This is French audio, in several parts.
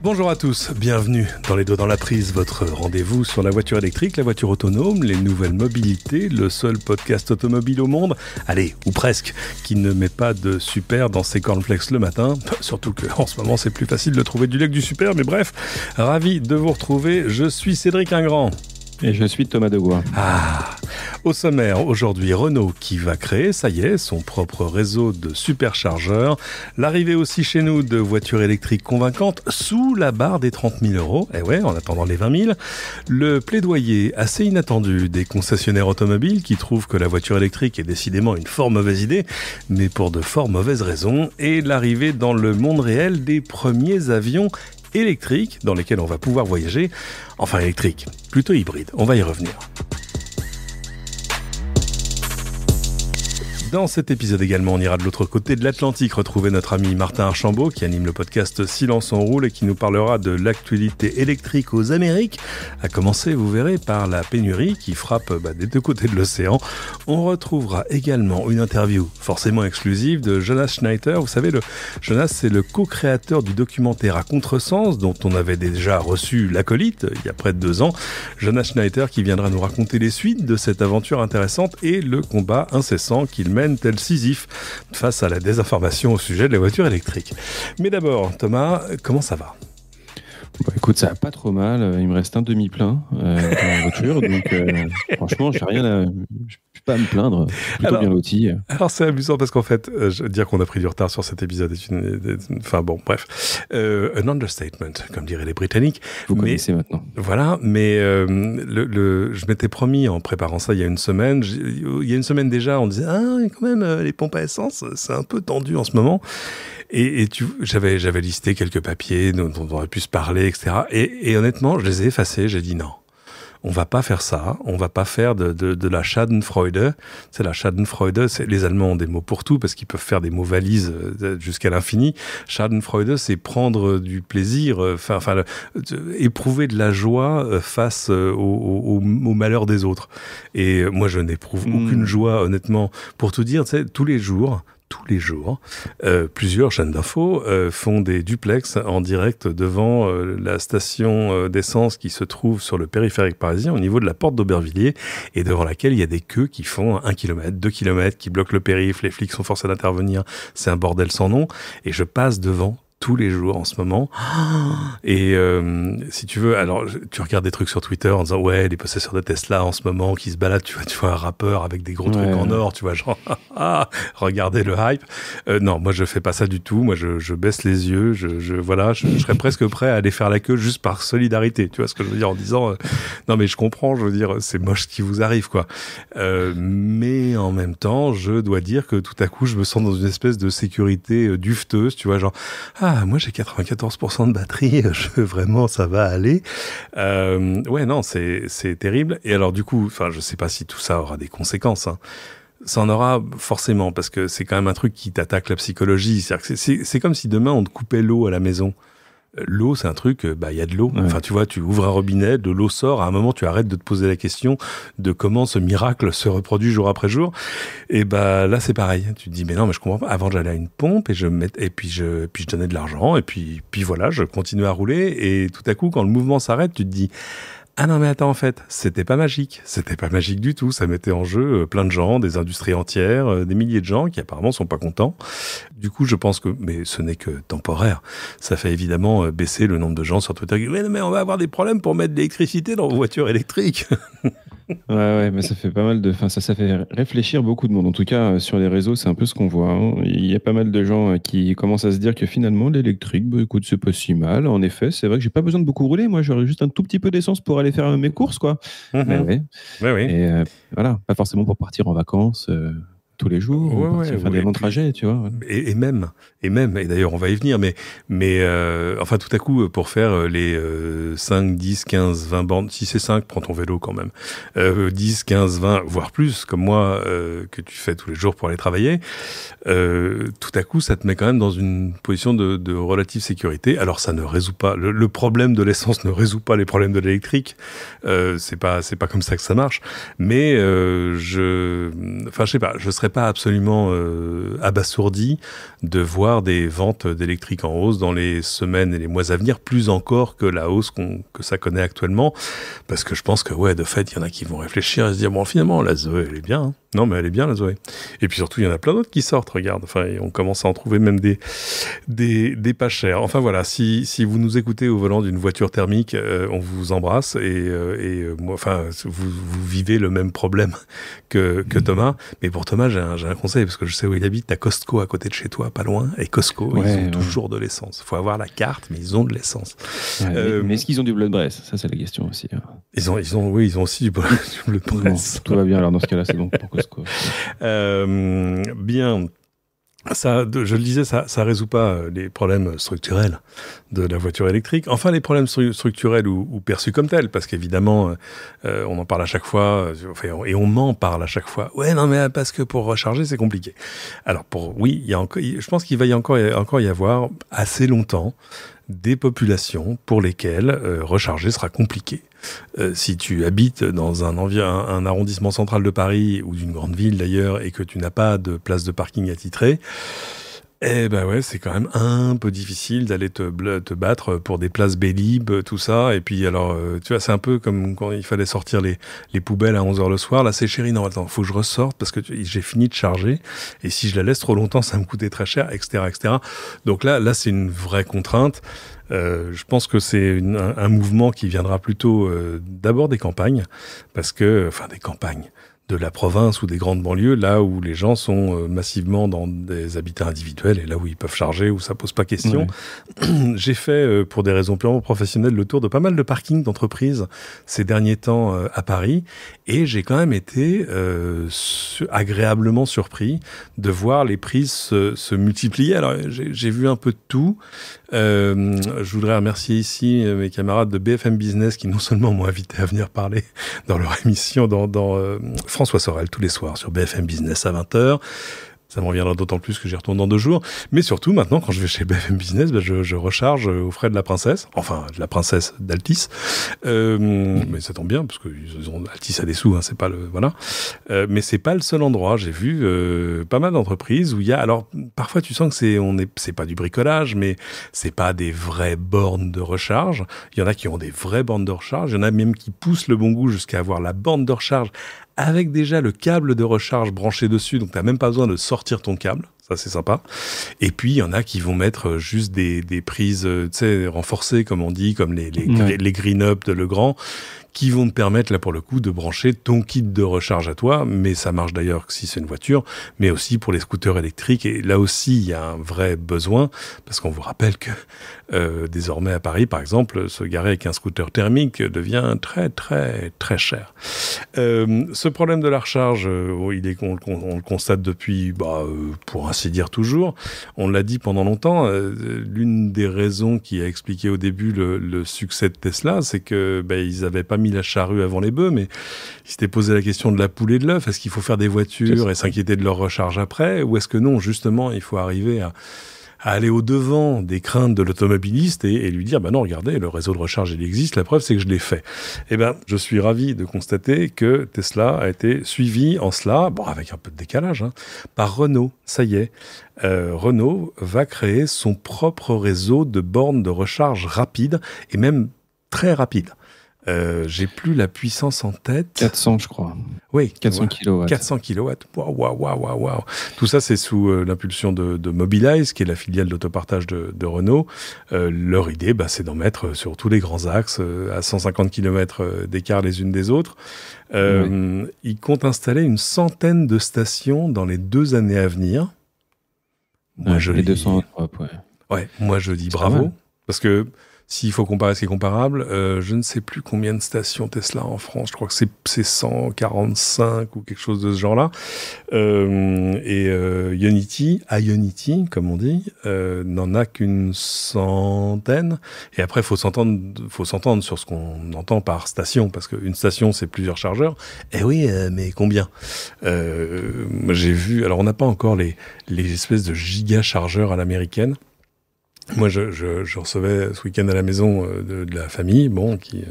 Bonjour à tous, bienvenue dans Les Doigts dans la Prise, votre rendez-vous sur la voiture électrique, la voiture autonome, les nouvelles mobilités, le seul podcast automobile au monde, allez, ou presque, qui ne met pas de super dans ses cornflakes le matin, surtout qu'en ce moment c'est plus facile de trouver du lait que du super, mais bref, ravi de vous retrouver, je suis Cédric Ingrand. Et je suis Thomas Degois. Ah au sommaire, aujourd'hui, Renault qui va créer, ça y est, son propre réseau de superchargeurs. L'arrivée aussi chez nous de voitures électriques convaincantes sous la barre des 30 000 euros. Eh ouais, en attendant les 20 000. Le plaidoyer assez inattendu des concessionnaires automobiles qui trouvent que la voiture électrique est décidément une fort mauvaise idée, mais pour de fort mauvaises raisons. Et l'arrivée dans le monde réel des premiers avions électriques dans lesquelles on va pouvoir voyager, enfin électriques, plutôt hybrides, on va y revenir. Dans cet épisode également, on ira de l'autre côté de l'Atlantique retrouver notre ami Martin Archambault qui anime le podcast Silence en roule et qui nous parlera de l'actualité électrique aux Amériques, à commencer, vous verrez, par la pénurie qui frappe bah, des deux côtés de l'océan. On retrouvera également une interview forcément exclusive de Jonas Schneider. Vous savez, le, Jonas, c'est le co-créateur du documentaire à contresens dont on avait déjà reçu l'acolyte il y a près de deux ans. Jonas Schneider qui viendra nous raconter les suites de cette aventure intéressante et le combat incessant qu'il tel Sisyphe, face à la désinformation au sujet de la voiture électrique. Mais d'abord, Thomas, comment ça va bah, écoute, ça va pas trop mal. Il me reste un demi-plein euh, dans la voiture. donc, euh, franchement, j'ai rien à pas me plaindre, plutôt bien l'outil. Alors c'est amusant parce qu'en fait, euh, je veux dire qu'on a pris du retard sur cet épisode est une, enfin bon, bref, un euh, understatement, comme diraient les Britanniques. Vous connaissez maintenant. Voilà, mais euh, le, je m'étais promis en préparant ça il y a une semaine, il y a une semaine déjà, on disait ah quand même les pompes à essence, c'est un peu tendu en ce moment. Et, tu, j'avais j'avais listé quelques papiers dont, on aurait pu se parler, etc. Et, et honnêtement, je les ai effacés. J'ai dit non on va pas faire ça, on va pas faire de, la Schadenfreude. C'est la Schadenfreude, c'est les Allemands ont des mots pour tout parce qu'ils peuvent faire des mots valises euh, jusqu'à l'infini. Schadenfreude, c'est prendre du plaisir, euh, enfin euh, éprouver de la joie face au, au, malheur des autres. Et moi, je n'éprouve hmm. aucune joie, honnêtement, pour tout dire. Tous les jours, tous les jours. Euh, plusieurs chaînes d'infos euh, font des duplex en direct devant euh, la station d'essence qui se trouve sur le périphérique parisien au niveau de la porte d'Aubervilliers et devant laquelle il y a des queues qui font un kilomètre, 2 kilomètres, qui bloquent le périph', les flics sont forcés d'intervenir, c'est un bordel sans nom. Et je passe devant tous les jours en ce moment. Et euh, si tu veux, alors tu regardes des trucs sur Twitter en disant ouais les possesseurs de Tesla en ce moment qui se baladent, tu vois, tu vois un rappeur avec des gros trucs en or, tu vois genre ah, regardez le hype. Euh, non, moi je fais pas ça du tout. Moi je, je baisse les yeux, je, je voilà, je, serais presque prêt à aller faire la queue juste par solidarité. Tu vois ce que je veux dire en disant euh, non mais je comprends, je veux dire c'est moche ce qui vous arrive quoi. mais en même temps, je dois dire que tout à coup je me sens dans une espèce de sécurité dufteuse, tu vois genre ah, ah, moi j'ai 94% de batterie, euh, je, vraiment ça va aller. Euh, ouais, non, c'est terrible. Et alors du coup, enfin, je sais pas si tout ça aura des conséquences. Hein. Ça en aura forcément parce que c'est quand même un truc qui t'attaque la psychologie. C'est comme si demain on te coupait l'eau à la maison l'eau, c'est un truc, euh, bah, il y a de l'eau. Enfin, tu vois, tu ouvres un robinet, de l'eau sort. À un moment, tu arrêtes de te poser la question de comment ce miracle se reproduit jour après jour. Et bah là, c'est pareil. Tu te dis, mais non, mais je comprends pas. Avant, j'allais à une pompe et je met... et puis je, puis je donnais de l'argent et puis, puis voilà, je continuais à rouler. Et tout à coup, quand le mouvement s'arrête, tu te dis, ah non mais attends en fait, c'était pas magique, c'était pas magique du tout, ça mettait en jeu euh, plein de gens, des industries entières, euh, des milliers de gens qui apparemment sont pas contents. Du coup, je pense que mais ce n'est que temporaire. Ça fait évidemment euh, baisser le nombre de gens sur Twitter qui disent mais, mais on va avoir des problèmes pour mettre de l'électricité dans vos voitures électriques. ouais, mais ça fait pas mal de. Enfin, ça, ça fait réfléchir beaucoup de monde. En tout cas, euh, sur les réseaux, c'est un peu ce qu'on voit. Hein. Il y a pas mal de gens euh, qui commencent à se dire que finalement, l'électrique, bah, écoute, c'est pas si mal. En effet, c'est vrai que j'ai pas besoin de beaucoup rouler. Moi, j'aurais juste un tout petit peu d'essence pour aller faire mes courses, quoi. Mm-hmm. Mais ouais. Ouais, Et euh, voilà, pas forcément pour partir en vacances tous les jours, faire des longs trajets, tu vois. Et, même, et même, et d'ailleurs on va y venir, mais, mais euh, enfin tout à coup, euh, pour faire euh, les 5, 10, 15, 20 bandes, si c'est 5, prends ton vélo quand même, 10, 15, 20, voire plus, comme moi, que tu fais tous les jours pour aller travailler, tout à coup ça te met quand même dans une position de, de relative sécurité. Alors ça ne résout pas, le, problème de l'essence ne résout pas les problèmes de l'électrique, c'est pas, pas comme ça que ça marche, mais je, enfin je sais pas, je serais pas absolument euh, abasourdi de voir des ventes d'électriques en hausse dans les semaines et les mois à venir, plus encore que la hausse que ça connaît actuellement, parce que je pense que ouais, de fait, il y en a qui vont réfléchir et se dire bon, finalement, la Zoé, elle est bien. Hein. Non, mais elle est bien la Zoé. Et puis surtout, il y en a plein d'autres qui sortent. Regarde, enfin, on commence à en trouver même des des, pas chers. Enfin voilà, si, vous nous écoutez au volant d'une voiture thermique, euh, on vous embrasse et, euh, moi, enfin, vous, vivez le même problème que, que mm. Thomas. Mais pour Thomas, j'ai un, conseil parce que je sais où il habite. T'as Costco à côté de chez toi, pas loin. Et Costco, ils ont toujours de l'essence. Faut avoir la carte, mais ils ont de l'essence. Euh, mais, est-ce qu'ils ont du blood breast Ça, c'est la question aussi. Hein. Ils ont, ils ont, oui, ils ont aussi du blood breast. tout va bien. Alors dans ce cas-là, c'est bon pour Costco. Euh, bien ça, je le disais, ça, ça résout pas euh, les problèmes structurels de la voiture électrique. Enfin, les problèmes structurels ou, perçus comme tels, parce qu'évidemment, euh, euh, on en parle à chaque fois, et on m'en parle à chaque fois. Ouais, non, mais parce que pour recharger, c'est compliqué. Alors, pour oui, il y a encore, je pense qu'il va y encore, encore y avoir assez longtemps des populations pour lesquelles euh, recharger sera compliqué. Euh, si tu habites dans un, un, arrondissement central de Paris ou d'une grande ville d'ailleurs et que tu n'as pas de place de parking attitrée, eh ben ouais, c'est quand même un peu difficile d'aller te, te, battre pour des places Bélib, tout ça. Et puis alors, euh, tu vois, c'est un peu comme quand il fallait sortir les, les poubelles à 11h le soir. Là, c'est chérie, non, attends, faut que je ressorte parce que j'ai fini de charger. Et si je la laisse trop longtemps, ça me coûtait très cher, etc. etc. Donc là, là c'est une vraie contrainte. Euh, je pense que c'est un, mouvement qui viendra plutôt euh, d'abord des campagnes, parce que, enfin des campagnes, de la province ou des grandes banlieues, là où les gens sont euh, massivement dans des habitats individuels et là où ils peuvent charger, où ça pose pas question. J'ai fait, euh, pour des raisons purement professionnelles, le tour de pas mal de parkings d'entreprises ces derniers temps euh, à Paris et j'ai quand même été agréablement surpris de voir les prises se, multiplier. Alors j'ai vu un peu de tout. je voudrais remercier ici mes camarades de BFM Business qui non seulement m'ont invité à venir parler dans leur émission dans, dans François Sorel tous les soirs sur BFM Business à 20h. Ça m'en reviendra d'autant plus que j'y retourne dans deux jours. Mais surtout, maintenant, quand je vais chez BFM Business, ben, je, recharge euh, aux frais de la princesse, enfin, de la princesse d'Altis. Euh, mmh. mais ça tombe bien, parce que ont, Altis a des sous, hein, c'est pas le. Voilà. Euh, mais c'est pas le seul endroit. J'ai vu pas mal d'entreprises où il y a. Alors, parfois, tu sens que c'est on c'est pas du bricolage, mais c'est pas des vraies bornes de recharge. Il y en a qui ont des vraies bornes de recharge. Il y en a même qui poussent le bon goût jusqu'à avoir la borne de recharge avec déjà le câble de recharge branché dessus, donc t'as même pas besoin de sortir ton câble. Ça, c'est sympa. Et puis, il y en a qui vont mettre euh, juste des, prises, euh, renforcées, comme on dit, comme les, les green-up de Legrand, qui vont te permettre, là pour le coup, de brancher ton kit de recharge à toi, mais ça marche d'ailleurs si c'est une voiture, mais aussi pour les scooters électriques. Et là aussi, il y a un vrai besoin, parce qu'on vous rappelle que euh, désormais à Paris, par exemple, se garer avec un scooter thermique devient très, très, très cher. Euh, ce problème de la recharge, euh, il est, on, le constate depuis, bah, pour ainsi dire, toujours. On l'a dit pendant longtemps, l'une des raisons qui a expliqué au début le, succès de Tesla, c'est que n'avaient bah, pas mis la charrue avant les bœufs, mais il s'était posé la question de la poule et de l'œuf. Est-ce qu'il faut faire des voitures et s'inquiéter de leur recharge après Ou est-ce que non, justement, il faut arriver à, aller au-devant des craintes de l'automobiliste et, lui dire, ben non, regardez, le réseau de recharge, il existe, la preuve, c'est que je l'ai fait. Eh ben, je suis ravi de constater que Tesla a été suivi en cela, bon, avec un peu de décalage, hein, par Renault, ça y est. Euh, Renault va créer son propre réseau de bornes de recharge rapide et même très rapide. Euh, j'ai plus la puissance en tête. 400, je crois. Oui, 400 kW. 400 kW. Waouh, waouh, waouh, waouh. Tout ça, c'est sous euh, l'impulsion de, Mobilize, qui est la filiale d'autopartage de, de Renault. Euh, leur idée, bah, c'est d'en mettre sur tous les grands axes, à 150 km d'écart les unes des autres. Ils comptent installer une centaine de stations dans les deux années à venir. Moi, je les dis... ouais. ouais, moi, je dis bravo. Parce que s'il faut comparer ce qui est comparable, euh, je ne sais plus combien de stations Tesla en France. Je crois que c'est 145 ou quelque chose de ce genre-là. Euh, et euh, Unity, à comme on dit, euh, n'en a qu'une centaine. Et après, faut s'entendre, faut s'entendre sur ce qu'on entend par station, parce qu'une station, c'est plusieurs chargeurs. Eh oui, euh, mais combien euh, J'ai vu. Alors, on n'a pas encore les les espèces de chargeurs à l'américaine. Moi, je, recevais ce week-end à la maison euh, de, la famille, bon, qui,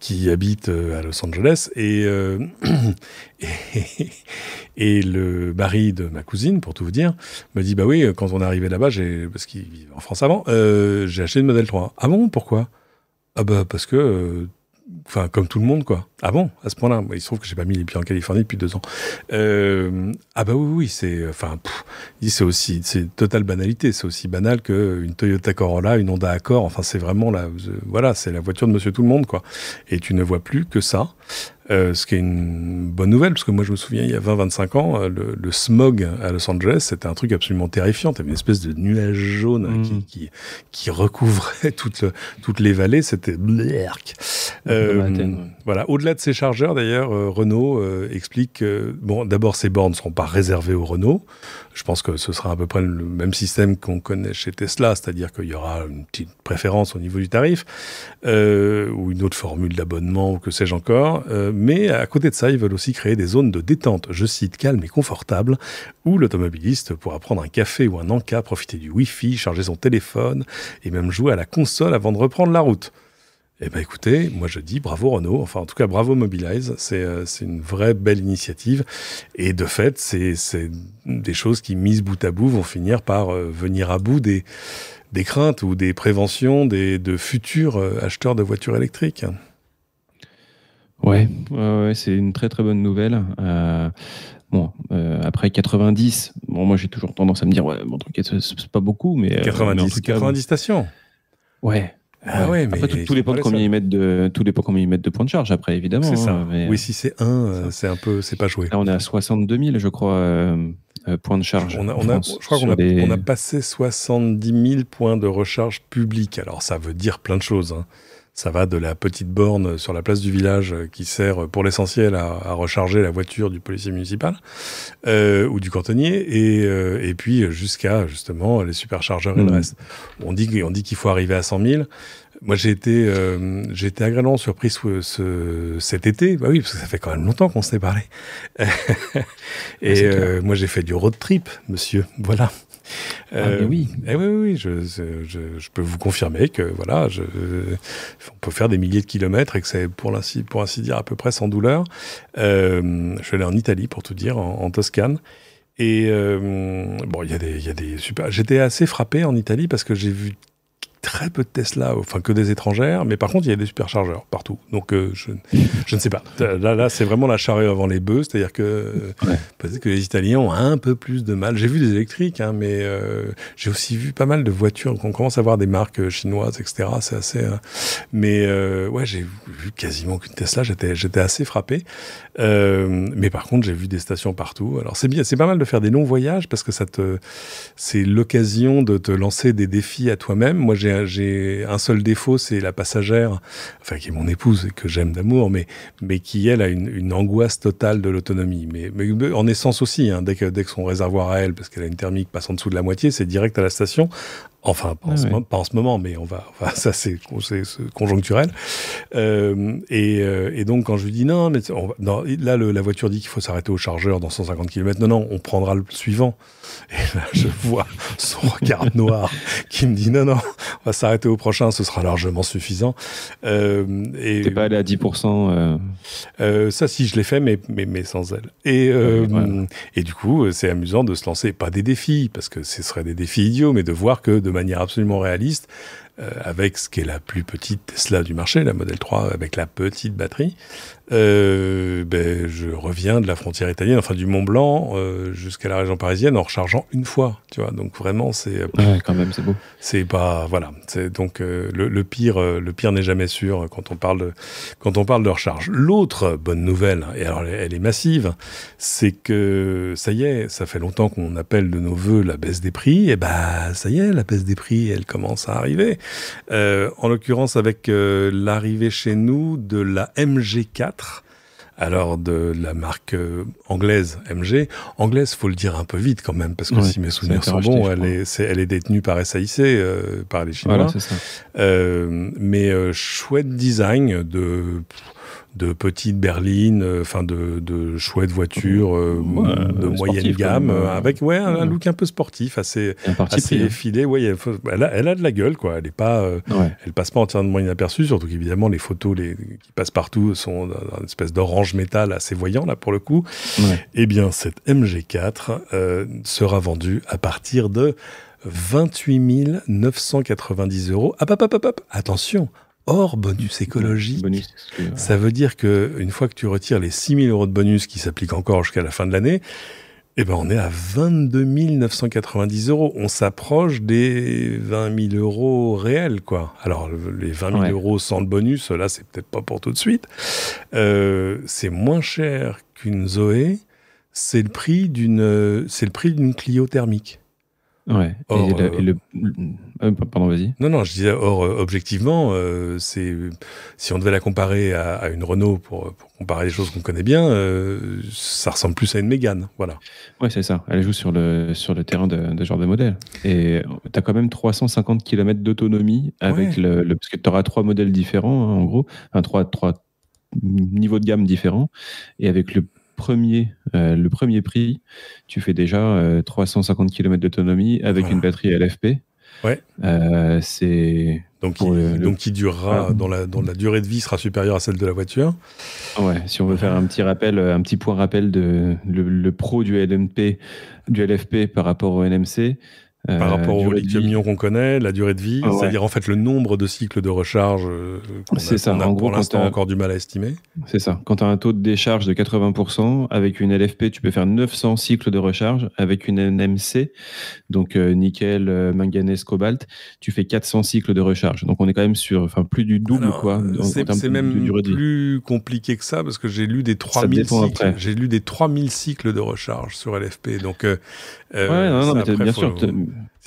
qui habite euh, à Los Angeles, euh, et, et, le mari de ma cousine, pour tout vous dire, me dit, bah oui, quand on est arrivé là-bas, parce qu'il vivait en France avant, j'ai acheté une Model 3. Ah bon, pourquoi Ah bah parce que enfin comme tout le monde quoi. Ah bon, à ce point-là, bah, il se trouve que j'ai pas mis les pieds en Californie depuis deux ans. Euh, ah bah oui, oui, c'est enfin, c'est aussi, c'est totale banalité, c'est aussi banal que une Toyota Corolla, une Honda Accord. Enfin, c'est vraiment la, euh, voilà, c'est la voiture de Monsieur Tout le Monde quoi. Et tu ne vois plus que ça. Euh, ce qui est une bonne nouvelle, parce que moi je me souviens, il y a 20-25 ans, euh, le, smog à Los Angeles, c'était un truc absolument terrifiant. avait une espèce de nuage jaune mm. qui, recouvrait toutes toutes les vallées. C'était blerk. Euh, voilà. Au-delà de ces chargeurs, d'ailleurs, euh, Renault explique bon, d'abord, ces bornes ne sont pas réservées aux Renault. Je pense que ce sera à peu près le même système qu'on connaît chez Tesla, c'est-à-dire qu'il y aura une petite préférence au niveau du tarif, euh, ou une autre formule d'abonnement, ou que sais-je encore. Euh, mais à côté de ça, ils veulent aussi créer des zones de détente, je cite, calme et confortable, où l'automobiliste pourra prendre un café ou un encas, profiter du Wi-Fi, charger son téléphone, et même jouer à la console avant de reprendre la route. Eh bien écoutez, moi je dis bravo Renault, enfin en tout cas bravo Mobilize, euh, c'est une vraie belle initiative et de fait c'est des choses qui mises bout à bout vont finir par euh, venir à bout des, des craintes ou des préventions des, de futurs euh, acheteurs de voitures électriques. Ouais, ouais c'est une très très bonne nouvelle. Bon, après 90, bon, moi j'ai toujours tendance à me dire, ouais, bon, c'est pas beaucoup, mais. 90 stations. Ouais, ah ouais, après, mais tout, dépend de combien ils mettent de combien ils mettent de points de charge après évidemment. Hein, oui, si c'est un, c'est un peu, c'est pas joué. Là, on est à 62 000, je crois, euh, euh, points de charge. On a, je crois qu'on a, on a, passé 70 000 points de recharge public. Alors ça veut dire plein de choses. Hein. Ça va de la petite borne sur la place du village euh, qui sert pour l'essentiel à, recharger la voiture du policier municipal euh, ou du cantonnier, et, euh, et puis jusqu'à justement les superchargeurs et le mmh. reste. On dit, on dit qu'il faut arriver à 100 000. Moi, j'ai été, euh, j'ai été agréablement surpris ce, cet été. Bah oui, parce que ça fait quand même longtemps qu'on s'est parlé. et moi, j'ai fait du road trip, monsieur. Voilà. Ah, euh, oui. Eh oui, oui, je, je, je, peux vous confirmer que voilà, je, on peut faire des milliers de kilomètres et que c'est pour ainsi, pour ainsi dire à peu près sans douleur. Euh, je suis allé en Italie pour tout dire, en, Toscane. Et euh, bon, il y, y, a des super. J'étais assez frappé en Italie parce que j'ai vu très peu de Tesla, enfin que des étrangères, mais par contre, il y a des superchargeurs partout. Donc, euh, je, ne sais pas. Là, là c'est vraiment la charrue avant les bœufs, c'est-à-dire que peut-être que les Italiens ont un peu plus de mal. J'ai vu des électriques, hein, mais euh, j'ai aussi vu pas mal de voitures. On commence à voir des marques euh, chinoises, etc. C'est assez. mais ouais, j'ai vu quasiment qu'une Tesla. J'étais, j'étais assez frappé. mais par contre, j'ai vu des stations partout. Alors, c'est bien, c'est pas mal de faire des longs voyages parce que ça te, c'est l'occasion de te lancer des défis à toi-même. Moi, j'ai j'ai un seul défaut, c'est la passagère, enfin qui est mon épouse et que j'aime d'amour, mais, mais qui, elle, a une, angoisse totale de l'autonomie. Mais, en essence aussi, hein, dès, que, dès son réservoir à elle, parce qu'elle a une thermique passe en dessous de la moitié, c'est direct à la station. Enfin, ah pas, en, ce moment, mais on va, ça c'est conjoncturel. Euh, euh, et, donc quand je lui dis non, mais là la voiture dit qu'il faut s'arrêter au chargeur dans 150 km. Non, non, on prendra le suivant. Et là je vois son regard noir qui me dit non, non, on va s'arrêter au prochain, ce sera largement suffisant. Euh, et T'es pas allé à 10% euh? Ça si, je l'ai fait, mais, mais, mais, sans elle. Et, et du coup, c'est amusant de se lancer, pas des défis, parce que ce serait des défis idiots, mais de voir que de manière absolument réaliste euh, avec ce qui est la plus petite Tesla du marché, la Model 3 avec la petite batterie euh, ben, je reviens de la frontière italienne, enfin du Mont Blanc euh, jusqu'à la région parisienne en rechargeant une fois, tu vois. Donc vraiment, c'est euh, quand même, c'est beau. C'est pas voilà. C'est donc euh, le, pire, le pire n'est jamais sûr quand on parle de, quand on parle de recharge. L'autre bonne nouvelle, et alors elle est massive, c'est que ça y est, ça fait longtemps qu'on appelle de nos voeux la baisse des prix. Et ben ça y est, la baisse des prix, elle commence à arriver. en l'occurrence avec l'arrivée chez nous de la MG4 alors de la marque euh, anglaise MG. Anglaise, faut le dire un peu vite quand même, parce que si mes souvenirs sont bons, elle, est, détenue par SAIC, euh, par les Chinois. Euh, mais chouette design de de petites berlines, euh, enfin de, chouettes voitures euh, de moyenne gamme, euh, avec ouais, un, look un peu sportif, assez, assez hein. effilé. Ouais, elle, a, de la gueule, quoi. Elle est pas, elle passe pas entièrement inaperçue, surtout qu'évidemment les photos les, qui passent partout sont d'une espèce d'orange métal assez voyant là pour le coup. Eh bien, cette MG4 sera vendue à partir de 28 990 euros. hop, hop, hop, hop, attention, hors bonus écologique. ça veut dire que une fois que tu retires les 6 000 euros de bonus qui s'appliquent encore jusqu'à la fin de l'année, eh ben on est à 22 990 euros. On s'approche des 20 000 euros réels, quoi. Alors, les 20 000 euros sans le bonus, là, c'est peut-être pas pour tout de suite. Euh, c'est moins cher qu'une Zoé. C'est le prix d'une, c'est le prix d'une Clio thermique. Ouais. et le, euh, euh, pardon, vas-y. Non, non, je disais, or, euh, objectivement, euh, c'est si on devait la comparer à, une Renault pour, comparer les choses qu'on connaît bien, ça ressemble plus à une Mégane, voilà. Ouais, c'est ça. Elle joue sur le, sur le terrain de, ce genre de modèle. Et tu as quand même 350 km d'autonomie avec le, Parce que tu auras trois modèles différents, hein, en gros, trois, niveaux de gamme différents. Et avec le premier, le premier prix, tu fais déjà 350 km d'autonomie avec une batterie LFP. Ouais. Euh, c'est donc, qui, durera, ah. dans, la, durée de vie, sera supérieure à celle de la voiture. Ouais, si on veut faire un petit rappel, euh, un petit point rappel de le, le pro du LMP, du LFP par rapport au NMC, par euh, rapport au lithium-ion qu'on connaît, la durée de vie, ah c'est-à-dire en fait le nombre de cycles de recharge euh, qu'on a, ça. pour l'instant encore du mal à estimer. C'est ça. Quand tu as un taux de décharge de 80%, avec une LFP, tu peux faire 900 cycles de recharge. Avec une NMC, donc euh, nickel, manganèse, cobalt, tu fais 400 cycles de recharge. Donc on est quand même sur plus du double. quoi. C'est même plus compliqué que ça parce que j'ai lu des 3000 cycles. J'ai lu des 3000 cycles de recharge sur LFP. Donc, mais bien sûr,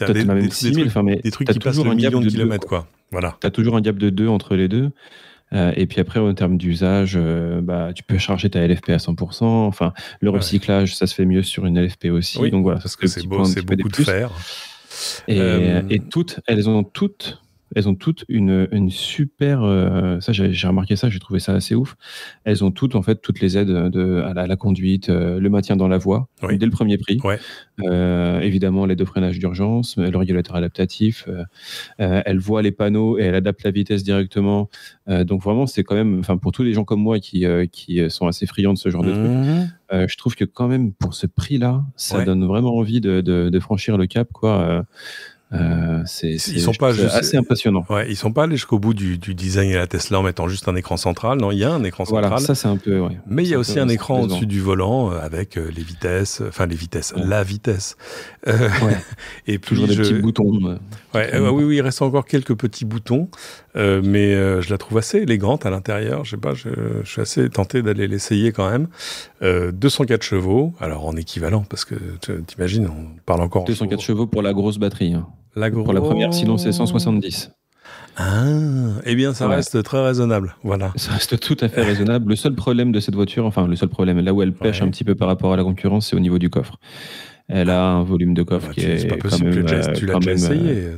des, trucs, qui passent toujours le million de, kilomètres, quoi. Voilà. Tu as toujours un gap de 2 entre les deux. Euh, et puis après, en termes d'usage, euh, bah, tu peux charger ta LFP à 100%. Enfin, le recyclage, ça se fait mieux sur une LFP aussi. donc voilà, parce que c'est beau, beaucoup de fer. Et, euh, et, toutes, elles ont toutes elles ont toutes une, super. Euh, ça, j'ai remarqué ça, j'ai trouvé ça assez ouf. Elles ont toutes, en fait, toutes les aides de, à, la, conduite, euh, le maintien dans la voie, dès le premier prix. Euh, évidemment, les deux freinage d'urgence, le régulateur adaptatif. elle voit les panneaux et elle adapte la vitesse directement. donc, vraiment, c'est quand même. Enfin, pour tous les gens comme moi qui, qui sont assez friands de ce genre de trucs. Mmh. je trouve que quand même pour ce prix-là, ça donne vraiment envie de, de franchir le cap, quoi. Euh, c'est assez impressionnant. Ouais, ils sont pas allés jusqu'au bout du, design à la Tesla en mettant juste un écran central. Non, il y a un écran central. Voilà, ça c'est un peu. mais il y a aussi un, écran au-dessus du volant euh, avec euh, les vitesses, enfin les vitesses, la vitesse. et puis toujours petits boutons. oui, oui, il reste encore quelques petits boutons, mais je la trouve assez élégante à l'intérieur. Je sais pas, je, suis assez tenté d'aller l'essayer quand même. 204 chevaux, alors en équivalent parce que t'imagines, on parle encore. 204 chevaux pour la grosse batterie. Hein. Pour la première, sinon c'est 170. Ah, eh bien, ça reste très raisonnable. Voilà. Ça reste tout à fait raisonnable. Le seul problème de cette voiture, enfin, le seul problème, là où elle pêche un petit peu par rapport à la concurrence, c'est au niveau du coffre. Elle a un volume de coffre bah, qui est. C'est pas possible, même, tu l'as essayé.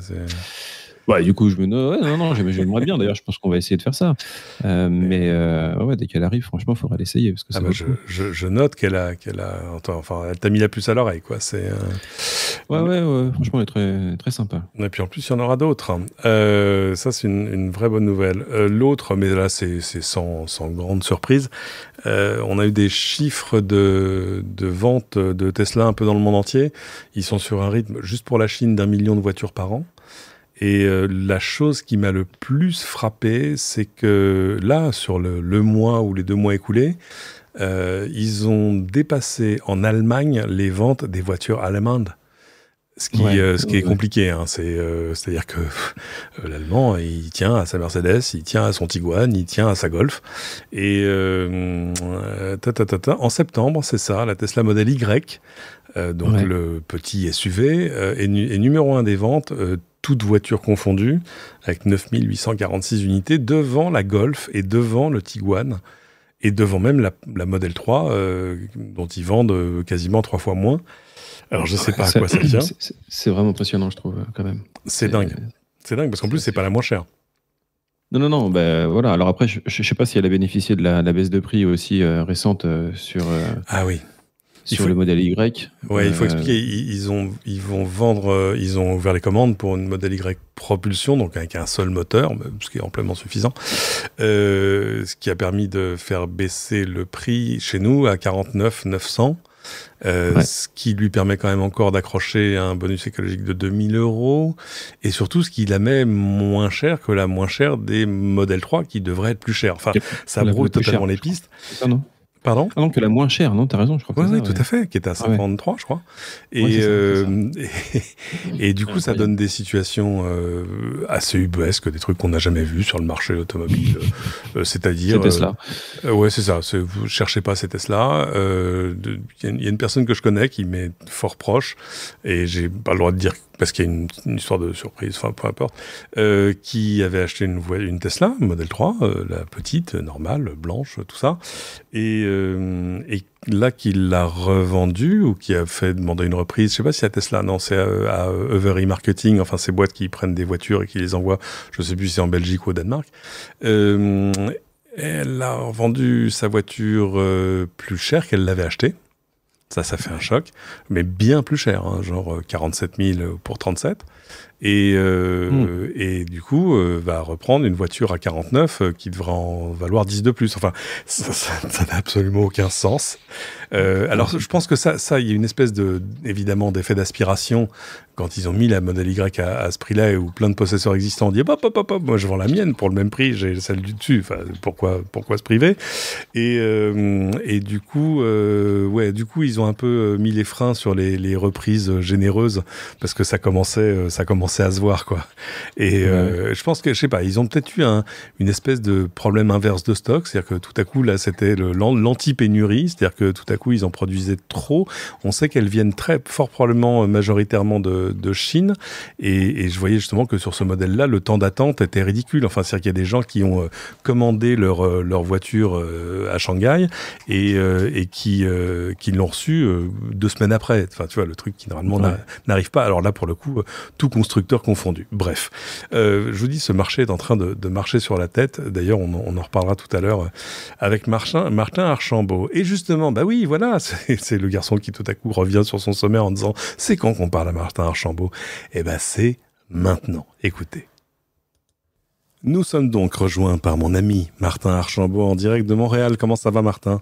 Bah, du coup, je me non, non, non j'aimerais bien. D'ailleurs, je pense qu'on va essayer de faire ça. Euh, mais euh, ouais, dès qu'elle arrive, franchement, il faudra l'essayer. Parce que ah bah, je, note qu'elle a, qu'elle a, enfin, elle t'a mis la puce à l'oreille, quoi. C'est. Euh, ouais, ouais, franchement, elle est très, très sympa. Et puis en plus, il y en aura d'autres. Hein. ça, c'est une, vraie bonne nouvelle. l'autre, mais là, c'est, sans, grande surprise. on a eu des chiffres de, de vente de Tesla un peu dans le monde entier. Ils sont sur un rythme, juste pour la Chine, d'un million de voitures par an. Et euh, la chose qui m'a le plus frappé, c'est que là, sur le, le, mois ou les deux mois écoulés, euh, ils ont dépassé en Allemagne les ventes des voitures allemandes. Ce qui, euh, ce qui est compliqué, hein, c'est euh, à dire que l'allemand il tient à sa Mercedes, il tient à son Tiguan, il tient à sa Golf. Et ta, ta, ta, en septembre, c'est ça, la Tesla Model Y, donc le petit SUV, est, est, numéro un des ventes toutes voitures confondues, avec 9846 unités, devant la Golf et devant le Tiguan, et devant même la, Model 3, euh, dont ils vendent euh, quasiment trois fois moins. Alors je ne sais pas à quoi ça tient. C'est vraiment impressionnant, je trouve, quand même. C'est dingue. C'est dingue, parce qu'en plus, c'est pas la moins chère. Non, non, non, ben voilà. Alors après, je ne sais pas si elle a bénéficié de la, baisse de prix aussi euh, récente sur. ah oui, sur faut... le modèle Y. Ouais, il faut euh, expliquer. Ils, ont, ils vont vendre, euh, ils ont ouvert les commandes pour une modèle Y propulsion, donc avec un seul moteur, ce qui est amplement suffisant, euh, ce qui a permis de faire baisser le prix chez nous à 49 900. ce qui lui permet quand même encore d'accrocher un bonus écologique de 2000 euros, et surtout ce qui la met moins cher que la moins chère des modèles 3 qui devrait être plus cher. Enfin, ça brouille totalement les pistes. non. Pardon Ah non, que la moins chère, non, t'as raison, je crois. Oui, oui, tout à fait, qui est à 53, ah je crois. Euh, et, et, du coup, ça donne des situations euh, assez ubuesques, des trucs qu'on n'a jamais vus sur le marché automobile. Euh, c'est-à-dire. C'est Tesla. ouais, c'est ça. Vous cherchez pas ces Tesla. Il y, a une personne que je connais qui m'est fort proche, et j'ai pas le droit de dire parce qu'il y a une, histoire de surprise, enfin peu importe, euh, qui avait acheté une, une Tesla, modèle euh, 3, la petite, normale, blanche, tout ça, et, euh, et là qu'il l'a revendue ou qui a fait demander une reprise, je sais pas si à Tesla, non, c'est à, à Marketing, enfin ces boîtes qui prennent des voitures et qui les envoient, je sais plus si c'est en Belgique ou au Danemark. Euh, elle a vendu sa voiture plus chère qu'elle l'avait achetée ça, ça fait un choc, mais bien plus cher, hein, genre 47 euh, 000 pour 37 et, euh, hmm. et du coup euh, va reprendre une voiture à 49 euh, qui devra en valoir 10 de plus. Enfin, ça n'a absolument aucun sens. alors, je pense que ça, ça, il y a une espèce de, évidemment, d'effet d'aspiration quand ils ont mis la modèle Y à, ce prix-là et où plein de possesseurs existants ont dit, hop, hop, hop, moi je vends la mienne pour le même prix, j'ai celle du dessus. Enfin, pourquoi, pourquoi se priver et, et du coup, ouais, du coup, ils ont un peu mis les freins sur les, les reprises généreuses parce que ça commençait, commencé à se voir, quoi. Et euh, je pense que, je sais pas, ils ont peut-être eu un, une espèce de problème inverse de stock, c'est-à-dire que tout à coup, là, c'était l'anti-pénurie, c'est-à-dire que tout à coup, ils en produisaient trop. On sait qu'elles viennent très fort probablement euh, majoritairement de, de Chine, et, je voyais justement que sur ce modèle-là, le temps d'attente était ridicule. Enfin, c'est-à-dire qu'il y a des gens qui ont euh, commandé leur, leur voiture à Shanghai et, et qui, qui l'ont reçue deux semaines après. Enfin, tu vois, le truc qui normalement n'arrive pas. Alors là, pour le coup, tout constructeurs confondus. Bref, euh, je vous dis, ce marché est en train de, marcher sur la tête. D'ailleurs, on, en reparlera tout à l'heure euh, avec Martin, Archambault. Et justement, bah oui, voilà, c'est le garçon qui tout à coup revient sur son sommet en disant C'est quand qu'on parle à Martin Archambault Eh ben, c'est maintenant. Écoutez. Nous sommes donc rejoints par mon ami Martin Archambault en direct de Montréal. Comment ça va, Martin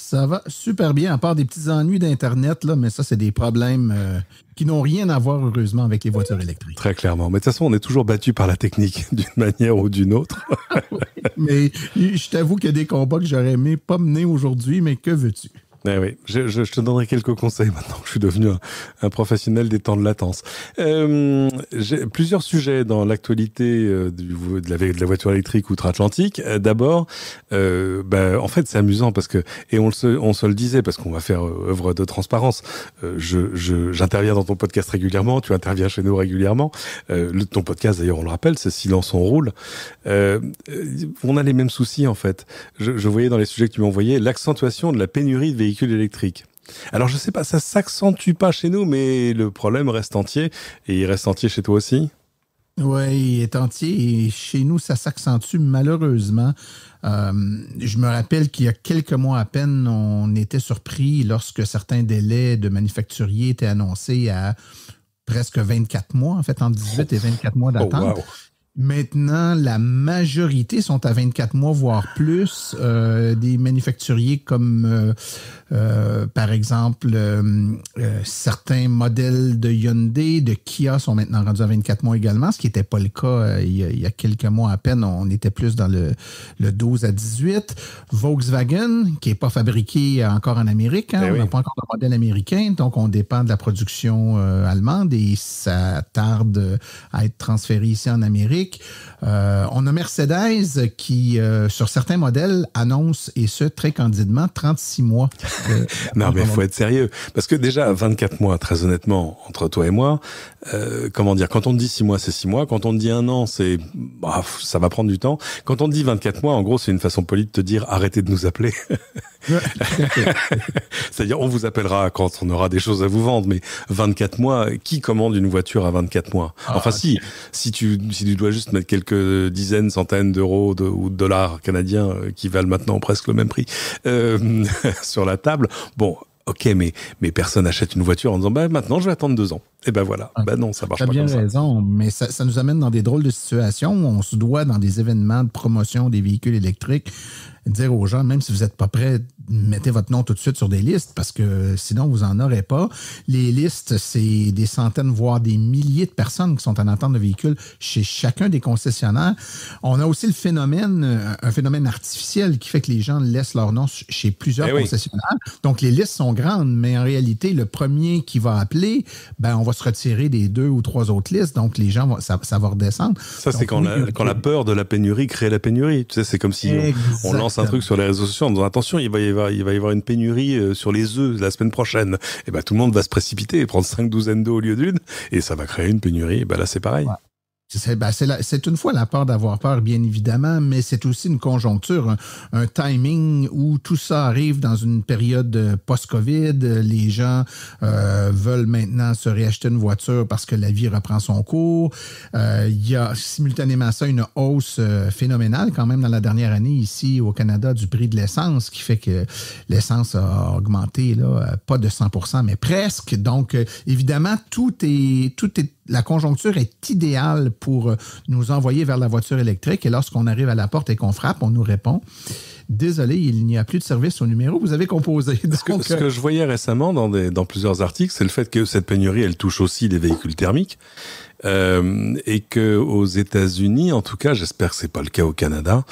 ça va super bien, à part des petits ennuis d'Internet, là, mais ça, c'est des problèmes euh, qui n'ont rien à voir, heureusement, avec les voitures électriques. Très clairement. Mais de toute façon, on est toujours battu par la technique, d'une manière ou d'une autre. mais je t'avoue qu'il y a des combats que j'aurais aimé pas mener aujourd'hui, mais que veux-tu? Eh je, te donnerai quelques conseils maintenant que je suis devenu un, professionnel des temps de latence. Euh, plusieurs sujets dans l'actualité euh, de, la, de, la, voiture électrique outre-Atlantique. Euh, d'abord, bah, en fait, c'est amusant parce que, et on, se, on se le disait, parce qu'on va faire œuvre de transparence, j'interviens dans ton podcast régulièrement, tu interviens chez nous régulièrement. ton podcast, d'ailleurs, on le rappelle, c'est Silence on roule. on a les mêmes soucis, en fait. Je, voyais dans les sujets que tu m'envoyais l'accentuation de la pénurie de véhicules électrique Alors je sais pas, ça s'accentue pas chez nous, mais le problème reste entier. Et il reste entier chez toi aussi Oui, il est entier. Et chez nous, ça s'accentue malheureusement. Euh, je me rappelle qu'il y a quelques mois à peine, on était surpris lorsque certains délais de manufacturiers étaient annoncés à presque 24 mois, en fait, en 18 et 24 mois oh, d'attente. Maintenant, la majorité sont à 24 mois, voire plus. Euh, des manufacturiers comme, euh, euh, par exemple, certains modèles de Hyundai, de Kia sont maintenant rendus à 24 mois également, ce qui n'était pas le cas il y, a, quelques mois à peine. On était plus dans le, 12 à 18. Volkswagen, qui n'est pas fabriqué encore en Amérique, hein, eh on n'a pas encore de modèle américain, donc on dépend de la production allemande et ça tarde à être transféré ici en Amérique. musique Euh, on a Mercedes qui, euh, sur certains modèles, annonce, et ce, très candidement, 36 mois. non, mais il faut être sérieux. Parce que déjà, 24 mois, très honnêtement, entre toi et moi, euh, comment dire, quand on te dit 6 mois, c'est 6 mois. Quand on te dit un an, c'est... Bah, ça va prendre du temps. Quand on dit 24 mois, en gros, c'est une façon polie de te dire arrêtez de nous appeler. C'est-à-dire, on vous appellera quand on aura des choses à vous vendre, mais 24 mois, qui commande une voiture à 24 mois ah, Enfin, si, si tu, si tu dois juste mettre quelques dizaines, centaines d'euros de, ou de dollars canadiens euh, qui valent maintenant presque le même prix euh, sur la table. Bon, ok, mais, mais personne n'achète une voiture en disant bah, maintenant je vais attendre deux ans. Et eh ben voilà, ben non, ça marche pas comme raison, bien raison, mais ça, ça, nous amène dans des drôles de situations où on se doit, dans des événements de promotion des véhicules électriques, dire aux gens, même si vous n'êtes pas prêt, mettez votre nom tout de suite sur des listes parce que euh, sinon, vous n'en aurez pas. Les listes, c'est des centaines, voire des milliers de personnes qui sont en attente de véhicules chez chacun des concessionnaires. On a aussi le phénomène, euh, un phénomène artificiel qui fait que les gens laissent leur nom chez plusieurs eh concessionnaires. Donc, les listes sont grandes, mais en réalité, le premier qui va appeler, ben, on va se retirer des deux ou trois autres listes. Donc, les gens, vont, ça, va redescendre. Ça, c'est quand, la, peur de la pénurie crée la pénurie. Tu sais, c'est comme si on, on lance un truc sur les réseaux sociaux en disant attention, il va y avoir, il va y avoir une pénurie euh, sur les œufs la semaine prochaine. Et eh ben, tout le monde va se précipiter et prendre cinq douzaines d'œufs au lieu d'une, et ça va créer une pénurie. Et eh ben là, c'est pareil. Ben, c'est une fois la peur d'avoir peur, bien évidemment, mais c'est aussi une conjoncture, un, timing où tout ça arrive dans une période euh, post-COVID. Les gens euh, veulent maintenant se réacheter une voiture parce que la vie reprend son cours. Euh, il y a simultanément ça une hausse phénoménale quand même dans la dernière année ici au Canada du prix de l'essence, qui fait que l'essence a augmenté, là, pas de 100 mais presque. Donc, évidemment, tout est, tout est la conjoncture est idéale pour euh, nous envoyer vers la voiture électrique et lorsqu'on arrive à la porte et qu'on frappe, on nous répond désolé, il n'y a plus de service au numéro vous avez composé. ce, que, euh, je voyais récemment dans, dans plusieurs articles, c'est le fait que cette pénurie, elle touche aussi les véhicules thermiques. Euh, et que aux États-Unis, en tout cas, j'espère que c'est pas le cas au Canada,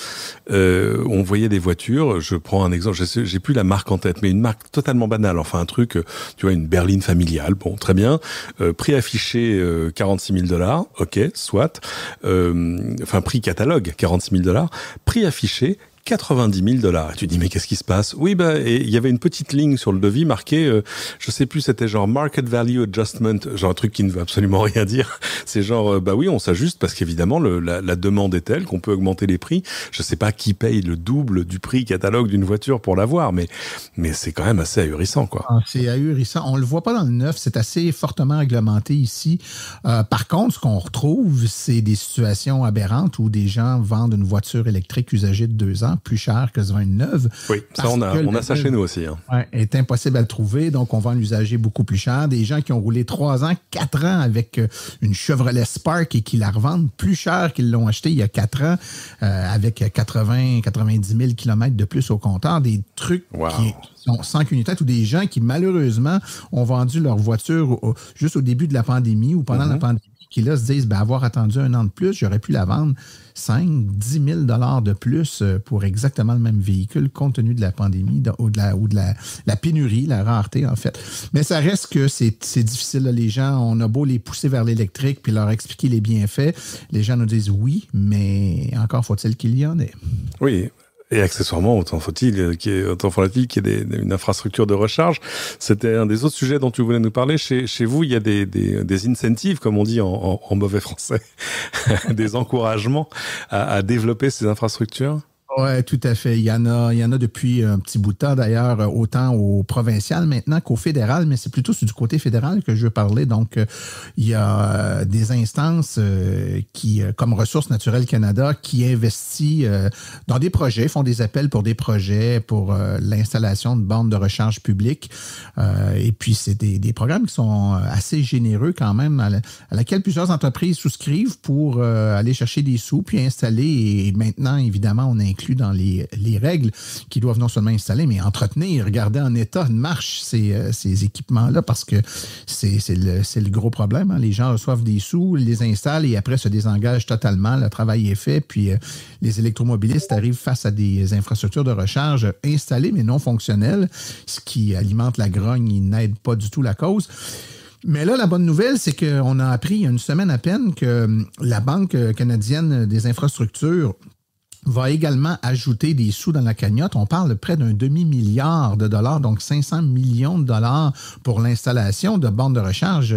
euh, on voyait des voitures. Je prends un exemple, j'ai plus la marque en tête, mais une marque totalement banale, enfin un truc, tu vois, une berline familiale, bon, très bien, euh, prix affiché 46 euh, 000 dollars, ok, soit, enfin prix catalogue 46 000 dollars, prix affiché 90 000 dollars. Et tu dis, mais qu'est-ce qui se passe Oui, bah, il y avait une petite ligne sur le devis marquée, euh, je sais plus, c'était genre market value adjustment, genre un truc qui ne veut absolument rien dire. C'est genre, euh, bah oui, on s'ajuste parce qu'évidemment, la, demande est telle qu'on peut augmenter les prix. Je sais pas qui paye le double du prix catalogue d'une voiture pour l'avoir, mais, mais c'est quand même assez ahurissant, quoi. Ah, c'est ahurissant. On le voit pas dans le neuf, c'est assez fortement réglementé ici. Euh, par contre, ce qu'on retrouve, c'est des situations aberrantes où des gens vendent une voiture électrique usagée de deux ans plus cher que ce 29. Oui, ça, on a, on ça chez nous aussi. Hein. est impossible à le trouver, donc on va en usager beaucoup plus cher. Des gens qui ont roulé 3 ans, 4 ans avec euh, une Chevrolet Spark et qui la revendent plus cher qu'ils l'ont acheté il y a 4 ans euh, avec 80, 90 000 km de plus au compteur. Des trucs qui sont sans qu'une tête ou des gens qui, malheureusement, ont vendu leur voiture juste au début de la pandémie ou pendant la mhm. pandémie qui là se disent ben, avoir attendu un an de plus, j'aurais pu la vendre 5, 10 000 de plus euh, pour exactement le même véhicule compte tenu de la pandémie ou de la, ou de la, pénurie, la rareté en fait. Mais ça reste que c'est difficile. les gens, on a beau les pousser vers l'électrique puis leur expliquer les bienfaits. Les gens nous disent oui, mais encore faut-il qu'il y en ait. Oui, et accessoirement, autant faut-il qu'il y ait, autant faut-il y ait une infrastructure de recharge. C'était un des autres sujets dont tu voulais nous parler. Chez, vous, il y a des, des, incentives, comme on dit en, mauvais français, des encouragements à développer ces infrastructures. Oui, tout à fait. Il y, en a, il y en a depuis un petit bout de temps, d'ailleurs, euh, autant au provincial maintenant qu'au fédéral, mais c'est plutôt du côté fédéral que je veux parler. Donc, euh, il y a euh, des instances qui, comme Ressources naturelles Canada, qui investissent dans des projets, font des appels pour des projets, pour l'installation de bandes de recharge publiques. Et puis, c'est des, programmes qui sont assez généreux quand même, à, laquelle plusieurs entreprises souscrivent pour aller chercher des sous, puis installer. Et maintenant, évidemment, on est inclus dans les, règles qui doivent non seulement installer, mais entretenir, garder en état de marche ces, euh, équipements-là parce que c'est le, gros problème. Hein. Les gens reçoivent des sous, les installent et après se désengagent totalement. Le travail est fait, puis euh, les électromobilistes arrivent face à des infrastructures de recharge installées mais non fonctionnelles, ce qui alimente la grogne et n'aide pas du tout la cause. Mais là, la bonne nouvelle, c'est qu'on a appris il y a une semaine à peine que euh, la Banque canadienne des infrastructures va également ajouter des sous dans la cagnotte. On parle de près d'un demi-milliard de dollars, donc 500 millions de dollars pour l'installation de bandes de recharge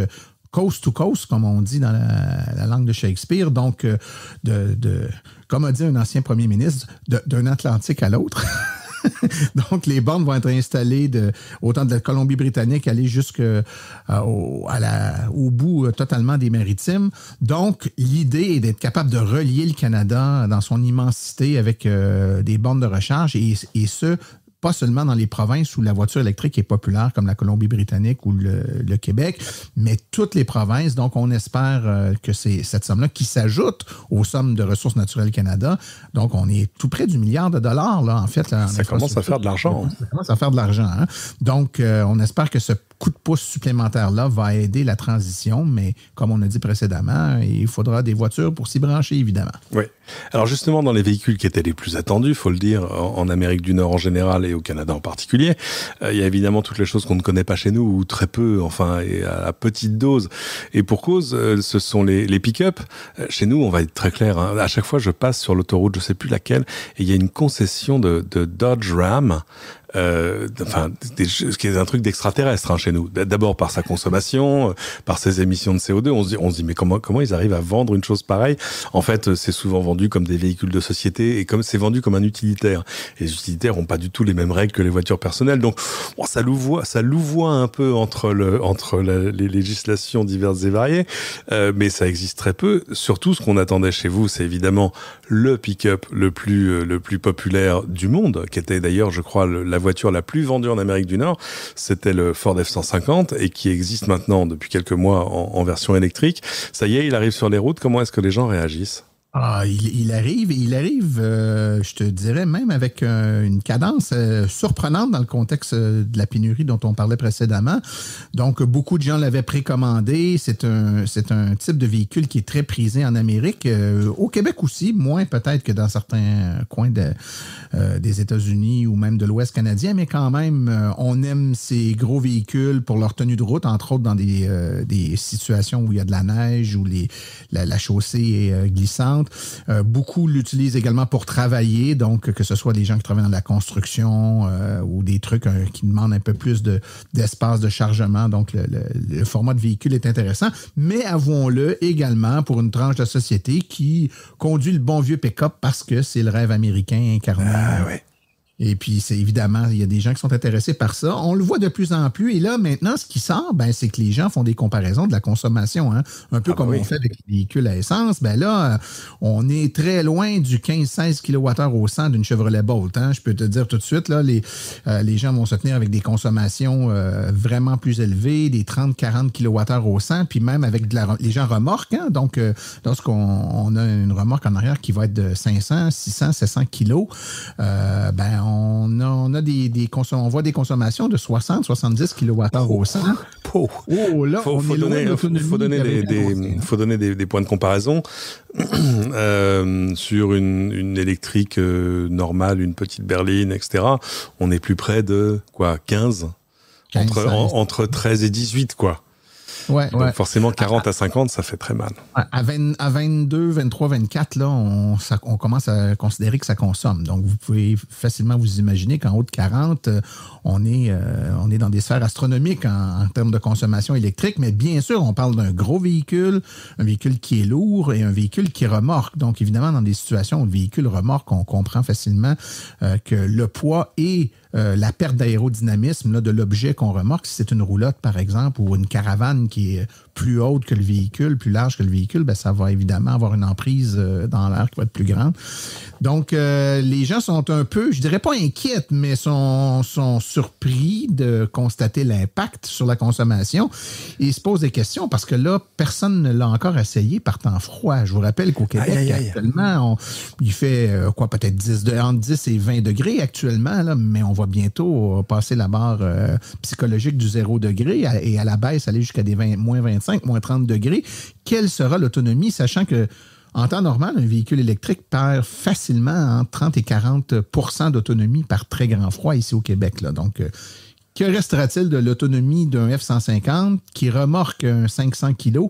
coast to coast, comme on dit dans la, langue de Shakespeare, donc euh, de, de, comme a dit un ancien premier ministre, d'un Atlantique à l'autre. Donc, les bornes vont être installées de, autant de la Colombie-Britannique aller jusqu'au euh, au bout euh, totalement des maritimes. Donc, l'idée est d'être capable de relier le Canada dans son immensité avec euh, des bornes de recharge et ce, pas seulement dans les provinces où la voiture électrique est populaire, comme la Colombie-Britannique ou le, Québec, mais toutes les provinces. Donc, on espère euh, que c'est cette somme-là qui s'ajoute aux sommes de Ressources naturelles Canada. Donc, on est tout près du milliard de dollars, là, en fait. ça, commence à faire de l'argent. Ça commence à faire de l'argent. Hein. Donc, euh, on espère que ce coup de pouce supplémentaire-là va aider la transition, mais comme on a dit précédemment, il faudra des voitures pour s'y brancher, évidemment. Oui. Alors justement, dans les véhicules qui étaient les plus attendus, faut le dire, en, Amérique du Nord en général et au Canada en particulier, euh, il y a évidemment toutes les choses qu'on ne connaît pas chez nous, ou très peu, enfin, et à petite dose. Et pour cause, euh, ce sont les, pick-up. Euh, chez nous, on va être très clair, hein, à chaque fois je passe sur l'autoroute, je sais plus laquelle, et il y a une concession de, de Dodge Ram euh, enfin, ce qui est un truc d'extraterrestre hein, chez nous. D'abord par sa consommation, euh, par ses émissions de CO2. On se dit, on se dit mais comment, comment ils arrivent à vendre une chose pareille En fait, euh, c'est souvent vendu comme des véhicules de société et comme c'est vendu comme un utilitaire. les utilitaires n'ont pas du tout les mêmes règles que les voitures personnelles. Donc, oh, ça louvoie, ça louvoie un peu entre le, entre les législations diverses et variées, euh, mais ça existe très peu. Surtout, ce qu'on attendait chez vous, c'est évidemment le pick-up le plus, le plus populaire du monde, qui était d'ailleurs, je crois, la voiture la plus vendue en Amérique du Nord, c'était le Ford F-150 et qui existe maintenant depuis quelques mois en, en version électrique. Ça y est, il arrive sur les routes. Comment est-ce que les gens réagissent ah, il, arrive, il arrive, euh, je te dirais même avec une cadence euh, surprenante dans le contexte euh, de la pénurie dont on parlait précédemment. Donc, beaucoup de gens l'avaient précommandé. C'est un, un type de véhicule qui est très prisé en Amérique, au Québec aussi, moins peut-être que dans certains coins des États-Unis ou même de l'Ouest canadien, mais quand même, on aime ces gros véhicules pour leur tenue de route, entre autres dans des, situations où il y a de la neige, où les, la chaussée est glissante euh, beaucoup l'utilisent également pour travailler, donc que ce soit des gens qui travaillent dans la construction euh, ou des trucs euh, qui demandent un peu plus d'espace de, chargement. Donc le, format de véhicule est intéressant, mais avouons-le également pour une tranche de société qui conduit le bon vieux pick-up parce que c'est le rêve américain incarné. Ah, et puis, c'est évidemment, il y a des gens qui sont intéressés par ça. On le voit de plus en plus. Et là, maintenant, ce qui sort, ben, c'est que les gens font des comparaisons de la consommation. Hein. Un peu ah, comme on fait avec les véhicules à essence. Ben là, euh, on est très loin du 15-16 kWh au 100 d'une Chevrolet Bolt. Hein? Je peux te dire tout de suite, là, les, euh, les gens vont se tenir avec des consommations euh, vraiment plus élevées, des 30-40 kWh au 100, puis même avec les gens remorquent. Hein. Donc, lorsqu'on a une remorque en arrière qui va être de 500, 600, 700 kilos, ben, on on, a, des, voit des consommations de 60, 70 kWh au 100. Il hein. faut, donner, des, points de comparaison. Euh, sur une, électrique euh, normale, une petite berline, etc., on est plus près de quoi 15, entre, entre 13 et 18, quoi. Donc forcément, 40 à, 50, ça fait très mal. À, à 22, 23, 24, là, on, commence à considérer que ça consomme. Donc, vous pouvez facilement vous imaginer qu'en haut de 40, euh, on est, euh, on est dans des sphères astronomiques en, termes de consommation électrique. Mais bien sûr, on parle d'un gros véhicule, un véhicule qui est lourd et un véhicule qui remorque. Donc, évidemment, dans des situations où le véhicule remorque, on comprend facilement euh, que le poids est euh, la perte d'aérodynamisme de l'objet qu'on remarque si c'est une roulotte, par exemple, ou une caravane qui est plus haute que le véhicule, plus large que le véhicule, ben, ça va évidemment avoir une emprise euh, dans l'air qui va être plus grande. Donc, euh, les gens sont un peu, je dirais pas inquiets, mais sont, sont surpris de constater l'impact sur la consommation Ils se posent des questions parce que là, personne ne l'a encore essayé par temps froid. Je vous rappelle qu'au Québec, actuellement, il fait euh, quoi, peut-être 10, entre 10 et 20 degrés actuellement, mais on va bientôt passer la barre psychologique du zéro degré et à la baisse aller jusqu'à des 20, moins 25 moins 30 degrés, quelle sera l'autonomie, sachant que en temps normal, un véhicule électrique perd facilement entre 30 et 40 d'autonomie par très grand froid ici au Québec. Donc, euh, que restera-t-il de l'autonomie d'un F-150 qui remorque un 500 kg?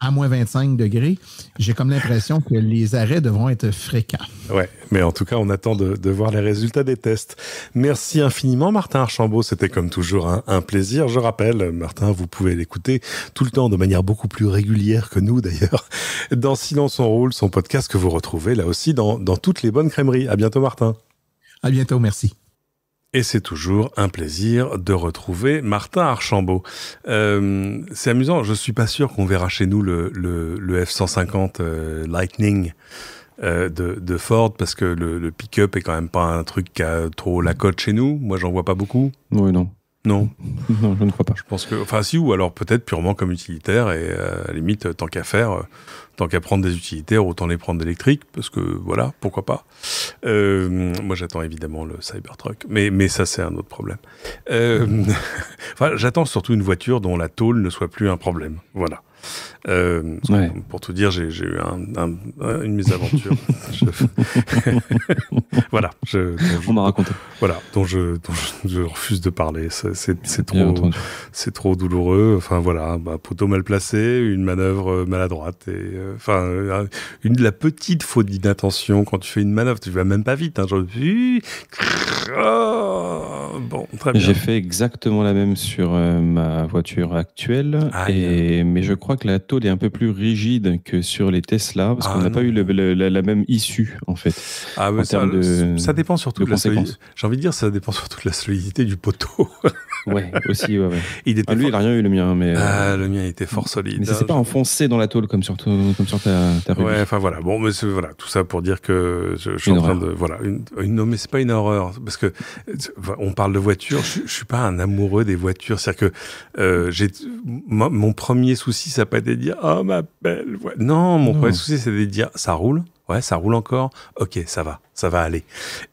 à moins 25 degrés, j'ai comme l'impression que les arrêts devront être fréquents. Ouais, mais en tout cas, on attend de, voir les résultats des tests. Merci infiniment, Martin Archambault. C'était comme toujours un, plaisir. Je rappelle, Martin, vous pouvez l'écouter tout le temps de manière beaucoup plus régulière que nous, d'ailleurs, dans Silence son rôle, son podcast que vous retrouvez là aussi dans, dans toutes les bonnes crèmeries. À bientôt, Martin. À bientôt, merci. Et c'est toujours un plaisir de retrouver Martin Archambault. Euh, c'est amusant, je suis pas sûr qu'on verra chez nous le, le, le F-150 euh, Lightning. Euh, de, de, Ford parce que le, le pick-up est quand même pas un truc qui a trop la cote chez nous. Moi, j'en vois pas beaucoup. Oui, non. Non. non, je ne crois pas. Je pense que, enfin, si, ou alors peut-être purement comme utilitaire, et euh, à limite, tant qu'à faire, euh, tant qu'à prendre des utilitaires, autant les prendre d'électriques, parce que voilà, pourquoi pas. Euh, moi, j'attends évidemment le Cybertruck, mais, mais ça, c'est un autre problème. enfin, j'attends surtout une voiture dont la tôle ne soit plus un problème. Voilà. Euh, pour tout dire, j'ai eu une mésaventure. voilà. Je, On m'a raconté. Voilà, dont je, je, refuse de parler. C'est trop, c'est trop douloureux. Enfin voilà, un poteau mal placé, une manœuvre maladroite et euh, enfin euh, une de la petite faute d'inattention quand tu fais une manœuvre, tu vas même pas vite. Hein, oh, bon, très bien. J'ai fait exactement la même sur ma voiture actuelle, et, mais je crois que la tôle est un peu plus rigide que sur les Tesla, parce qu'on ah n'a pas eu la, même issue, en fait. Ah ça, dépend surtout de, la solidité. J'ai envie de dire, ça dépend surtout de la solidité du poteau. ouais, aussi, ouais. Il ah, lui, il n'a rien eu, le mien. Hein, mais, euh, le mien était fort solide. Mais ça s'est pas enfoncé dans la tôle comme sur, comme sur ta, ta Ouais, enfin voilà. Bon, mais voilà, tout ça pour dire que je, suis en train de. Voilà, une, une mais c'est pas une horreur. Parce que on parle de voiture, je, ne suis pas un amoureux des voitures. C'est-à-dire que euh, j'ai mon premier souci, ça pas été dire oh ma belle. Non, mon premier souci c'est de dire ça roule. Ouais, ça roule encore. Ok, ça va, ça va aller.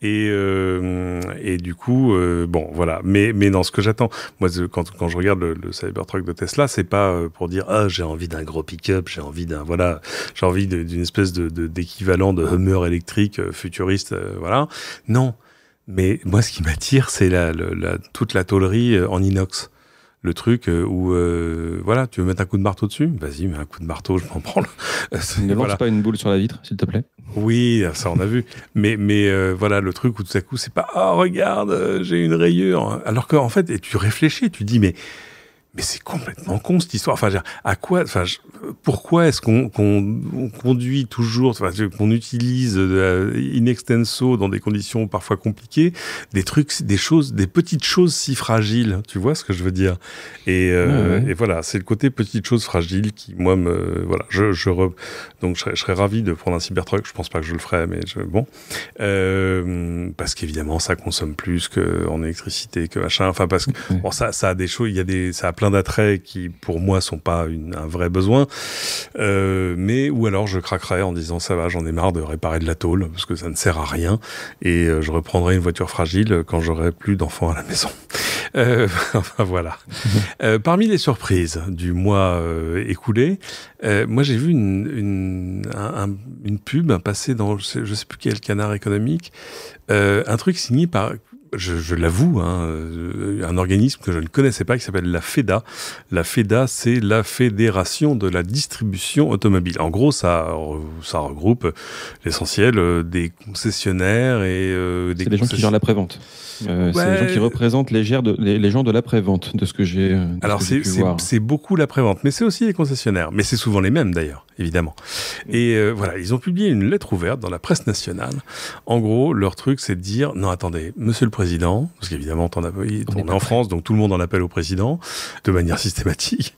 Et euh, et du coup, euh, bon, voilà. Mais mais dans ce que j'attends, moi, quand quand je regarde le, le Cybertruck de Tesla, c'est pas euh, pour dire ah j'ai envie d'un gros pick-up, j'ai envie d'un voilà, j'ai envie d'une espèce de d'équivalent de, Hummer électrique futuriste, voilà. Non, mais moi, ce qui m'attire, c'est la, la, toute la tôlerie en inox le truc euh, où euh, voilà, tu veux mettre un coup de marteau dessus Vas-y, mets un coup de marteau, je m'en prends. Euh, ne lance pas une boule sur la vitre, s'il te plaît. Oui, ça on a vu. Mais mais voilà, le truc où tout à coup c'est pas oh regarde, j'ai une rayure. Alors qu'en fait, et tu réfléchis, tu dis mais mais c'est complètement con cette histoire. Enfin, à quoi, enfin, pourquoi est-ce qu'on conduit toujours, enfin, qu'on utilise euh, in extenso dans des conditions parfois compliquées, des trucs, des choses, des petites choses si fragiles. Tu vois ce que je veux dire et, euh, et, voilà, c'est le côté petites choses fragiles qui, moi, me voilà, je, je donc je serais, ravi de prendre un Cybertruck. Je pense pas que je le ferais, mais bon, euh, parce qu'évidemment, ça consomme plus en électricité, que machin. Enfin, parce que bon, ça, ça a des choses, il y a des, ça a plein d'attraits qui, pour moi, sont pas un vrai besoin. Euh, mais ou alors je craquerai en disant ça va, j'en ai marre de réparer de la tôle parce que ça ne sert à rien et euh, je reprendrai une voiture fragile quand j'aurai plus d'enfants à la maison. Euh, enfin voilà. parmi les surprises du mois écoulé, moi j'ai vu une, une, une pub passer dans je sais plus quel canard économique, un truc signé par je, je l'avoue, hein, euh, un organisme que je ne connaissais pas qui s'appelle la FEDA. La FEDA, c'est la Fédération de la distribution automobile. En gros, ça, ça regroupe l'essentiel euh, des concessionnaires et euh, des. C'est les gens qui gèrent l'après-vente. Euh, c'est les gens qui représentent les, de, les, gens de l'après-vente, de ce que j'ai. Alors, c'est c'est beaucoup l'après-vente, mais c'est aussi les concessionnaires. Mais c'est souvent les mêmes d'ailleurs, évidemment. Et voilà, ils ont publié une lettre ouverte dans la presse nationale. En gros, leur truc, c'est de dire non, attendez, monsieur le président, président, parce qu'évidemment, on, est en France, donc tout le monde en appelle au président de manière systématique.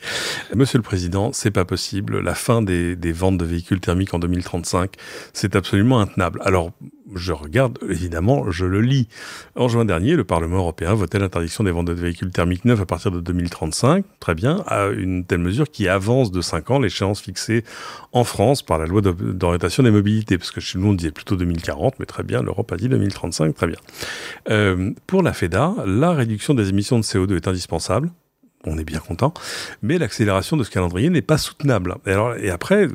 Monsieur le président, c'est pas possible. La fin des, des ventes de véhicules thermiques en 2035, c'est absolument intenable. Alors, je regarde, évidemment, je le lis. En juin dernier, le Parlement européen votait l'interdiction des ventes de véhicules thermiques neufs à partir de 2035, très bien, à une telle mesure qui avance de 5 ans l'échéance fixée en France par la loi d'orientation des mobilités, parce que chez nous on disait plutôt 2040, mais très bien, l'Europe a dit 2035, très bien. Euh, pour la FEDA, la réduction des émissions de CO2 est indispensable, on est bien content, mais l'accélération de ce calendrier n'est pas soutenable. Et, après,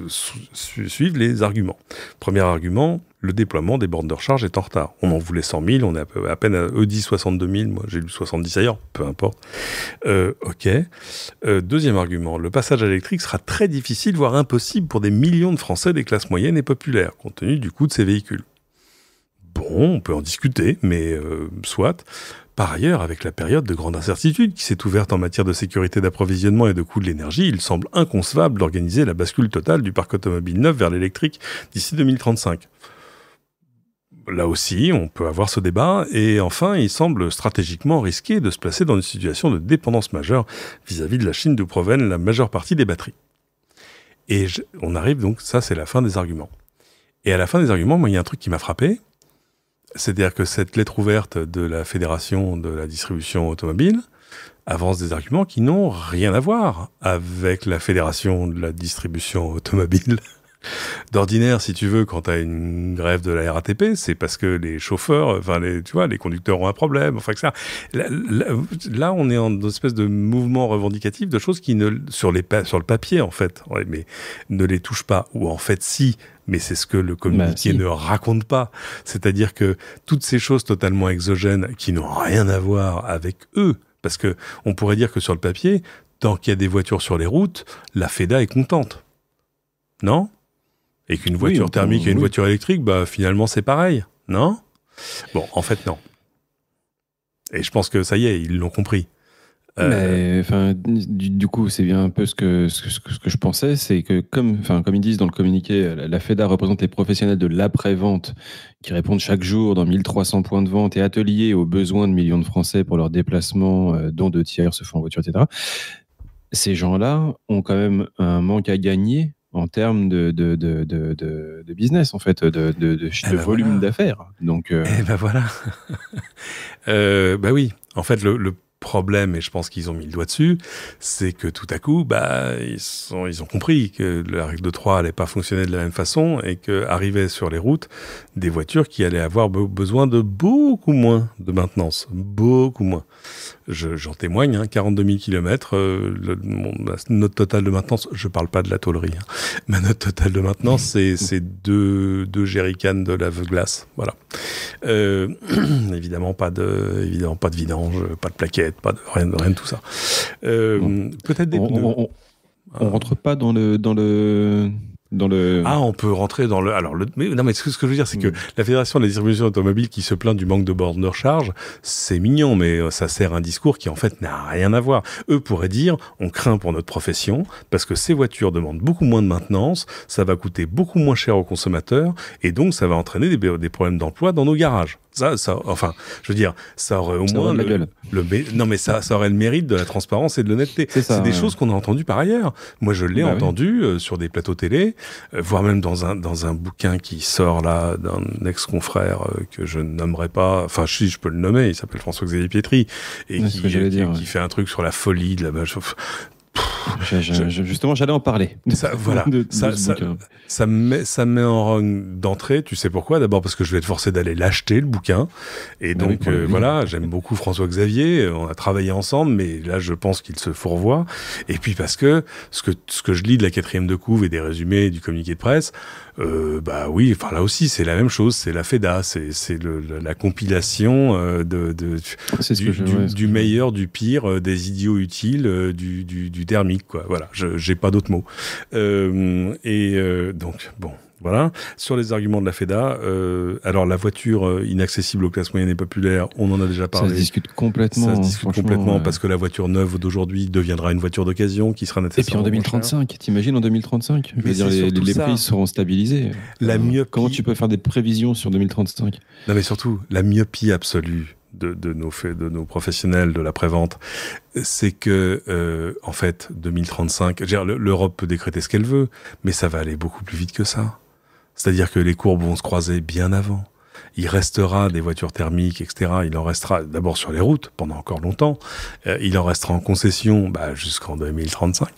suivent les arguments. Premier argument, le déploiement des bornes de recharge est en retard. On en voulait 100 000, on est à, peine à EDI 62 000, moi j'ai lu 70 ailleurs, peu importe. Euh, ok. Euh, deuxième argument, le passage à l'électrique sera très difficile, voire impossible pour des millions de Français des classes moyennes et populaires, compte tenu du coût de ces véhicules. Bon, on peut en discuter, mais euh, soit. Par ailleurs, avec la période de grande incertitude qui s'est ouverte en matière de sécurité d'approvisionnement et de coût de l'énergie, il semble inconcevable d'organiser la bascule totale du parc automobile neuf vers l'électrique d'ici 2035. Là aussi, on peut avoir ce débat. Et enfin, il semble stratégiquement risqué de se placer dans une situation de dépendance majeure vis-à-vis de la Chine d'où proviennent la majeure partie des batteries. Et on arrive donc, ça c'est la fin des arguments. Et à la fin des arguments, moi, il y a un truc qui m'a frappé. C'est-à-dire que cette lettre ouverte de la Fédération de la distribution automobile avance des arguments qui n'ont rien à voir avec la Fédération de la distribution automobile. D'ordinaire, si tu veux, quand tu as une grève de la RATP, c'est parce que les chauffeurs, enfin, les, tu vois, les conducteurs ont un problème, enfin, que ça. Là, on est en une espèce de mouvement revendicatif de choses qui, ne, sur, les, sur le papier, en fait, mais ne les touchent pas. Ou en fait, si, mais c'est ce que le communiqué bah, ne raconte pas. C'est-à-dire que toutes ces choses totalement exogènes qui n'ont rien à voir avec eux, parce que on pourrait dire que sur le papier, tant qu'il y a des voitures sur les routes, la FEDA est contente. Non et qu'une voiture thermique et une voiture électrique, bah, finalement, c'est pareil, non Bon, en fait, non. Et je pense que ça y est, ils l'ont compris. Euh, du, coup, c'est bien un peu ce que, ce, que je pensais, c'est que comme, comme ils disent dans le communiqué, la FEDA représente les professionnels de l'après-vente qui répondent chaque jour dans 1300 points de vente et ateliers aux besoins de millions de Français pour leurs déplacements, euh, dont deux tiers se font en voiture, etc. Ces gens-là ont quand même un manque à gagner en termes de, de, de, de, business, en fait, de, eh ben volume d'affaires. Donc, euh, Eh ben voilà. euh, bah oui, en fait, le, problème, et je pense qu'ils ont mis le doigt dessus, c'est que tout à coup, bah, ils, sont, ils ont compris que la règle de 3 n'allait pas fonctionner de la même façon et que sur les routes des voitures qui allaient avoir besoin de beaucoup moins de maintenance, beaucoup moins. J'en témoigne, 42 000 km, notre total de maintenance, je parle pas de la tôlerie, hein, mais notre total de maintenance, c'est, deux, deux jerrycans de lave-glace. Voilà. Euh, évidemment, pas de, évidemment, pas de vidange, pas de plaquettes, pas de rien, rien de tout ça. Euh, peut-être des on, pneus. on ah. rentre pas dans le, dans le, le ah on peut rentrer dans le alors non mais ce que, je veux dire c'est que mm. la fédération des distribution automobiles qui se plaint du manque de bord de recharge c'est mignon mais euh, ça sert un discours qui en fait n'a rien à voir eux pourraient dire on craint pour notre profession parce que ces voitures demandent beaucoup moins de maintenance ça va coûter beaucoup moins cher aux consommateurs et donc ça va entraîner des problèmes d'emploi dans nos garages ça, ça, enfin, je veux dire, ça aurait au moins le, non mais ça, ça aurait le mérite de la transparence et de l'honnêteté. C'est des choses qu'on a entendues par ailleurs. Moi, je l'ai bah entendu euh, sur des plateaux télé, euh, voire même dans un dans un bouquin qui sort là d'un ex confrère euh, que je nommerai pas. Enfin, si je peux le nommer, il s'appelle François-Xavier Pietri et, qui, qui, qui, fait un truc sur la folie de la justement, j'allais en parler. Ça, voilà. ça, ça, me met, ça met en rang d'entrée. Tu sais pourquoi D'abord parce que je vais être forcé d'aller l'acheter, le bouquin. Et bah donc, euh, voilà, j'aime beaucoup François-Xavier. On a travaillé ensemble, mais là, je pense qu'il se fourvoie. Et puis parce que ce que, ce que je lis de la quatrième de couve et des résumés du communiqué de presse, euh, bah oui, enfin là aussi c'est la même chose, c'est la FEDA, c'est la compilation de, du, meilleur, du pire, euh, des idiots utiles, euh, du, du, du dermique, quoi. Voilà, j'ai pas d'autres mots. et donc bon, voilà. Sur les arguments de la FEDA, euh, alors la voiture euh, inaccessible aux classes moyennes et populaires, on en a déjà parlé. Ça se discute complètement. Ça se discute complètement parce que la voiture neuve d'aujourd'hui deviendra une voiture d'occasion qui sera nécessaire. Et puis en 2035, t'imagines en 2035 dire, les, les prix seront stabilisés. La euh, myopie... Comment tu peux faire des prévisions sur 2035 Non mais surtout, la myopie absolue. De, nos, de nos professionnels de la prévente, c'est que, en fait, 2035, l'Europe peut décréter ce qu'elle veut, mais ça va aller beaucoup plus vite que ça. C'est-à-dire que les courbes vont se croiser bien avant. Il restera des voitures thermiques, etc. Il en restera d'abord sur les routes pendant encore longtemps. Euh, il en restera en concession bah, jusqu'en 2035.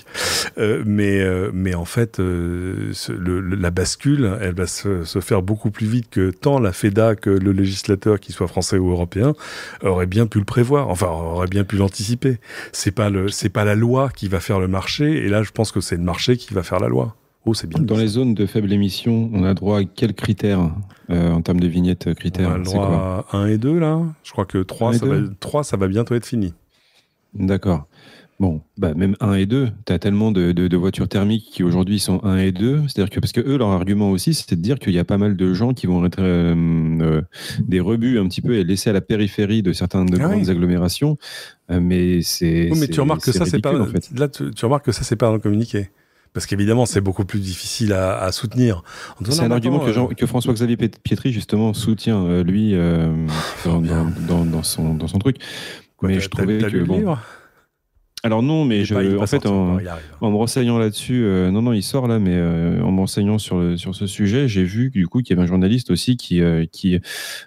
Euh, mais, euh, mais en fait, la bascule, elle va se, faire beaucoup plus vite que tant la FEDA que le législateur, qu'il soit français ou européen, aurait bien pu le prévoir. Enfin, aurait bien pu l'anticiper. C'est pas le, c'est pas la loi qui va faire le marché. Et là, je pense que c'est le marché qui va faire la loi. Oh, dans les zones de faible émission, on a droit à quels critères euh, en termes de vignettes euh, critères On a droit à 1 et 2 là. Je crois que 3 ça, va, 3 ça, va, bientôt être fini. D'accord. Bon, bah même 1 et 2, tu as tellement de, voitures thermiques qui aujourd'hui sont 1 et 2. C'est-à-dire que, parce que eux, leur argument aussi, c'était de dire qu'il y a pas mal de gens qui vont être euh, des rebuts un petit peu et laissés à la périphérie de certaines ah grandes agglomérations. mais c'est. mais tu remarques, tu remarques que ça, c'est pas. Là, tu, remarques que ça, c'est pas dans le communiqué. Parce qu'évidemment, c'est beaucoup plus difficile à, soutenir. C'est un argument que, euh, François-Xavier Pietri, justement, soutient, euh, lui, euh, dans, dans, son, dans son truc. mais je trouvais que. Bon, alors non, mais je, en fait, en, me renseignant là-dessus, euh, non, non, il sort là, mais euh, en me renseignant sur, sur ce sujet, j'ai vu du coup qu'il y avait un journaliste aussi qui, euh, qui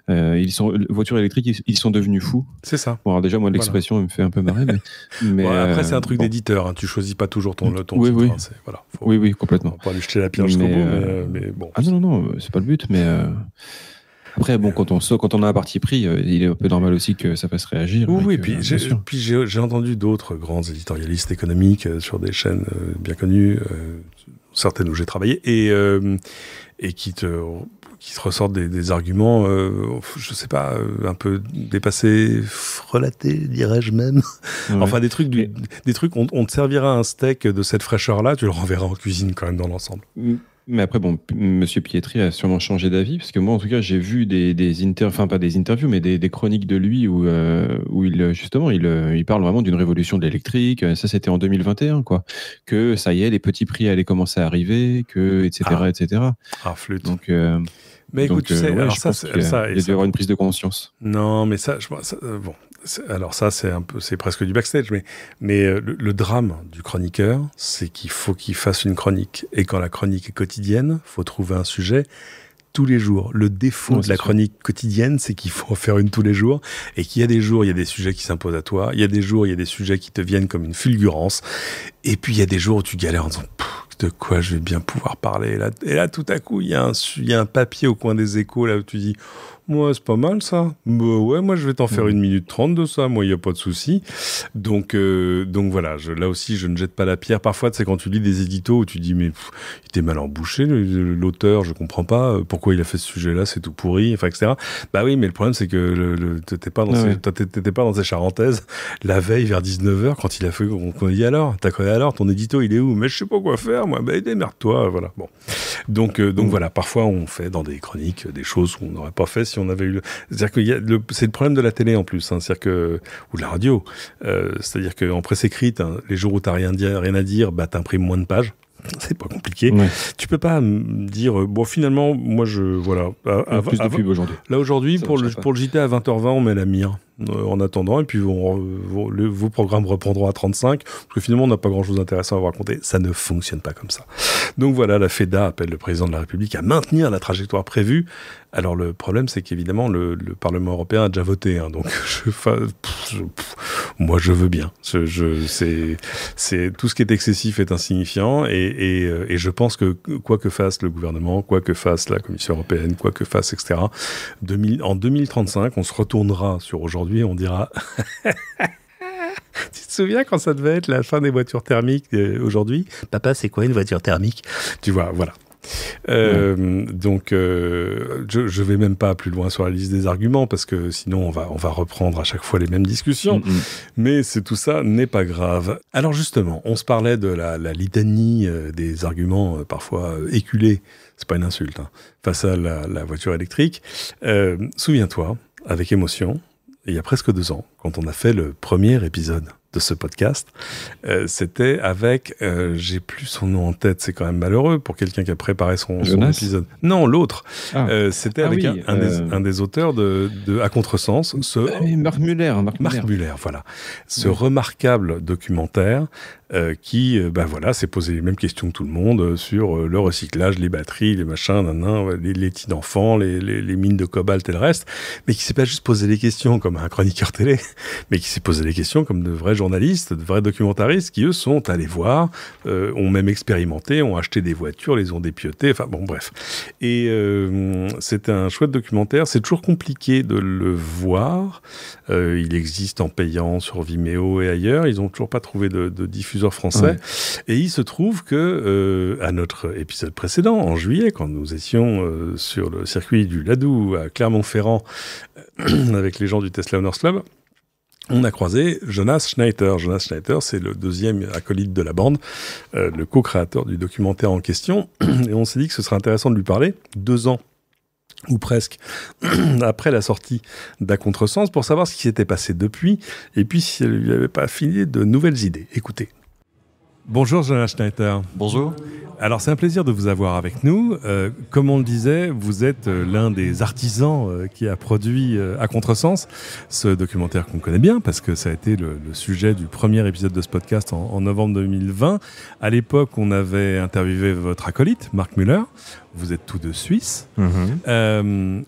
ils sont voitures électriques, ils, sont devenus fous. C'est ça. Bon, déjà, moi, l'expression me fait un peu marrer, mais, après, c'est un truc d'éditeur. Hein, tu choisis pas toujours ton mm. ton oui, oui. Hein, voilà, oui, oui, complètement. Pas lui jeter la pierre jusqu'au bon. Ah non, non, non, c'est pas le but, mais. Après, bon, quand on, quand on a un parti pris, euh, il est un peu normal aussi que ça fasse réagir. Oui, oui puis j'ai entendu d'autres grands éditorialistes économiques euh, sur des chaînes euh, bien connues, certaines où j'ai travaillé, et, et qui te qui te ressortent des, arguments, je je sais pas, un peu dépassés, relatés dirais-je même. enfin, des trucs, des trucs. On, te servira un steak de cette fraîcheur-là, tu le renverras en cuisine quand même dans l'ensemble. Mmh. Mais après, bon, Monsieur Pietri a sûrement changé d'avis, parce que moi, en tout cas, j'ai vu des, interviews, enfin pas des interviews, mais des, chroniques de lui où, euh, où il, justement, il, euh, il parle vraiment d'une révolution de l'électrique. Euh, ça, c'était en 2021, quoi. Que ça y est, les petits prix allaient commencer à arriver, que etc., ah. etc. Ah, flûte. mais écoute, ça, ça, il, y avoir une prise de conscience. Non, mais ça, je, ça, bon, alors ça, c'est un peu, c'est presque du backstage, mais, mais euh, le, drame du chroniqueur, c'est qu'il faut qu'il fasse une chronique. Et quand la chronique est quotidienne, faut trouver un sujet tous les jours. Le défaut de la chronique quotidienne, c'est qu'il faut en faire une tous les jours et qu'il y a des jours, il y a des sujets qui s'imposent à toi, il y a des jours, il y a des sujets qui te viennent comme une fulgurance, et puis il y a des jours où tu galères en disant de quoi je vais bien pouvoir parler. Et là, et là tout à coup, il y, a un, un papier au coin des échos là où tu dis Moi, c'est pas mal ça. Bah ouais, moi, je vais t'en faire mmh. une minute trente de ça. Moi, il n'y a pas de souci. Donc, euh, donc voilà, je, là aussi, je ne jette pas la pierre. Parfois, c'est quand tu lis des éditos où tu dis Mais il était mal embouché, l'auteur, je comprends pas. Euh, pourquoi il a fait ce sujet-là C'est tout pourri, enfin, etc. Bah oui, mais le problème, c'est que tu pas, dans ah pas dans ces charentaises la veille vers 19h quand il a fait qu'on dit alors. T'as quoi alors Ton édito, il est où Mais je sais pas quoi faire moi. Bah, démerde-toi, voilà. Bon. Donc, euh, donc voilà, parfois on fait dans des chroniques des choses qu'on n'aurait pas fait si on avait eu. C'est-à-dire que le... c'est le problème de la télé en plus, hein, c'est-à-dire que ou de la radio. Euh, c'est-à-dire qu'en presse écrite, hein, les jours où t'as rien, rien à dire, bah t'imprimes moins de pages c'est pas compliqué. Tu peux pas mm, dire euh, bon finalement moi je voilà plus de pub aujourd'hui. Là aujourd'hui pour le pour le JT à 20h20 on met la mire. Euh, en attendant, et puis vos, programmes reprendront à 35, parce que finalement, on n'a pas grand-chose d'intéressant à vous raconter. Ça ne fonctionne pas comme ça. Donc voilà, la FEDA appelle le président de la République à maintenir la trajectoire prévue. Alors le problème, c'est qu'évidemment, le, Parlement européen a déjà voté, hein, donc je, moi, je veux bien. c'est, tout ce qui est excessif est insignifiant, euh, et, je pense que quoi que fasse le gouvernement, quoi que fasse la Commission européenne, quoi que fasse, etc., en 2035, on se retournera sur aujourd'hui on dira. tu te souviens quand ça devait être la fin des voitures thermiques euh, aujourd'hui Papa, c'est quoi une voiture thermique Tu vois, voilà. Euh, donc, euh, je, ne vais même pas plus loin sur la liste des arguments parce que sinon on va on va reprendre à chaque fois les mêmes discussions. Mm, mm. Mais c'est tout ça n'est pas grave. Alors justement, on se parlait de la, litanie des arguments parfois éculés. C'est pas une insulte hein. face à la voiture électrique. Souviens-toi avec émotion il y a presque deux ans, quand on a fait le premier épisode de ce podcast, euh, c'était avec, euh, j'ai plus son nom en tête, c'est quand même malheureux pour quelqu'un qui a préparé son, épisode. Non, l'autre. Ah. Euh, c'était ah avec un, des, auteurs de, de À Contresens. Ce... Ah Marc Muller. Marc, Muller, voilà. Ce remarquable documentaire euh, qui, ben voilà, s'est posé les mêmes questions que tout le monde euh, sur le recyclage, les batteries, les machins, les petits d'enfants, les, mines de cobalt et le reste, mais qui s'est pas juste posé les questions comme un chroniqueur télé, mais qui s'est posé les questions comme de vrais journalistes, de vrais documentaristes qui, eux, sont allés voir, ont même expérimenté, ont acheté des voitures, les ont dépiautées, enfin bon, bref. Et c'est un chouette documentaire, c'est toujours compliqué de le voir, il existe en payant sur Vimeo et ailleurs, ils ont toujours pas trouvé de, de diffusion français. Et il se trouve que, euh, à notre épisode précédent, en juillet, quand nous étions euh, sur le circuit du Ladoux à Clermont-Ferrand euh, avec les gens du Tesla Owners Club, on a croisé Jonas Schneider. Jonas Schneider, c'est le deuxième acolyte de la bande, le co-créateur du documentaire en question. Et on s'est dit que ce serait intéressant de lui parler. Deux ans ou presque après la sortie d'A Contresens pour savoir ce qui s'était passé depuis et puis s'il lui avait pas fini de nouvelles idées. Écoutez. Bonjour Jonas Schneider. Bonjour. Alors c'est un plaisir de vous avoir avec nous. Euh, comme on le disait, vous êtes euh, l'un des artisans euh, qui a produit à contresens ce documentaire qu'on connaît bien parce que ça a été le, sujet du premier épisode de ce podcast en, novembre 2020. À l'époque, on avait interviewé votre acolyte, Marc Muller. Vous êtes tous deux Suisses. Mhm.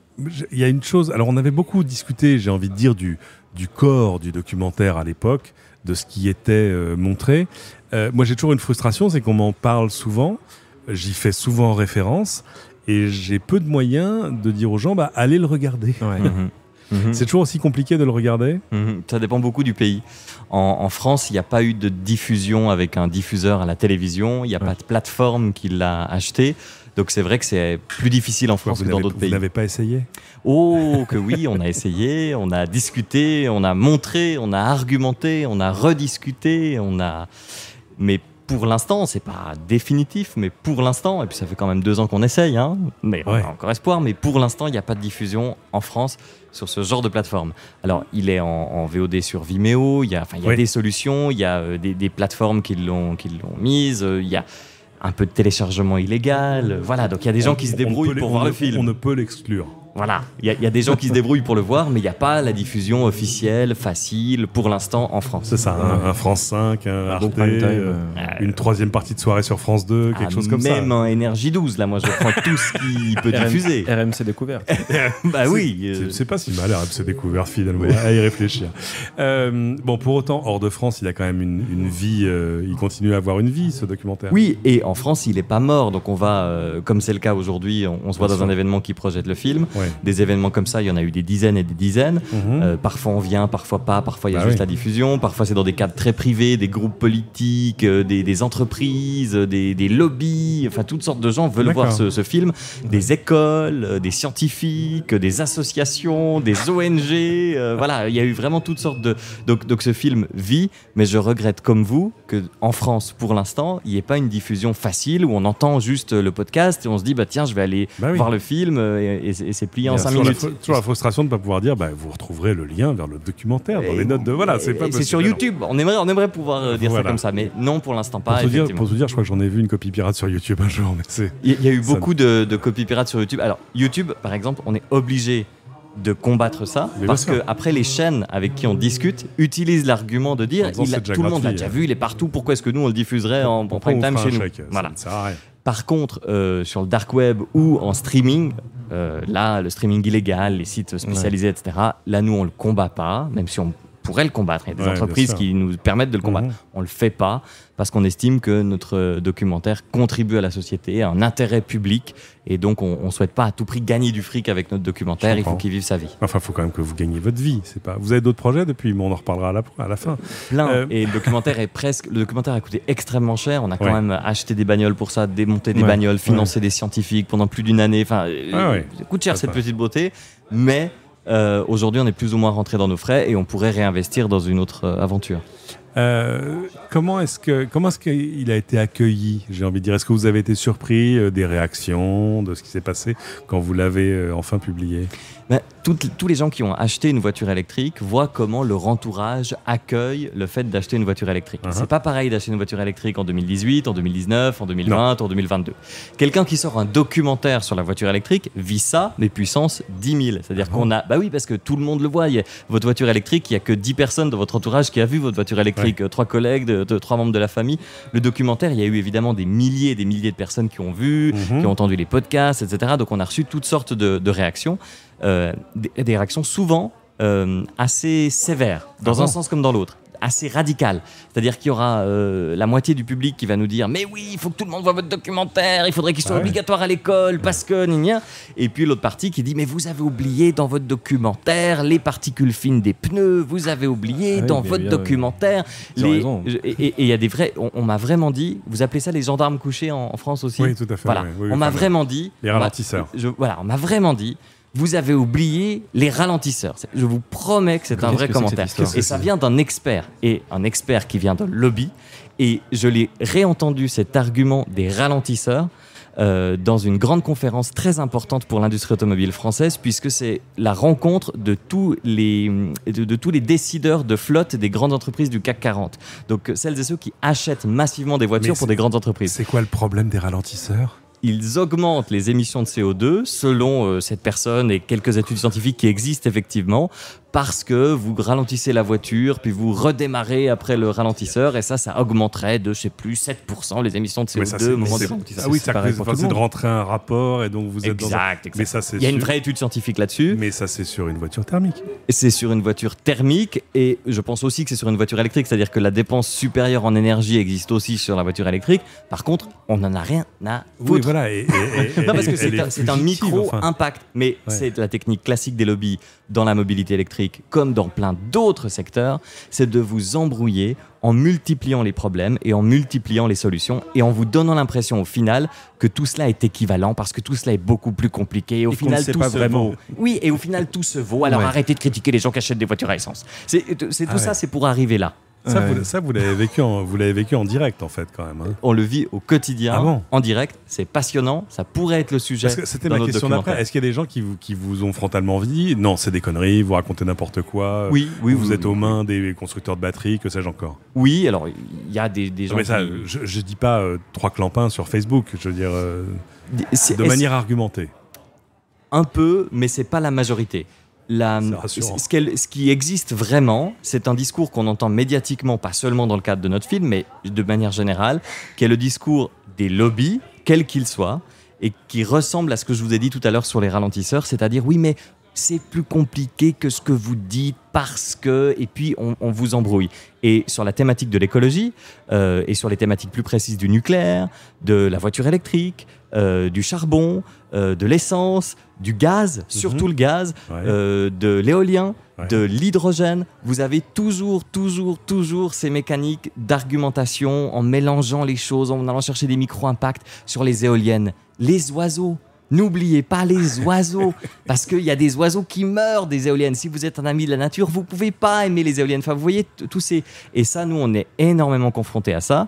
Il y a une chose, alors on avait beaucoup discuté, j'ai envie de dire, du, corps du documentaire à l'époque, de ce qui était montré. Euh, moi, j'ai toujours une frustration, c'est qu'on m'en parle souvent, j'y fais souvent référence, et j'ai peu de moyens de dire aux gens, bah, allez le regarder. Mhm. Mhm. C'est toujours aussi compliqué de le regarder mhm. Ça dépend beaucoup du pays. En, France, il n'y a pas eu de diffusion avec un diffuseur à la télévision, il n'y a pas de plateforme qui l'a acheté. Donc c'est vrai que c'est plus difficile en France que dans d'autres pays. Vous n'avez pas essayé Oh que oui, on a essayé, on a discuté, on a montré, on a argumenté, on a rediscuté, on a mais pour l'instant, c'est pas définitif, mais pour l'instant, et puis ça fait quand même deux ans qu'on essaye, hein, mais on a encore espoir, mais pour l'instant, il n'y a pas de diffusion en France sur ce genre de plateforme. Alors, il est en, VOD sur Vimeo, il y a, des solutions, il y a euh, des, plateformes qui l'ont mise, euh, il y a un peu de téléchargement illégal, voilà, donc il y a des gens qui se débrouillent pour voir le film. On ne peut l'exclure. Voilà, il y, a des gens qui se débrouillent pour le voir, mais il n'y a pas la diffusion officielle, facile, pour l'instant, en France. C'est ça, un, France 5, un, Arte, euh, une troisième partie de soirée sur France 2, quelque ah, chose comme même ça. Même un énergie 12, là, moi je prends tout ce qui peut diffuser. RMC Découverte. bah oui. Euh. C'est pas si mal, RMC Découverte, finalement, à y réfléchir. Euh, bon, pour autant, hors de France, il a quand même une, vie, il continue à avoir une vie, ce documentaire. Oui, et en France, il n'est pas mort, donc on va, comme c'est le cas aujourd'hui, on, se voit dans un événement qui projette le film des événements comme ça, il y en a eu des dizaines et des dizaines. Mhm. Euh, parfois on vient, parfois pas, parfois il y a bah juste la diffusion, parfois c'est dans des cadres très privés, des groupes politiques, euh, des, entreprises, euh, des, lobbies, enfin toutes sortes de gens veulent voir ce, film, des écoles, des scientifiques, des associations, des ONG, voilà, il y a eu vraiment toutes sortes de... Donc, ce film vit, mais je regrette comme vous que en France, pour l'instant, il n'y ait pas une diffusion facile où on entend juste le podcast et on se dit, bah tiens, je vais aller bah voir le film et, et c'est plié en 5 minutes. La frustration de ne pas pouvoir dire bah, vous retrouverez le lien vers le documentaire dans les notes de. Voilà, c'est pas C'est sur YouTube, on aimerait, on aimerait pouvoir euh, dire ça comme ça, mais non pour l'instant pas. Pour vous dire, je crois que j'en ai vu une copie pirate sur YouTube un jour. Il y, a eu beaucoup de, copies pirates sur YouTube. Alors, YouTube, par exemple, on est obligé de combattre ça parce que après les chaînes avec qui on discute utilisent l'argument de dire tout le monde l'a déjà vu il est partout pourquoi est-ce que nous on le diffuserait en, prime time chez nous voilà. Par contre, euh, sur le dark web ou en streaming, euh, là, le streaming illégal, les sites spécialisés, etc., là, nous, on le combat pas, même si on pourrait le combattre. Il y a des entreprises qui nous permettent de le combattre. Mhm. On ne le fait pas parce qu'on estime que notre euh, documentaire contribue à la société, à un intérêt public, et donc on ne souhaite pas à tout prix gagner du fric avec notre documentaire, il faut qu'il vive sa vie. Enfin, il faut quand même que vous gagnez votre vie. C'est pas... Vous avez d'autres projets depuis, mais on en reparlera à la, à la fin. Plein, euh, et le documentaire est presque... Le documentaire a coûté extrêmement cher, on a quand même acheté des bagnoles pour ça, démonté des bagnoles, financé des scientifiques pendant plus d'une année, enfin, euh, ah coûte cher cette petite beauté, mais... Euh, aujourd'hui, on est plus ou moins rentré dans nos frais et on pourrait réinvestir dans une autre euh, aventure. Euh, comment est-ce comment est-ce qu'il a été accueilli J'ai envie de dire, est-ce que vous avez été surpris des réactions, de ce qui s'est passé quand vous l'avez enfin publié toutes, tous les gens qui ont acheté une voiture électrique voient comment leur entourage accueille le fait d'acheter une voiture électrique. Uh-huh. C'est pas pareil d'acheter une voiture électrique en 2018, en 2019, en 2020, en 2022. Quelqu'un qui sort un documentaire sur la voiture électrique vit ça, mais puissance 10 000. C'est-à-dire uh-huh. qu'on a. Bah oui, parce que tout le monde le voit. votre voiture électrique, il n'y a que 10 personnes dans votre entourage qui a vu votre voiture électrique, trois collègues, de, trois membres de la famille. Le documentaire, il y a eu évidemment des milliers et des milliers de personnes qui ont vu, mm-hmm. qui ont entendu les podcasts, etc. Donc on a reçu toutes sortes de, de réactions. Euh, des réactions souvent euh, assez sévères, dans ah un sens comme dans l'autre assez radical. C'est-à-dire qu'il y aura euh, la moitié du public qui va nous dire Mais oui, il faut que tout le monde voit votre documentaire, il faudrait qu'il soit ah obligatoire à l'école, parce que. Et puis l'autre partie qui dit Mais vous avez oublié dans votre documentaire les particules fines des pneus, vous avez oublié ah dans votre documentaire. Les... Et il y a des vrais. On, m'a vraiment dit Vous appelez ça les gendarmes couchés en, France aussi Oui, tout à fait. Voilà. on m'a vraiment dit. Les ralentisseurs. voilà, on m'a vraiment dit vous avez oublié les ralentisseurs. Je vous promets que c'est un vrai commentaire. Et ça vient d'un expert, et un expert qui vient d'un lobby. Et je l'ai réentendu, cet argument des ralentisseurs, euh, dans une grande conférence très importante pour l'industrie automobile française, puisque c'est la rencontre de tous, les, de, tous les décideurs de flotte des grandes entreprises du CAC 40. Donc celles et ceux qui achètent massivement des voitures pour des grandes entreprises. C'est quoi le problème des ralentisseurs ils augmentent les émissions de CO2 selon euh, cette personne et quelques études scientifiques qui existent effectivement parce que vous ralentissez la voiture, puis vous redémarrez après le ralentisseur, et ça, ça augmenterait de, je sais plus, 7% les émissions de CO2 au moment du Ah oui, ça c'est de rentrer un rapport, et donc vous êtes dans... Exact, Mais ça, Il y a une vraie étude scientifique là-dessus. Mais ça, c'est sur une voiture thermique. C'est sur une voiture thermique, et je pense aussi que c'est sur une voiture électrique, c'est-à-dire que la dépense supérieure en énergie existe aussi sur la voiture électrique. Par contre, on n'en a rien à foutre. Oui, voilà. Et, non, parce que c'est un, micro-impact, mais c'est la technique classique des lobbies dans la mobilité électrique comme dans plein d'autres secteurs, c'est de vous embrouiller en multipliant les problèmes et en multipliant les solutions et en vous donnant l'impression au final que tout cela est équivalent parce que tout cela est beaucoup plus compliqué et au final tout se vraiment. vaut. Oui, et au final tout se vaut. Alors arrêtez de critiquer les gens qui achètent des voitures à essence. C'est euh, tout ah ça, c'est pour arriver là. Ça, vous, l'avez vécu, en, direct en fait quand même. Hein. On le vit au quotidien, ah en direct. C'est passionnant. Ça pourrait être le sujet. la c'était ma question d'après. Est-ce qu'il y a des gens qui vous, qui vous ont frontalement dit non, c'est des conneries, vous racontez n'importe quoi. Oui, oui. Vous êtes aux mains des constructeurs de batteries, que sais-je encore. Oui, alors il y a des, gens. mais ça, je, ne dis pas euh, trois clampins sur Facebook. Je veux dire euh, de manière argumentée. Un peu, mais c'est pas la majorité ce, qui existe vraiment, c'est un discours qu'on entend médiatiquement, pas seulement dans le cadre de notre film, mais de manière générale, qui est le discours des lobbies, quels qu'ils soient, et qui ressemble à ce que je vous ai dit tout à l'heure sur les ralentisseurs, c'est-à-dire oui mais c'est plus compliqué que ce que vous dites parce que, et puis on, vous embrouille. Et sur la thématique de l'écologie, euh, et sur les thématiques plus précises du nucléaire, de la voiture électrique, euh, du charbon, euh, de l'essence, du gaz, mhm. surtout le gaz, de l'éolien, de l'hydrogène, vous avez toujours, toujours, toujours ces mécaniques d'argumentation en mélangeant les choses, en allant chercher des micro-impacts sur les éoliennes. Les oiseaux, N'oubliez pas les oiseaux, parce qu'il y a des oiseaux qui meurent des éoliennes. Si vous êtes un ami de la nature, vous pouvez pas aimer les éoliennes. vous voyez tous ces et ça, nous, on est énormément confrontés à ça.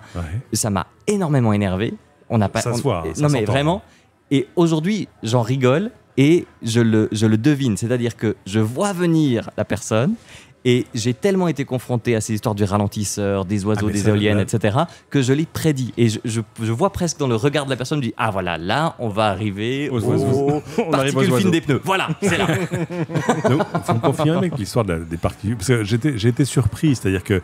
Ça m'a énormément énervé. On n'a pas. Ça hein, non mais vraiment. Et aujourd'hui, j'en rigole et je le, je le devine. C'est-à-dire que je vois venir la personne et j'ai tellement été confronté à ces histoires du ralentisseur, des oiseaux, ah, des éoliennes, etc., que je l'ai prédit. Et je, vois presque dans le regard de la personne, je dis Ah voilà, là, on va arriver aux, oiseaux. on arrive au des pneus. Voilà, c'est là. Donc, faut me confirmer avec l'histoire des particules. Parce que j'ai été surpris. C'est-à-dire que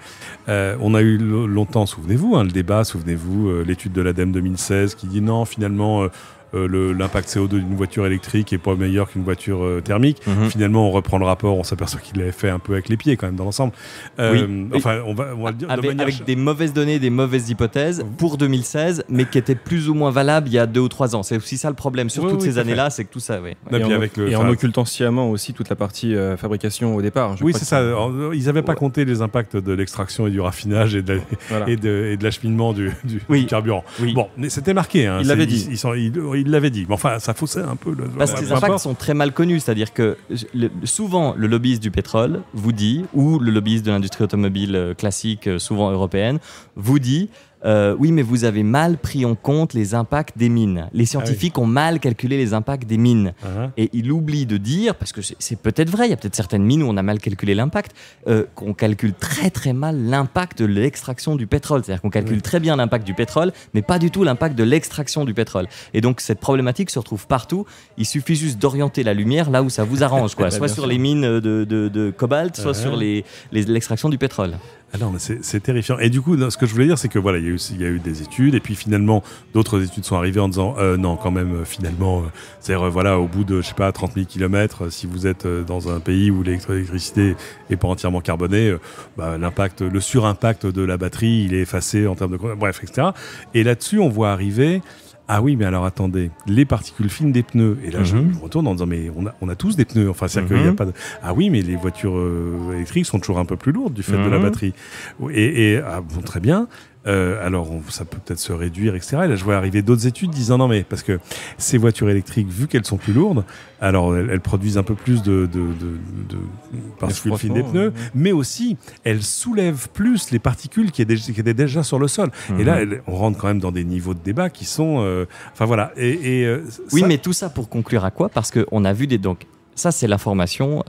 euh, on a eu longtemps, souvenez-vous, hein, le débat, souvenez-vous, euh, l'étude de l'ADEME 2016 qui dit Non, finalement, euh, euh, l'impact CO2 d'une voiture électrique est pas meilleur qu'une voiture euh, thermique. Mhm. Finalement, on reprend le rapport, on s'aperçoit qu'il l'avait fait un peu avec les pieds quand même dans l'ensemble. Euh, on va, avec, des mauvaises données, des mauvaises hypothèses pour 2016, mais qui étaient plus ou moins valables il y a deux ou trois ans. C'est aussi ça le problème sur toutes ces années-là, c'est que tout ça. Et, en, en, occultant sciemment aussi toute la partie fabrication au départ. oui, c'est ça. ils n'avaient pas compté les impacts de l'extraction et du raffinage et de, l'acheminement et de, du, du, carburant. Bon, c'était marqué. Hein, il dit. Ils, il l'avait dit. Mais enfin, ça faussait un peu. Le, Parce que les impacts sont très mal connus. C'est-à-dire que souvent, le lobbyiste du pétrole vous dit, ou le lobbyiste de l'industrie automobile euh, classique, euh, souvent européenne, vous dit euh, oui, mais vous avez mal pris en compte les impacts des mines. Les ah scientifiques ont mal calculé les impacts des mines. Uh-huh. Et il oublie de dire, parce que c'est peut-être vrai, il y a peut-être certaines mines où on a mal calculé l'impact, euh, qu'on calcule très très mal l'impact de l'extraction du pétrole. C'est-à-dire qu'on calcule très bien l'impact du pétrole, mais pas du tout l'impact de l'extraction du pétrole. Et donc cette problématique se retrouve partout. Il suffit juste d'orienter la lumière là où ça vous arrange, bah, soit sur les mines de, cobalt, soit uh-huh. sur l'extraction du pétrole. Alors ah c'est terrifiant. Et du coup, ce que je voulais dire, c'est que voilà, il y, a eu, il y, a eu des études, et puis finalement, d'autres études sont arrivées en disant euh, non, quand même, euh, finalement, euh, cest voilà, au bout de, je sais pas, 30 000 km, si vous êtes dans un pays où l'électricité est pas entièrement carbonée, bah, l'impact, le surimpact de la batterie, il est effacé en termes de. Bref, etc. Et là-dessus, on voit arriver ah oui, mais alors attendez, les particules fines des pneus. Et là, je, mhm. retourne en disant, mais on a, on a tous des pneus. Enfin, c'est-à-dire qu'il n'y a mhm. pas de... Ah oui, mais les voitures euh, électriques sont toujours un peu plus lourdes du fait de la mhm. batterie. Et, et ah, bon, très bien. Euh, alors ça peut peut-être se réduire, etc. Et là, je vois arriver d'autres études disant non mais parce que ces voitures électriques, vu qu'elles sont plus lourdes, alors elles, produisent un peu plus de, particules fines des pneus, mais aussi elles soulèvent plus les particules qui étaient, déjà sur le sol. Et là, mhm. on rentre quand même dans des niveaux de débat qui sont, euh, enfin voilà. Et, euh, oui, mais tout ça pour conclure à quoi Parce qu'on a vu des donc ça, c'est l'information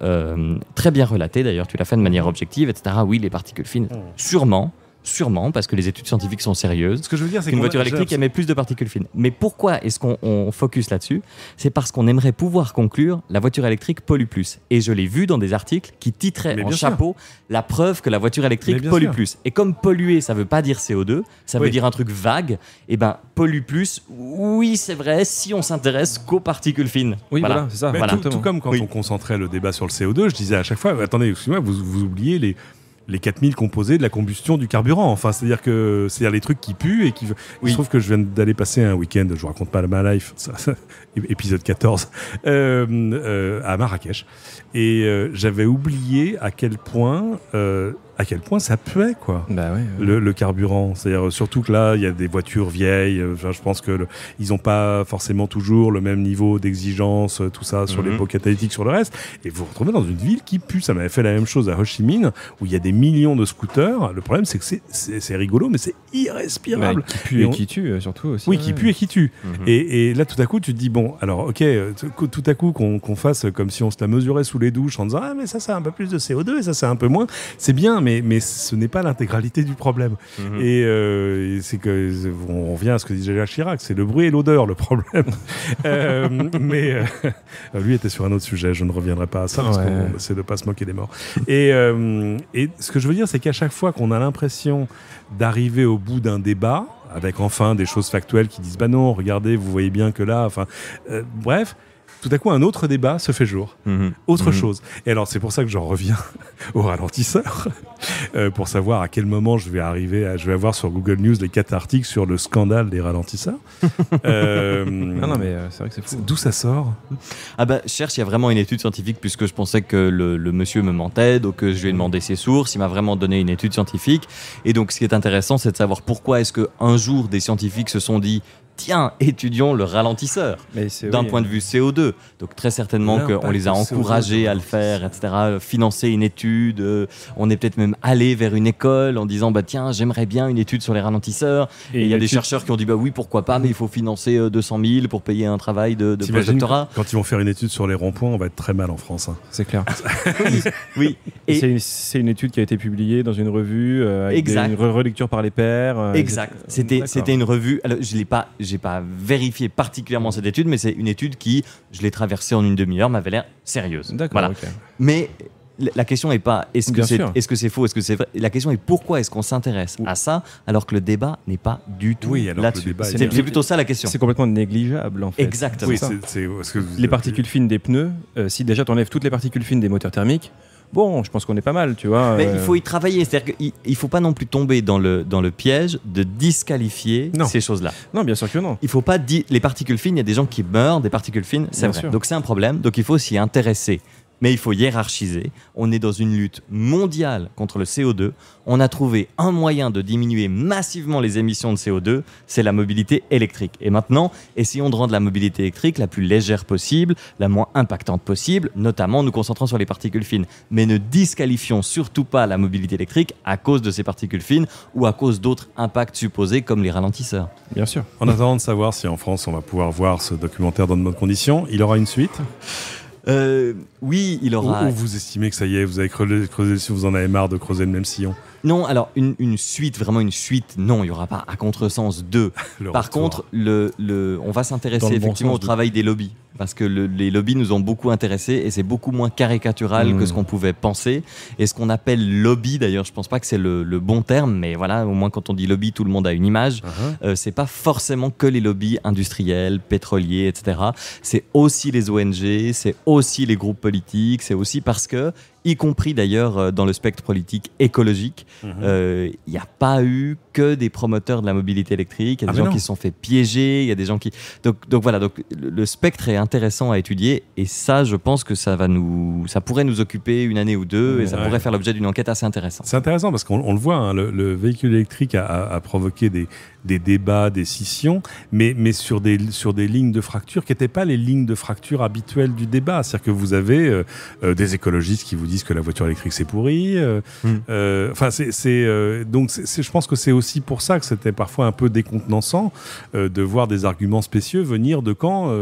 très bien relatée, d'ailleurs, tu l'as fait de manière objective, etc. Oui, les particules fines, oh. sûrement. Sûrement, parce que les études scientifiques sont sérieuses. Ce que je veux dire, c'est qu'une voiture électrique émet plus de particules fines. Mais pourquoi est-ce qu'on focus là-dessus C'est parce qu'on aimerait pouvoir conclure la voiture électrique pollue plus. Et je l'ai vu dans des articles qui titraient en chapeau la preuve que la voiture électrique pollue plus. Et comme polluer, ça veut pas dire CO2, ça veut dire un truc vague. Et eh ben pollue plus, oui, c'est vrai, si on s'intéresse qu'aux particules fines. Oui, voilà, c'est ça. Tout, comme quand on concentrait le débat sur le CO2, je disais à chaque fois, attendez, excusez-moi, vous, vous oubliez les les 4000 composés de la combustion du carburant. Enfin, c'est-à-dire que c'est les trucs qui puent et qui. Je trouve que je viens d'aller passer un week-end, je raconte pas ma life, épisode 14, euh, euh, à Marrakech. Et euh, j'avais oublié à quel point à quel point ça puait, quoi. Bah le, carburant. C'est-à-dire, surtout que là, il y a des voitures vieilles. je pense que ils n'ont pas forcément toujours le même niveau d'exigence, euh, tout ça, sur les mhm. pots catalytiques, sur le reste. Et vous vous retrouvez dans une ville qui pue. Ça m'avait fait la même chose à Ho Chi Minh, où il y a des millions de scooters. Le problème, c'est que c'est rigolo, mais c'est irrespirable. qui pue et, qui tue, euh, surtout aussi. Oui, qui pue et qui tue. Mhm. et, là, tout à coup, tu te dis, bon, alors, ok, euh, tout à coup, qu'on fasse comme si on se la mesurait sous les douches en disant, ah, mais ça, ça un peu plus de CO2 et ça, c'est un peu moins. C'est bien, mais, mais ce n'est pas l'intégralité du problème. Mhm. Euh, et, c'est que on revient à ce que disait Jacques Chirac, c'est le bruit et l'odeur le problème. Euh, mais euh, lui était sur un autre sujet, je ne reviendrai pas à ça parce que c'est de pas se moquer des morts. Et, et ce que je veux dire, c'est qu'à chaque fois qu'on a l'impression d'arriver au bout d'un débat, avec enfin des choses factuelles qui disent bah non, regardez, vous voyez bien que là, enfin, bref tout à coup, un autre débat se fait jour. Mhm. Autre mhm. chose. Et alors, c'est pour ça que j'en reviens au ralentisseur, euh, pour savoir à quel moment je vais arriver à. Je vais avoir sur Google News les quatre articles sur le scandale des ralentisseurs. Euh, non, non, mais euh, c'est vrai que c'est fou. Hein. D'où ça sort Ah, bah, cherche, il y a vraiment une étude scientifique, puisque je pensais que le, le monsieur me mentait, donc je lui ai demandé ses sources, il m'a vraiment donné une étude scientifique. Et donc, ce qui est intéressant, c'est de savoir pourquoi est-ce que un jour, des scientifiques se sont dit tiens, étudions le ralentisseur d'un point de vue CO2. Donc très certainement qu'on les a encouragés à le faire, etc. Financer une étude, euh, on est peut-être même allé vers une école en disant bah tiens, j'aimerais bien une étude sur les ralentisseurs. Et il y a des chercheurs qui ont dit bah oui, pourquoi pas, mais il faut financer 200 euh, 000 pour payer un travail de, doctorat. » Quand ils vont faire une étude sur les ronds-points, on va être très mal en France. Hein. C'est clair. oui. c'est une, étude qui a été publiée dans une revue euh, avec exact. une relecture par les pairs. exact. C'était c'était une revue. Alors je l'ai pas j'ai pas vérifié particulièrement cette étude, mais c'est une étude qui, je l'ai traversée en une demi-heure, m'avait l'air sérieuse. D'accord. Mais la question n'est pas est-ce que c'est est -ce faux, est-ce que c'est vrai. La question est pourquoi est-ce qu'on s'intéresse à ça alors que le débat n'est pas du tout là-dessus. C'est plutôt ça la question. C'est complètement négligeable en fait. les particules fines des pneus, euh, si déjà tu enlèves toutes les particules fines des moteurs thermiques, bon, je pense qu'on est pas mal, tu vois. Mais euh. il faut y travailler, c'est-à-dire qu'il ne faut pas non plus tomber dans le, dans le piège de disqualifier ces choses-là. Non, bien sûr que non. Il faut pas dire les particules fines, il y a des gens qui meurent des particules fines, c'est vrai. Donc c'est un problème, donc il faut s'y intéresser mais il faut hiérarchiser. On est dans une lutte mondiale contre le CO2. On a trouvé un moyen de diminuer massivement les émissions de CO2, c'est la mobilité électrique. Et maintenant, essayons de rendre la mobilité électrique la plus légère possible, la moins impactante possible, notamment en nous concentrant sur les particules fines. Mais ne disqualifions surtout pas la mobilité électrique à cause de ces particules fines ou à cause d'autres impacts supposés comme les ralentisseurs. Bien sûr. En attendant de savoir si en France on va pouvoir voir ce documentaire dans de bonnes conditions, il aura une suite. Euh, oui, il aura. vous estimez que ça y est, vous avez creusé, creusé si vous en avez marre de creuser le même sillon Non, alors une, suite, vraiment une suite, non, il n'y aura pas à contresens deux. Par contre, le, le, on va s'intéresser effectivement au travail des lobbies parce que les lobbies nous ont beaucoup intéressés et c'est beaucoup moins caricatural que ce mmh. qu'on pouvait penser. Et ce qu'on appelle lobby, d'ailleurs, je ne pense pas que c'est le, bon terme, mais voilà, au moins quand on dit lobby, tout le monde a une image. Uh-huh. Euh, c'est pas forcément que les lobbies industriels, pétroliers, etc. C'est aussi les ONG, c'est aussi les groupes politiques, c'est aussi parce que y compris d'ailleurs euh, dans le spectre politique écologique. Il mhm. n'y euh, a pas eu que des promoteurs de la mobilité électrique. Il y a ah, des gens qui se sont fait piéger. Il y a des gens qui. Donc, donc voilà, donc, le spectre est intéressant à étudier. Et ça, je pense que ça, va nous... ça pourrait nous occuper une année ou deux. et ça pourrait faire l'objet d'une enquête assez intéressante. C'est intéressant parce qu'on le voit, hein, le, véhicule électrique a provoqué des, des débats, des scissions, mais, mais sur, des, sur des lignes de fracture qui n'étaient pas les lignes de fracture habituelles du débat. C'est-à-dire que vous avez euh, euh, des écologistes qui vous disent que la voiture électrique c'est pourri. Euh, hmm. Enfin, c'est, donc c'est, je pense que c'est aussi pour ça que c'était parfois un peu décontenançant de voir des arguments spécieux venir de camps,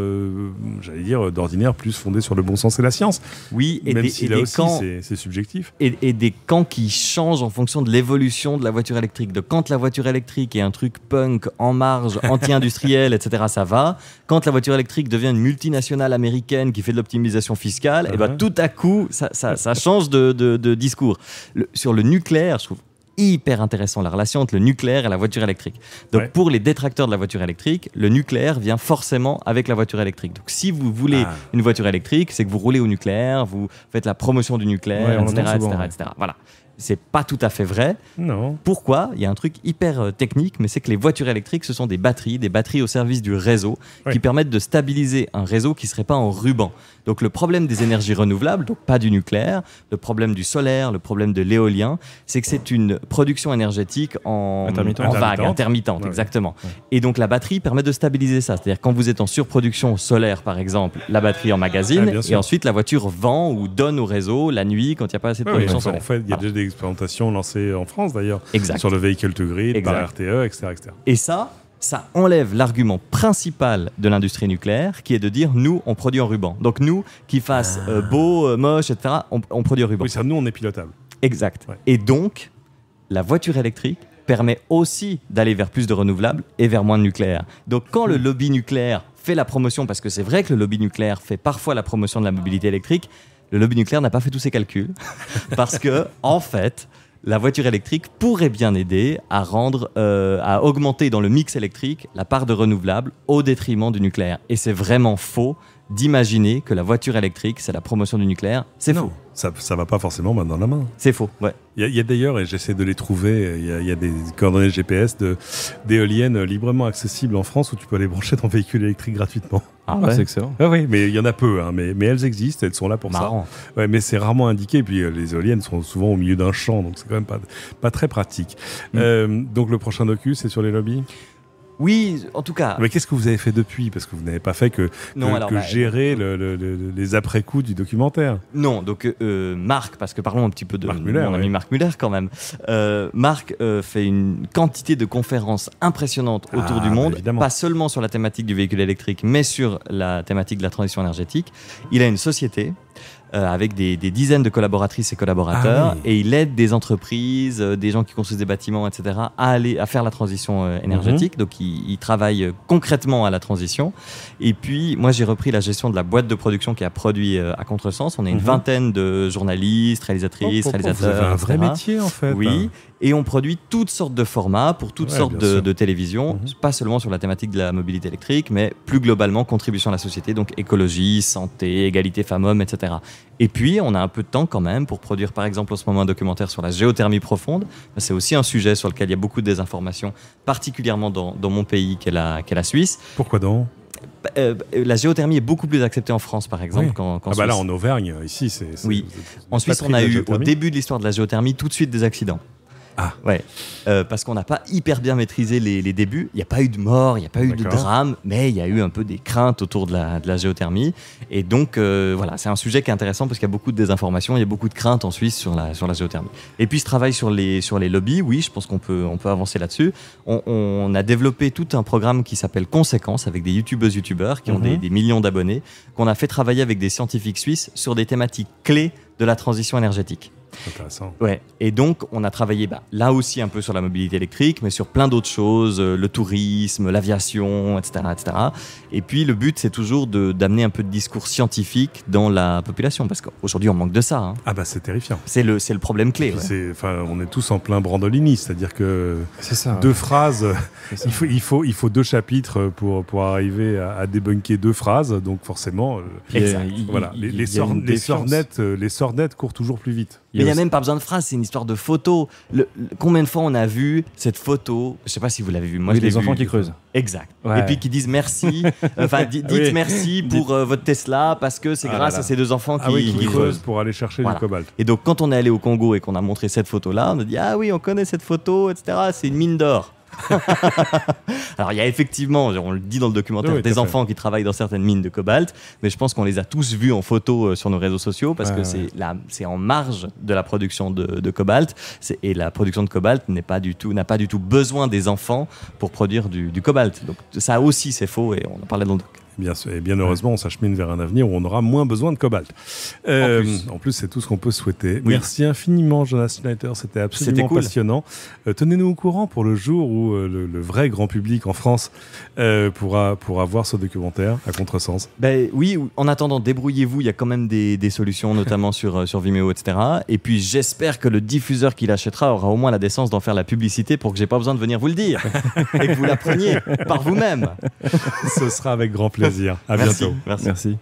j'allais dire d'ordinaire plus fondés sur le bon sens et la science. Oui, et même des, si là aussi c'est, c'est subjectif. Et, et des camps qui changent en fonction de l'évolution de la voiture électrique. De quand la voiture électrique est un truc punk, en marge, anti industriel etc., ça va. Quand la voiture électrique devient une multinationale américaine qui fait de l'optimisation fiscale, et eh ben, uh-huh. tout à coup, ça, change de, discours. sur le nucléaire, je trouve hyper intéressant la relation entre le nucléaire et la voiture électrique. Donc pour les détracteurs de la voiture électrique, le nucléaire vient forcément avec la voiture électrique. Donc si vous voulez ah. une voiture électrique, c'est que vous roulez au nucléaire, vous faites la promotion du nucléaire, etc., etc., Voilà. C'est pas tout à fait vrai. Non. Pourquoi Il y a un truc hyper euh, technique, mais c'est que les voitures électriques, ce sont des batteries, des batteries au service du réseau, qui permettent de stabiliser un réseau qui serait pas en ruban. Donc le problème des énergies renouvelables, donc pas du nucléaire, le problème du solaire, le problème de l'éolien, c'est que c'est une production énergétique en, vague, intermittente, exactement. Et donc la batterie permet de stabiliser ça. C'est-à-dire quand vous êtes en surproduction solaire, par exemple, la batterie en magazine, ah, et ensuite la voiture vend ou donne au réseau la nuit quand il n'y a pas assez de production solaire. Expérimentation lancée en France d'ailleurs, sur le véhicule to grid, par RTE, etc., Et ça, ça enlève l'argument principal de l'industrie nucléaire qui est de dire nous, on produit en ruban. Donc nous, qui fasse ah. euh, beau, euh, moche, etc., on, produit en ruban. Oui, ça, nous, on est pilotable. Exact. Et donc, la voiture électrique permet aussi d'aller vers plus de renouvelables et vers moins de nucléaire. Donc quand le mmh. lobby nucléaire fait la promotion, parce que c'est vrai que le lobby nucléaire fait parfois la promotion de la mobilité électrique, le lobby nucléaire n'a pas fait tous ses calculs parce que, en fait, la voiture électrique pourrait bien aider à rendre, euh, à augmenter dans le mix électrique la part de renouvelables au détriment du nucléaire. Et c'est vraiment faux d'imaginer que la voiture électrique, c'est la promotion du nucléaire. C'est faux. Ça, ça va pas forcément main dans la main. C'est faux, ouais. Il y a, d'ailleurs, et j'essaie de les trouver, il y, y, a des coordonnées GPS d'éoliennes librement accessibles en France où tu peux aller brancher ton véhicule électrique gratuitement. Ah, ah ouais. c'est excellent. Ah oui, mais il y en a peu, hein, mais, mais, elles existent, elles sont là pour Marrant. ça. Ouais, mais c'est rarement indiqué, puis euh, les éoliennes sont souvent au milieu d'un champ, donc c'est quand même pas, pas très pratique. Mm. Euh, donc le prochain docu, c'est sur les lobbies oui, en tout cas. Mais qu'est-ce que vous avez fait depuis Parce que vous n'avez pas fait que, gérer les après-coups du documentaire. Non, donc euh, euh, Marc, parce que parlons un petit peu de Marc Muller, mon ami Marc Muller quand même. Euh, Marc fait une quantité de conférences impressionnantes autour ah, du bah, monde, pas seulement sur la thématique du véhicule électrique, mais sur la thématique de la transition énergétique. Il a une société euh, avec des, dizaines de collaboratrices et collaborateurs, ah et il aide des entreprises, euh, des gens qui construisent des bâtiments, etc., à aller à faire la transition euh, énergétique. Mhm. Donc, il, travaille concrètement à la transition. Et puis, moi, j'ai repris la gestion de la boîte de production qui a produit à contresens. On est une mhm. vingtaine de journalistes, oh, réalisatrices, réalisateurs. C'est un vrai métier, en fait. Oui. Et on produit toutes sortes de formats pour toutes sortes de, télévisions, mhm. pas seulement sur la thématique de la mobilité électrique, mais plus globalement contribution à la société, donc écologie, santé, égalité femmes-hommes, etc. Et puis, on a un peu de temps quand même pour produire, par exemple, en ce moment un documentaire sur la géothermie profonde. C'est aussi un sujet sur lequel il y a beaucoup de désinformation, particulièrement dans, mon pays qui est la Suisse. Pourquoi donc bah, euh, la géothermie est beaucoup plus acceptée en France, par exemple, qu'en ah bah là, en Auvergne, ici, c'est. Oui. En Suisse, on a eu, au début de l'histoire de la géothermie, tout de suite des accidents. Ah. Ouais. Euh, parce qu'on n'a pas hyper bien maîtrisé les, débuts. Il n'y a pas eu de mort, il n'y a pas eu de drame, mais il y a eu un peu des craintes autour de la, géothermie. Et donc, euh, voilà, c'est un sujet qui est intéressant parce qu'il y a beaucoup de désinformation, il y a beaucoup de craintes en Suisse sur la, géothermie. Et puis, ce travail sur les, sur les lobbies, oui, je pense qu'on peut, on peut avancer là-dessus. On, a développé tout un programme qui s'appelle Conséquences avec des youtubeuses, youtubeurs qui ont mhm. des millions d'abonnés, qu'on a fait travailler avec des scientifiques suisses sur des thématiques clés de la transition énergétique. Ouais. Et donc, on a travaillé bah, là aussi un peu sur la mobilité électrique, mais sur plein d'autres choses, euh, le tourisme, l'aviation, etc., etc. Et puis, le but, c'est toujours d'amener un peu de discours scientifique dans la population, parce qu'aujourd'hui, on manque de ça. Hein. Ah bah, c'est terrifiant. C'est le, le problème clé. on est tous en plein Brandolini, c'est-à-dire que ça, deux phrases, il, faut, il, faut, il faut deux chapitres pour, pour arriver à, débunker deux phrases, donc forcément, euh, voilà, les, les, euh, les sornettes, net court toujours plus vite. mais il n'y a, même pas besoin de phrases, c'est une histoire de photo. combien de fois on a vu cette photo Je ne sais pas si vous l'avez vu. Moi, l'ai je les enfants qui creusent. Exact. Et puis qui disent merci. Enfin, dites merci pour euh, votre Tesla parce que c'est ah grâce à ces deux enfants ah qui, qui, creusent pour aller chercher du cobalt. Et donc, quand on est allé au Congo et qu'on a montré cette photo-là, on a dit ah oui, on connaît cette photo, etc. C'est une mine d'or. Alors il y a effectivement, on le dit dans le documentaire, des enfants qui travaillent dans certaines mines de cobalt, mais je pense qu'on les a tous vus en photo euh, sur nos réseaux sociaux parce que c'est en marge de la production de, cobalt et la production de cobalt n'est pas du tout n'a pas du tout besoin des enfants pour produire du, cobalt. Donc ça aussi c'est faux et on en parlait dans le documentaire et bien, bien heureusement, on s'achemine vers un avenir où on aura moins besoin de cobalt. en euh, plus, c'est tout ce qu'on peut souhaiter. Merci infiniment, Jonas Schneider C'était absolument passionnant. Euh, tenez-nous au courant pour le jour où euh, le, vrai grand public en France pourra, pourra voir ce documentaire à contresens. Ben, oui, en attendant, débrouillez-vous. Il y a quand même des, des solutions, notamment sur, sur Vimeo, etc. Et puis, j'espère que le diffuseur qui l'achètera aura au moins la décence d'en faire la publicité pour que j'ai pas besoin de venir vous le dire et que vous l'appreniez par vous-même. ce sera avec grand plaisir plaisir. À bientôt. Merci.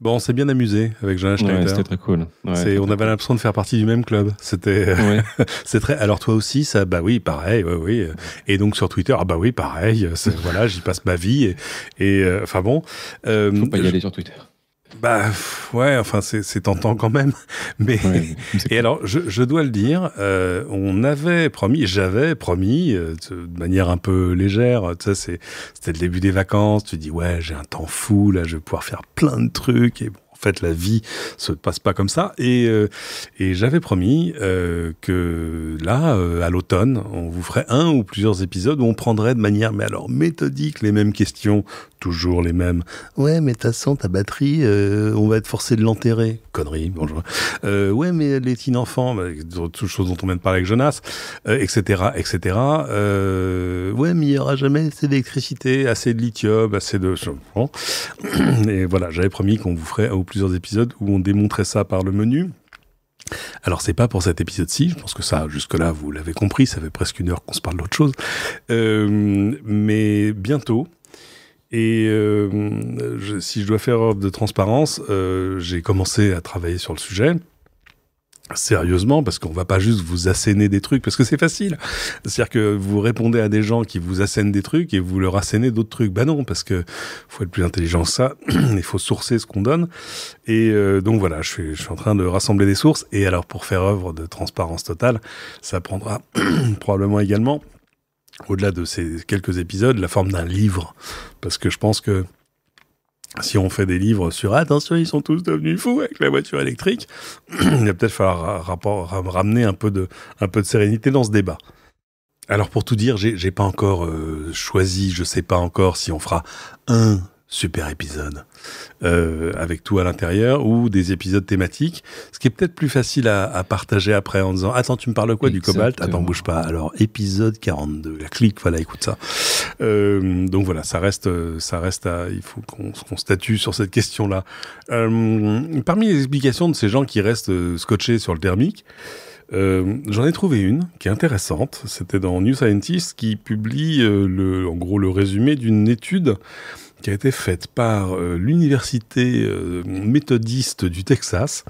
Bon, on s'est bien amusé avec jean Schneider. c'était très cool. on avait l'impression de faire partie du même club. C'était, euh, c'est très. Alors toi aussi, ça, bah oui, pareil, oui, oui. Et donc sur Twitter, ah bah oui, pareil. voilà, j'y passe ma vie et, euh, enfin bon. Euh, Faut pas y aller sur Twitter. Bah ouais, enfin c'est tentant quand même. Mais et alors je, je, dois le dire, euh, on avait promis, j'avais promis euh, de manière un peu légère. Tu sais, c'était le début des vacances. Tu dis ouais, j'ai un temps fou là, je vais pouvoir faire plein de trucs et fait, la vie se passe pas comme ça. Et, euh, j'avais promis euh, que là, euh, à l'automne, on vous ferait un ou plusieurs épisodes où on prendrait de manière, mais alors méthodique, les mêmes questions, toujours les mêmes. Ouais, mais ta 100, ta batterie, on va être forcé de l'enterrer. Connerie, bonjour. ouais, mais les est enfants, bah, toutes choses dont on vient de parler avec Jonas, etc., etc. ouais, mais il y aura jamais assez d'électricité, assez de lithium, assez de. Et voilà, j'avais promis qu'on vous ferait au plusieurs épisodes où on démontrait ça par le menu. Alors c'est pas pour cet épisode-ci, je pense que ça, jusque-là, vous l'avez compris, ça fait presque une heure qu'on se parle d'autre chose. Euh, mais bientôt, et euh, si je dois faire de transparence, euh, j'ai commencé à travailler sur le sujet sérieusement parce qu'on va pas juste vous asséner des trucs parce que c'est facile. C'est-à-dire que vous répondez à des gens qui vous assènent des trucs et vous leur assénez d'autres trucs. Bah non, parce que faut être plus intelligent que ça, il faut sourcer ce qu'on donne. Et euh, donc voilà, je je suis en train de rassembler des sources et alors pour faire œuvre de transparence totale, ça prendra probablement également au-delà de ces quelques épisodes la forme d'un livre parce que je pense que si on fait des livres sur attention, ils sont tous devenus fous avec la voiture électrique, il va peut-être falloir ramener un peu, de, sérénité dans ce débat. Alors pour tout dire, j'ai pas encore euh, choisi, je sais pas encore si on fera un super épisode euh, avec tout à l'intérieur ou des épisodes thématiques, ce qui est peut-être plus facile à, à, partager après en disant attends tu me parles quoi du cobalt attends bouge pas alors épisode 42 la clique voilà écoute ça euh, donc voilà ça reste ça reste à, il faut qu'on se statue sur cette question là euh, parmi les explications de ces gens qui restent euh, scotchés sur le thermique euh, j'en ai trouvé une qui est intéressante. C'était dans New Scientist qui publie euh, le, en gros le résumé d'une étude qui a été faite par euh, l'université euh, méthodiste du Texas,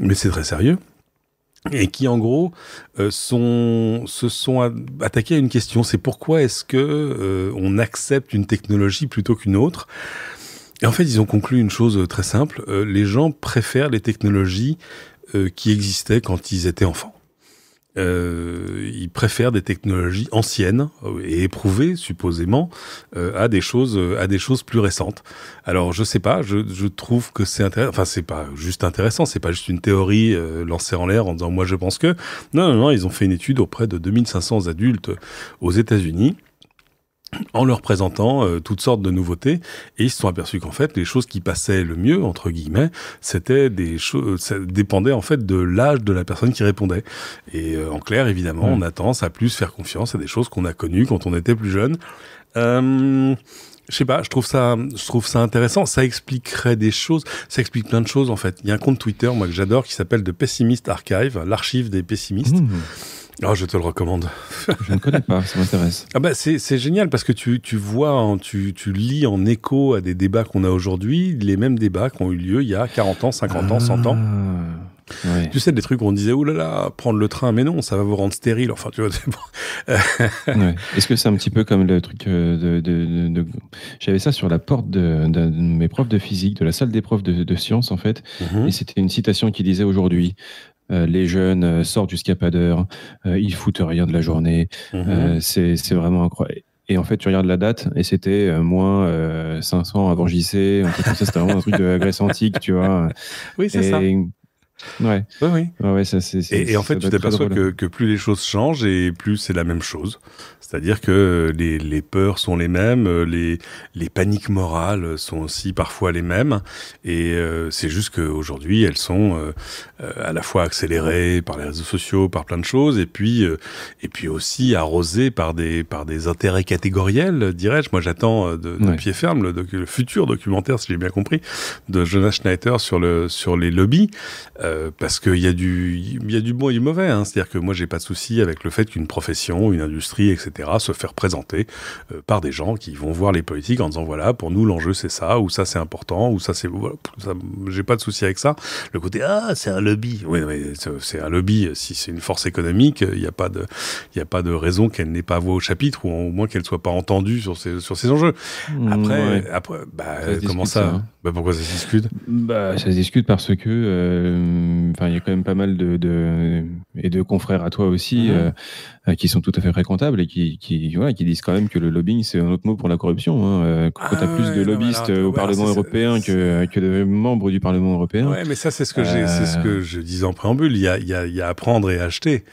mais c'est très sérieux, et qui en gros euh, se sont attaqués à une question, c'est pourquoi est-ce que on accepte une technologie plutôt qu'une autre Et en fait, ils ont conclu une chose très simple les gens préfèrent les technologies qui existaient quand ils étaient enfants euh, ils préfèrent des technologies anciennes euh, et éprouvées supposément euh, à des choses euh, à des choses plus récentes. Alors je sais pas, je, je trouve que c'est intéressant. Enfin c'est pas juste intéressant, c'est pas juste une théorie lancée en l'air en disant moi je pense que. Non non non, ils ont fait une étude auprès de 2500 adultes aux États-Unis en leur présentant euh, toutes sortes de nouveautés et ils se sont aperçus qu'en fait les choses qui passaient le mieux entre guillemets c'était des choses euh, ça dépendait en fait de l'âge de la personne qui répondait et euh, en clair évidemment hmm. on a tendance à plus faire confiance à des choses qu'on a connues quand on était plus jeune euh, je sais pas, je trouve ça, je trouve ça intéressant. Ça expliquerait des choses, ça explique plein de choses en fait. Il y a un compte Twitter moi que j'adore qui s'appelle The Pessimist Archive, l'archive des pessimistes. Hmm. Ah, je te le recommande. je ne connais pas, ça m'intéresse. Ah bah c'est génial parce que tu, tu vois, tu, tu, lis en écho à des débats qu'on a aujourd'hui, les mêmes débats qui ont eu lieu il y a 40 ans, 50 ans, 100 ans. Ah, tu sais, des trucs où on disait, oh là là, prendre le train, mais non, ça va vous rendre stérile. Enfin, tu vois, est ce que c'est un petit peu comme le truc euh, de. de, J'avais ça sur la porte de, mes profs de physique, de la salle des profs de, sciences, en fait. Mhm. Et c'était une citation qui disait aujourd'hui euh, les jeunes euh, sortent du scapadeur, euh, ils foutent rien de la journée. Mhm. c'est vraiment incroyable. Et en fait, tu regardes la date et c'était moins 500 avant JC. c'était vraiment un truc de Grèce antique, tu vois. Oui, c'est ça. Ouais. Ouais, oui. ouais, et, et, en fait, tu t'aperçois que, que, plus les choses changent et plus c'est la même chose. C'est-à-dire que les, les peurs sont les mêmes, euh, les, les paniques morales sont aussi parfois les mêmes. Et euh, c'est juste qu'aujourd'hui, elles sont euh, à la fois accélérées par les réseaux sociaux, par plein de choses, et puis, et puis aussi arrosées par des, par des intérêts catégoriels, dirais-je. Moi, j'attends de, pied ferme le, le, futur documentaire, si j'ai bien compris, de Jonas Schneider sur, le, sur les lobbies. Euh, parce qu'il y, a du, y a du bon et du mauvais. Hein. C'est-à-dire que moi, j'ai pas de souci avec le fait qu'une profession, une industrie, etc., se faire présenter euh, par des gens qui vont voir les politiques en disant voilà, pour nous, l'enjeu, c'est ça, ou ça, c'est important, ou ça, c'est. Voilà, j'ai pas de souci avec ça. Le côté ah, c'est un lobby. Oui, mais c'est un lobby. Si c'est une force économique, il n'y a, pas de, y a pas de raison qu'elle n'ait pas voix au chapitre, ou au moins qu'elle soit pas entendue sur ces, sur ces enjeux. Mmh, après, après bah, comment ça, hein. Bah, pourquoi ça se discute bah, Ça se discute parce que euh, il y a quand même pas mal de, et de confrères à toi aussi mhm. euh, euh, qui sont tout à fait fréquentables et qui, qui, qui disent quand même que le lobbying, c'est un autre mot pour la corruption. Hein. Euh, quand ah plus de lobbyistes au Parlement européen que, que de membres du Parlement européen. Ouais, mais ça, c'est ce que c'est ce que euh. je disais en préambule. Il y a, y a, à prendre et à acheter.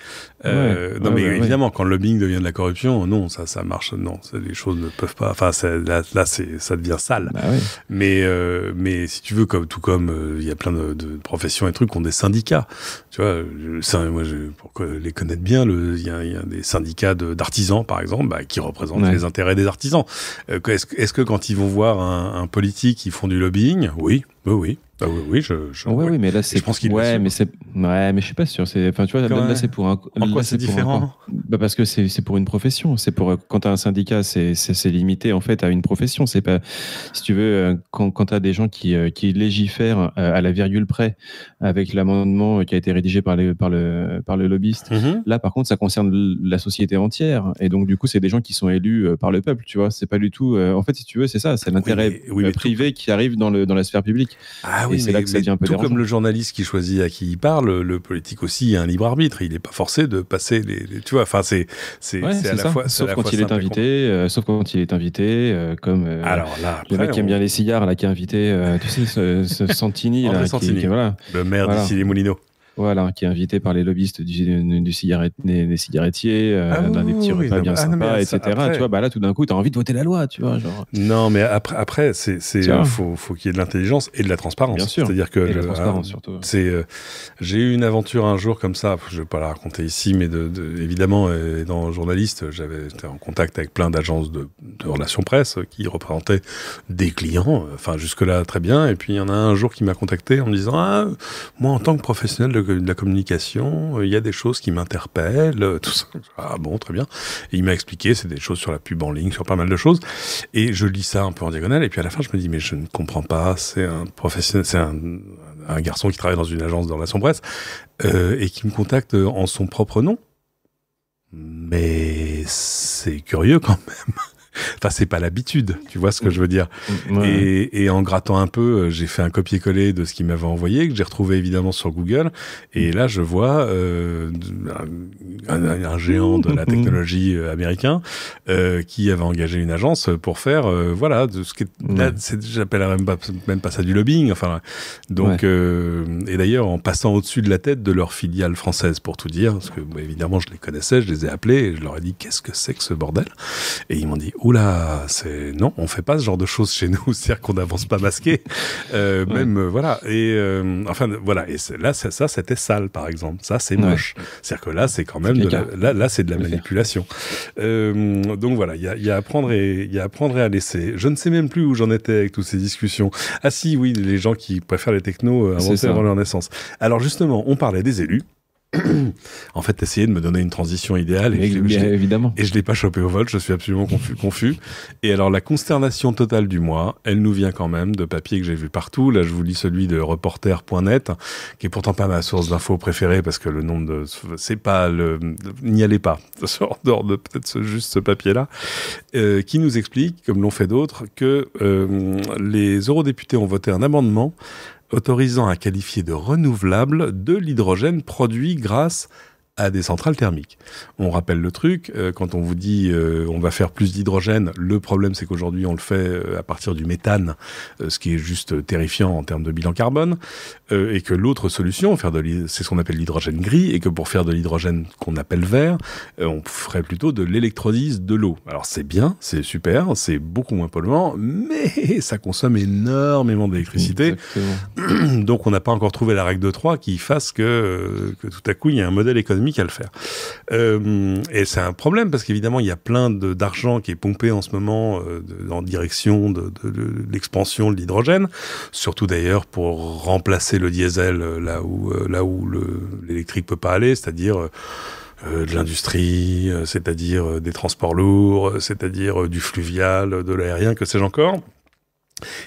non, mais évidemment, quand le lobbying devient de la corruption, non, ça, ça marche. Non, les choses ne peuvent pas. Enfin, là, là c'est, ça devient sale. Bah mais, mais si tu veux, comme tout comme il y a plein de, professions et trucs qui ont des syndicats. Tu vois, ça, moi, pour les connaître bien, il y a euh, des syndicats d'artisans, par exemple, bah, qui représentent les intérêts des artisans. Euh, est-ce que quand ils vont voir un, un politique, ils font du lobbying Oui, oui, oui. Ah oui, je, ouais, oui, mais là c'est. Je pense mais c'est ouais, mais je suis pas sûr. enfin, tu vois, là, c'est pour En quoi c'est différent bah, parce que c'est pour une profession. C'est pour quand un syndicat, c'est limité en fait à une profession. C'est pas si tu veux euh, quand quand t'as des gens qui euh, qui légifèrent euh, à la virgule près avec l'amendement qui a été rédigé par les, par le par le lobbyiste. Mm-hmm. Là, par contre, ça concerne la société entière et donc du coup, c'est des gens qui sont élus par le peuple. Tu vois, c'est pas du tout. En fait, si tu veux, c'est ça, c'est l'intérêt privé qui arrive dans le dans la sphère publique. Ah oui, c'est là que ça devient un peu tout comme le journaliste qui choisit à qui il parle, le politique aussi a un libre arbitre. Il n'est pas forcé de passer les, tu vois. Enfin, c'est c'est ouais, à la fois sauf, quand invité, euh, sauf quand il est invité, sauf quand il est invité, comme euh, Alors là, le mec qui aime bien les cigares là qui a invité, euh, tu sais, ce, ce Santini, là, Santini. voilà. le maire voilà. les Moulineaux. Voilà, qui est invité par les lobbyistes du, du cigarette, des, des, cigarettiers, euh, ah dans des petits repas bien ah, sympa etc. Tu vois, bah là, tout d'un coup, tu as envie de voter la loi, tu vois. Non, mais après, après c'est, faut, faut qu'il y ait de l'intelligence et de la transparence. Bien sûr. C'est-à-dire que. Euh, surtout. C'est, euh, j'ai eu une aventure un jour comme ça, je vais pas la raconter ici, mais de, évidemment, étant journaliste, j'avais été en contact avec plein d'agences de, de, relations presse qui représentaient des clients, enfin, jusque-là, très bien. Et puis, il y en a un jour qui m'a contacté en me disant ah, moi, en tant que professionnel de de la communication, euh, il y a des choses qui m'interpellent, euh, tout ça. Ah bon, très bien. il m'a expliqué, c'est des choses sur la pub en ligne, sur pas mal de choses. Et je lis ça un peu en diagonale, et puis à la fin, je me dis, mais je ne comprends pas, c'est un professionnel, c'est un, garçon qui travaille dans une agence dans la sombresse euh, et qui me contacte en son propre nom. Mais c'est curieux quand même. Enfin, c'est pas l'habitude, tu vois ce que je veux dire. Mm, mm, et, en grattant un peu, euh, j'ai fait un copier-coller de ce qu'ils m'avait envoyé, que j'ai retrouvé évidemment sur Google. Et là, je vois euh, un, géant de la mm, technologie euh, américain euh, qui avait engagé une agence pour faire, euh, voilà, de ce que j'appelle j'appellerais même pas, ça du lobbying. Enfin, donc, et d'ailleurs, en passant au-dessus de la tête de leur filiale française, pour tout dire, parce que bah, évidemment, je les connaissais, je les ai appelés, et je leur ai dit, qu'est-ce que c'est que ce bordel Et ils m'ont dit, oula, c'est non, on fait pas ce genre de choses chez nous, c'est-à-dire qu'on n'avance pas masqué, euh, même euh, voilà. Et euh, enfin voilà, et là ça, ça c'était sale par exemple, ça c'est moche. C'est-à-dire que là c'est quand même de la, là là c'est de la manipulation. donc voilà, il y a, y à et il y a à prendre et à laisser. Je ne sais même plus où j'en étais avec toutes ces discussions. Ah si oui, les gens qui préfèrent les technos avant leur naissance. Alors justement, on parlait des élus. en fait, essayer de me donner une transition idéale. Et, je, ne l'ai pas chopé au vol, je suis absolument confus, Et alors, la consternation totale du mois, elle nous vient quand même de papiers que j'ai vus partout. Là, je vous lis celui de reporter.net, qui est pourtant pas ma source d'infos préférée parce que le nombre de, c'est pas le, n'y allez pas. En dehors de peut-être ce, juste ce papier-là, euh, qui nous explique, comme l'ont fait d'autres, que euh, les eurodéputés ont voté un amendement autorisant à qualifier de renouvelable de l'hydrogène produit grâce à des centrales thermiques. On rappelle le truc, euh, quand on vous dit euh, on va faire plus d'hydrogène, le problème c'est qu'aujourd'hui on le fait euh, à partir du méthane, ce qui est juste terrifiant en termes de bilan carbone, et que l'autre solution, faire de c'est ce qu'on appelle l'hydrogène gris, et que pour faire de l'hydrogène qu'on appelle vert, on ferait plutôt de l'électrolyse de l'eau. Alors c'est bien, c'est super, c'est beaucoup moins polluant, mais ça consomme énormément d'électricité. Donc on n'a pas encore trouvé la règle de 3 qui fasse que, que tout à coup il y a un modèle économique à le faire. Euh, et c'est un problème parce qu'évidemment, il y a plein d'argent qui est pompé en ce moment euh, en direction de, l'expansion de, l'hydrogène, surtout d'ailleurs pour remplacer le diesel euh, là où, là où l'électrique peut pas aller, c'est-à-dire... de l'industrie, c'est-à-dire des transports lourds, c'est-à-dire du fluvial, de l'aérien, que sais-je encore.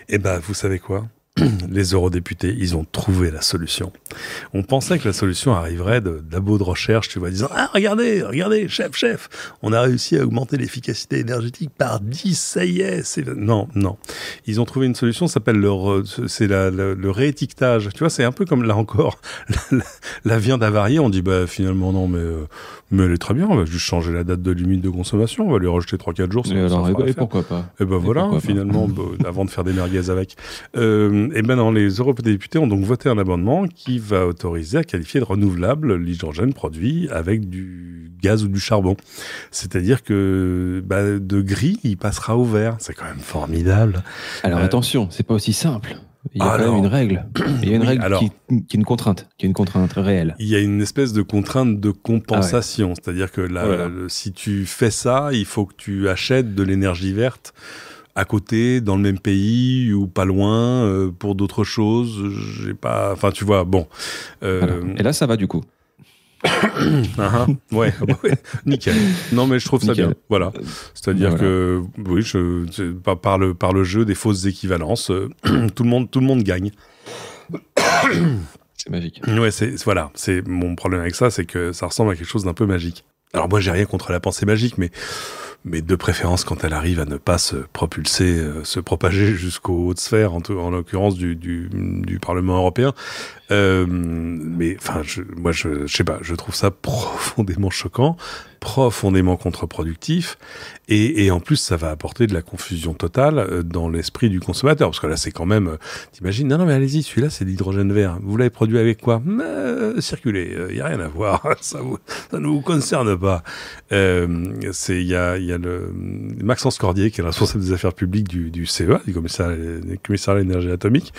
Et eh ben, vous savez quoi les eurodéputés, ils ont trouvé la solution. On pensait que la solution arriverait de de recherche, tu vois, disant Ah, regardez, regardez, chef, chef, on a réussi à augmenter l'efficacité énergétique par 10, ça y est. Non, non. Ils ont trouvé une solution, Ça s'appelle le, c'est le, le réétiquetage. Tu vois, c'est un peu comme là encore, la, viande avariée, on dit Bah finalement, non, mais. Euh, mais elle est très bien, on va juste changer la date de limite de consommation, on va lui rejeter 3-4 jours. Mais alors, et, pourquoi pas eh ben Et ben voilà, finalement, bah, avant de faire des merguez avec. Euh, et ben dans les députés ont donc voté un amendement qui va autoriser à qualifier de renouvelable l'hydrogène produit avec du gaz ou du charbon. C'est-à-dire que bah, de gris, il passera au vert. C'est quand même formidable. Alors euh, attention, c'est pas aussi simple. Il y a quand une règle. Il y a une qui, une contrainte, qui une contrainte réelle. Il y a une espèce de contrainte de compensation, ah c'est-à-dire que ah si tu fais ça, il faut que tu achètes de l'énergie verte à côté, dans le même pays ou pas loin, euh, pour d'autres choses. pas, enfin, tu vois, bon. Euh, et là, ça va du coup. Uh-huh. ouais, nickel. Non, mais je trouve ça bien. Voilà. C'est-à-dire que, oui, je, par, le, par le jeu des fausses équivalences, euh, tout, le monde, tout le monde gagne. c'est magique. Ouais, voilà. C'est, mon problème avec ça, c'est que ça ressemble à quelque chose d'un peu magique. Alors, moi, j'ai rien contre la pensée magique, mais, mais de préférence quand elle arrive à ne pas se propulser, euh, se propager jusqu'aux hautes sphères, en, l'occurrence du, du, Parlement européen. Euh, mais enfin, je, moi, je, sais pas, je trouve ça profondément choquant, profondément contre-productif, et, en plus, ça va apporter de la confusion totale euh, dans l'esprit du consommateur, parce que là, c'est quand même, euh, t'imagines, non, non, mais allez-y, celui-là, c'est de l'hydrogène vert. Vous l'avez produit avec quoi Circuler, il n'y a rien à voir, ça, vous, ça ne vous concerne pas. c'est il y a, le Maxence Cordier, qui est responsable des affaires publiques du, CEA, du commissariat, e du à l'énergie atomique,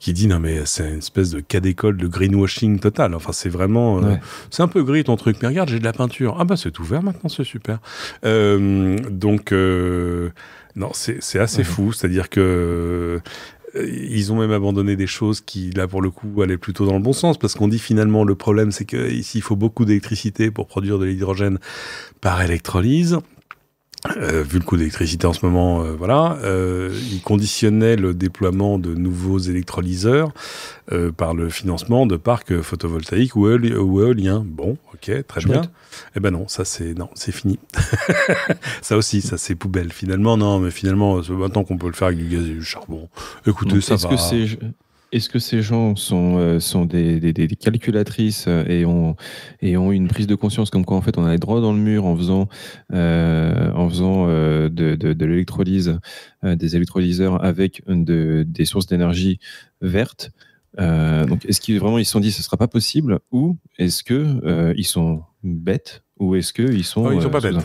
qui dit non mais c'est une espèce de cadet école de greenwashing total. Enfin, c'est vraiment. Euh, c'est un peu gris ton truc. Mais regarde, j'ai de la peinture. Ah bah, c'est ouvert maintenant, c'est super. Euh, donc. Euh, non, c'est assez fou, c'est-à-dire que ils ont même abandonné des choses qui, là, pour le coup, allaient plutôt dans le bon sens, parce qu'on dit finalement, le problème, c'est que ici, il faut beaucoup d'électricité pour produire de l'hydrogène par électrolyse, euh, vu le coût d'électricité en ce moment, euh, voilà, euh, il conditionnait le déploiement de nouveaux électrolyseurs euh, par le financement de parcs photovoltaïques ou, éoliens. Bon, ok, très bien. Eh ben non, ça c'est non, c'est fini. ça aussi, ça c'est poubelle. Finalement, non, mais finalement, maintenant qu'on peut le faire avec du gaz et du charbon, écoutez, ça Que c'est... Est-ce que ces gens sont, euh, des, calculatrices euh, et ont, une prise de conscience comme quoi en fait on a les droit dans le mur en faisant, euh, de, l'électrolyse, des électrolyseurs avec des sources d'énergie vertes Donc est-ce qu'ils vraiment ils se sont dit ce ne sera pas possible ou est-ce qu'ils ils sont bêtes ou est-ce qu'ils sont. Non, ils sont euh, pas bêtes.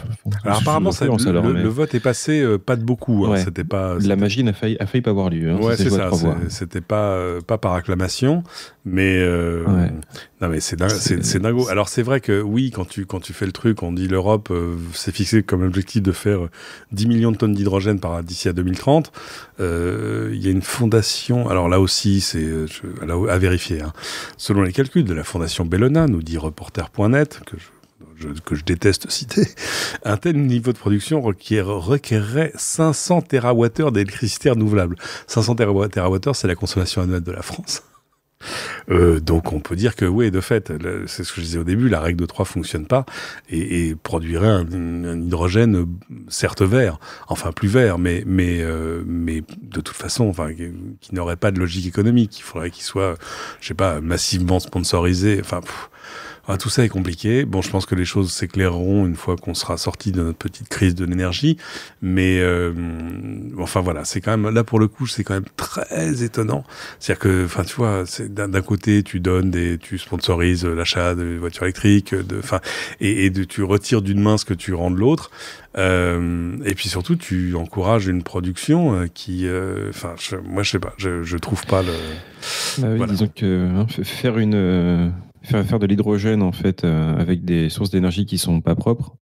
Alors apparemment, ça, le, vote est passé euh, pas de beaucoup. Hein. C'était pas. La magie n'a failli, a failli pas avoir lieu. Hein, ouais, c'est ça. C'était pas euh, pas par acclamation, mais non mais c'est dingue. C'est Alors c'est vrai que oui, quand tu quand tu fais le truc, on dit l'Europe s'est fixé comme objectif de faire 10 millions de tonnes d'hydrogène par d'ici à 2030. Il y a une fondation. Alors là aussi, c'est à, vérifier. Hein, selon les calculs de la fondation Bellona, nous dit reporter.net que je que je déteste citer, un tel niveau de production requiert, requerrait 500 TWh d'électricité renouvelable. 500 TWh, c'est la consommation annuelle de la France. Euh, donc on peut dire que oui, de fait, c'est ce que je disais au début, la règle de 3 fonctionne pas et, produirait un, hydrogène certes vert, enfin plus vert, mais mais euh, mais de toute façon, enfin qui, n'aurait pas de logique économique. Il faudrait qu'il soit, je sais pas, massivement sponsorisé. Enfin. Ah, tout ça est compliqué. Bon, je pense que les choses s'éclaireront une fois qu'on sera sorti de notre petite crise de l'énergie. Mais euh, enfin voilà, c'est quand même là pour le coup, c'est quand même très étonnant. C'est-à-dire que, enfin, tu vois, d'un côté, tu donnes des, tu sponsorises euh, l'achat de voitures électriques, de, enfin, et, de, tu retires d'une main ce que tu rends de l'autre. Euh, et puis surtout, tu encourages une production qui, enfin, moi, je sais pas, je, je trouve pas le. Bah hein, faire une faire, faire de l'hydrogène en fait euh, avec des sources d'énergie qui sont pas propres,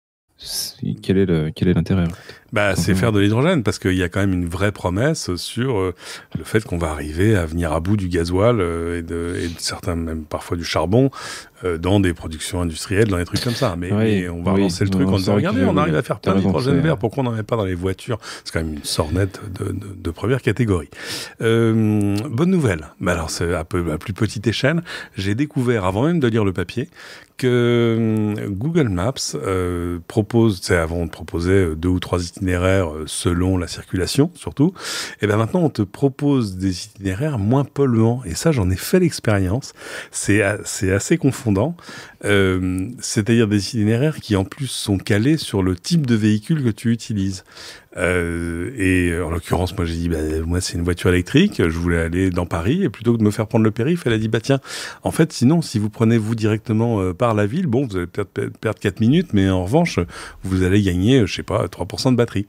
quel est l'intérêt bah, c'est mhm. faire de l'hydrogène parce qu'il y a quand même une vraie promesse sur euh, le fait qu'on va arriver à venir à bout du gasoil euh, et, de, et, de, certains même parfois du charbon euh, dans des productions industrielles, dans des trucs comme ça. Mais, on va relancer le truc en disant regardez, on arrive à faire plein d'hydrogène vert, pourquoi on n'en met pas dans les voitures C'est quand même une sornette de, de, première catégorie. bonne nouvelle, mais alors c'est à, peu, à plus petite échelle, j'ai découvert avant même de lire le papier que Google Maps propose, c'est avant de proposer deux ou trois itinéraires euh, selon la circulation, surtout, et eh bien maintenant, on te propose des itinéraires moins polluants. Et ça, j'en ai fait l'expérience. C'est assez confondant. Euh, c'est-à-dire des itinéraires qui, en plus, sont calés sur le type de véhicule que tu utilises. Euh, et euh, en l'occurrence, moi j'ai dit, bah, moi c'est une voiture électrique, je voulais aller dans Paris, et plutôt que de me faire prendre le périph', elle a dit, bah tiens, en fait, sinon, si vous prenez vous directement euh, par la ville, bon, vous allez peut-être perdre 4 minutes, mais en revanche, vous allez gagner, je sais pas, 3% de batterie.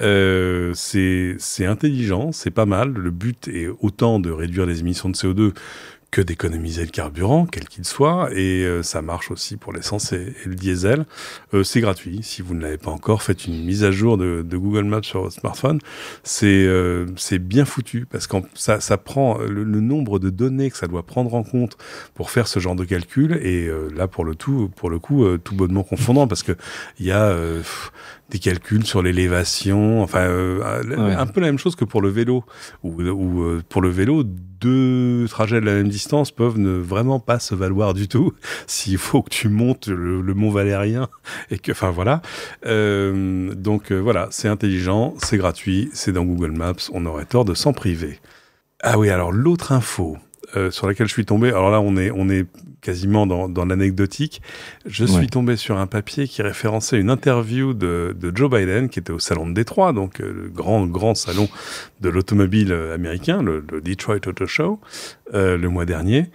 Euh, c'est intelligent, c'est pas mal, le but est autant de réduire les émissions de CO2 que d'économiser le carburant, quel qu'il soit, et euh, ça marche aussi pour l'essence et, le diesel. Euh, c'est gratuit. Si vous ne l'avez pas encore, faites une mise à jour de, de Google Maps sur votre smartphone. C'est euh, c'est bien foutu parce que ça, ça prend le, nombre de données que ça doit prendre en compte pour faire ce genre de calcul. Et là, pour le tout, pour le coup, tout bonnement confondant parce que il y a des calculs sur l'élévation, enfin un peu la même chose que pour le vélo, ou, pour le vélo, deux trajets de la même distance peuvent ne vraiment pas se valoir du tout. S'il faut que tu montes le, mont Valérien et que, enfin voilà. Euh, donc euh, voilà, c'est intelligent, c'est gratuit, c'est dans Google Maps, on aurait tort de s'en priver. Ah oui, alors l'autre info euh, sur laquelle je suis tombé, alors là on est, on est quasiment dans, l'anecdotique, je suis tombé sur un papier qui référençait une interview de, Joe Biden qui était au salon de Détroit, donc euh, le grand grand salon de l'automobile euh, américain, le, Detroit Auto Show, euh, le mois dernier,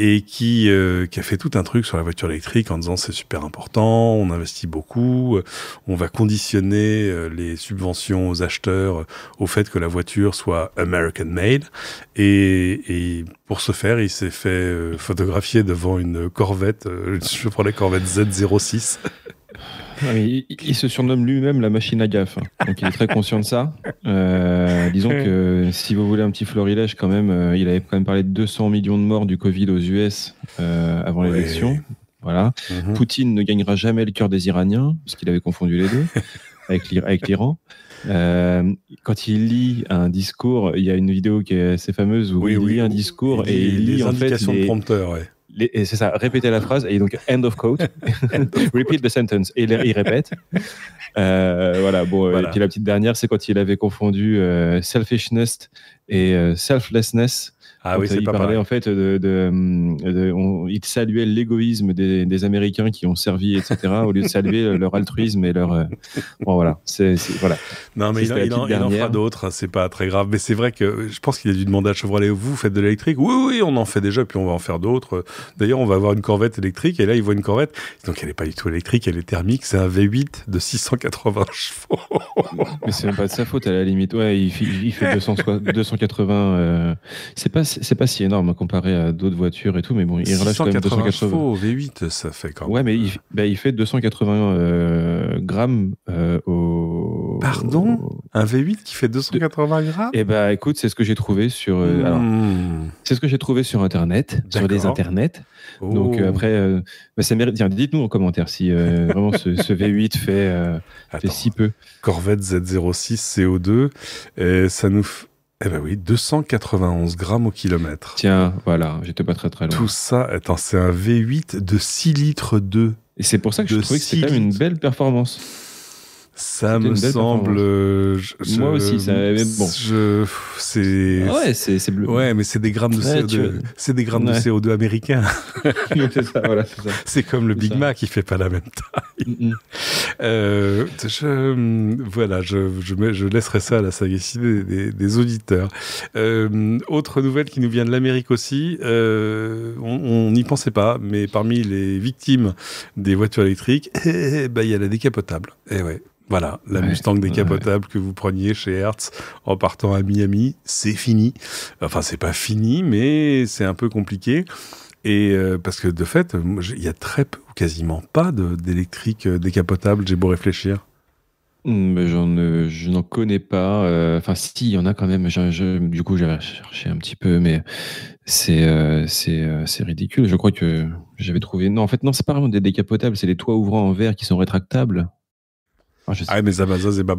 et qui, a fait tout un truc sur la voiture électrique en disant c'est super important, on investit beaucoup, on va conditionner les subventions aux acheteurs au fait que la voiture soit American made, et, et pour ce faire, il s'est fait photographier devant une Corvette. je prends la Corvette Z06. il, se surnomme lui-même la machine à gaffe. Hein. Donc il est très conscient de ça. Euh, disons que si vous voulez un petit florilège, quand même, euh, il avait quand même parlé de 200 millions de morts du Covid aux US euh, avant l'élection. Voilà. Mhm. Poutine ne gagnera jamais le cœur des Iraniens, parce qu'il avait confondu les deux avec l'Iran. quand il lit un discours, il y a une vidéo qui est assez fameuse où il lit un discours et il lit en fait les, de prompteur, ouais et c'est ça, répétez la phrase, et donc end of quote, repeat the sentence, et il, répète. Euh, voilà, bon, et puis la petite dernière, c'est quand il avait confondu euh, selfishness et euh, selflessness. Ah il parlait en fait de, il saluait l'égoïsme des, Américains qui ont servi, etc. au lieu de saluer leur altruisme et leur euh, bon voilà, c'est voilà. Non mais il, en, fera d'autres, hein, c'est pas très grave. Mais c'est vrai que euh, je pense qu'il a dû demander à Chevrolet vous faites de l'électrique Oui oui, on en fait déjà, puis on va en faire d'autres. D'ailleurs, on va avoir une Corvette électrique et là il voit une Corvette, donc elle est pas du tout électrique, elle est thermique, c'est un V8 de 680 chevaux. mais c'est pas de sa faute à la limite. Ouais, il, fait 280. Euh, c'est pas c'est pas si énorme comparé à d'autres voitures et tout, mais bon, il relâche quand même 280 chevaux V8, ça fait quand même. Ouais, mais euh, bah, il, fait 280 euh, grammes euh, au. Pardon Un V8 qui fait 280 grammes Eh bah, écoute, c'est ce que j'ai trouvé sur. Hmm. c'est ce que j'ai trouvé sur Internet, sur des internets. Oh. Donc après, bah, ça mérite. dites-nous en commentaire si vraiment ce, V8 fait, fait si peu. Corvette Z06 CO2, ça nous. Eh ben oui, 291 grammes au kilomètre. Tiens, voilà, j'étais pas très très loin. Tout ça, attends, c'est un V8 de 6 litres 2. Et c'est pour ça que je trouvais que c'était quand même une belle performance. Ça me semble. Euh, Moi aussi, ça. Mais bon. c'est. Ah ouais, c'est bleu. Ouais, mais c'est des grammes de CO2. C'est des de CO2 américains. c'est ça, c'est comme le Big Mac, il fait pas la même taille. Mm, mm. Euh, je, euh, voilà, je, laisserai ça à la sagacité des, des, auditeurs. autre nouvelle qui nous vient de l'Amérique aussi. on n'y pensait pas, mais parmi les victimes des voitures électriques, eh, eh, eh, bah, il y a la décapotable. Et ouais. Voilà, la Mustang décapotable que vous preniez chez Hertz en partant à Miami, c'est fini. Enfin, c'est pas fini, mais c'est un peu compliqué. Et euh, parce que de fait, il y a très peu ou quasiment pas d'électrique euh, décapotable, j'ai beau réfléchir. Hmm, euh, je n'en connais pas. Enfin, si, il y en a quand même. du coup, j'avais cherché un petit peu, mais c'est, ridicule. Je crois que j'avais trouvé. Non, en fait, non, c'est pas vraiment des décapotables, c'est les toits ouvrants en verre qui sont rétractables. Ah Ah, mais Zabazos et pas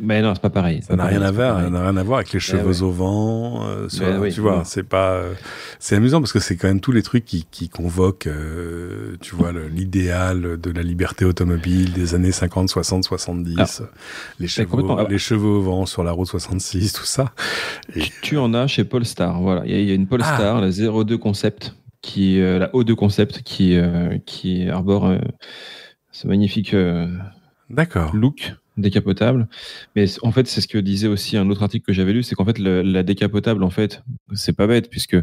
Mais non, c'est pas pareil. Ça n'a rien à voir, n'a rien à voir avec les eh cheveux au vent. Euh, eh tu vois, c'est pas. Euh, c'est amusant parce que c'est quand même tous les trucs qui, convoquent, euh, tu vois, l'idéal de la liberté automobile des années 50, 60, 70, les cheveux, les cheveux au vent sur la route 66, tout ça. Tu en as chez Polestar, voilà. Il y, a une Polestar, ah. la 02 Concept, qui, la O2 Concept, qui, qui arbore ce magnifique D'accord. Look décapotable. Mais en fait, c'est ce que disait aussi un autre article que j'avais lu, c'est qu'en fait la décapotable, en fait, c'est pas bête puisque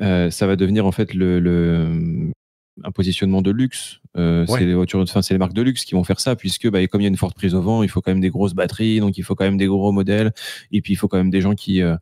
euh, ça va devenir en fait le, un positionnement de luxe euh, c'est les voitures, enfin, c'est les marques de luxe qui vont faire ça, puisque bah, comme il y a une forte prise au vent, il faut quand même des grosses batteries, donc il faut quand même des gros modèles, et puis il faut quand même des gens qui, euh,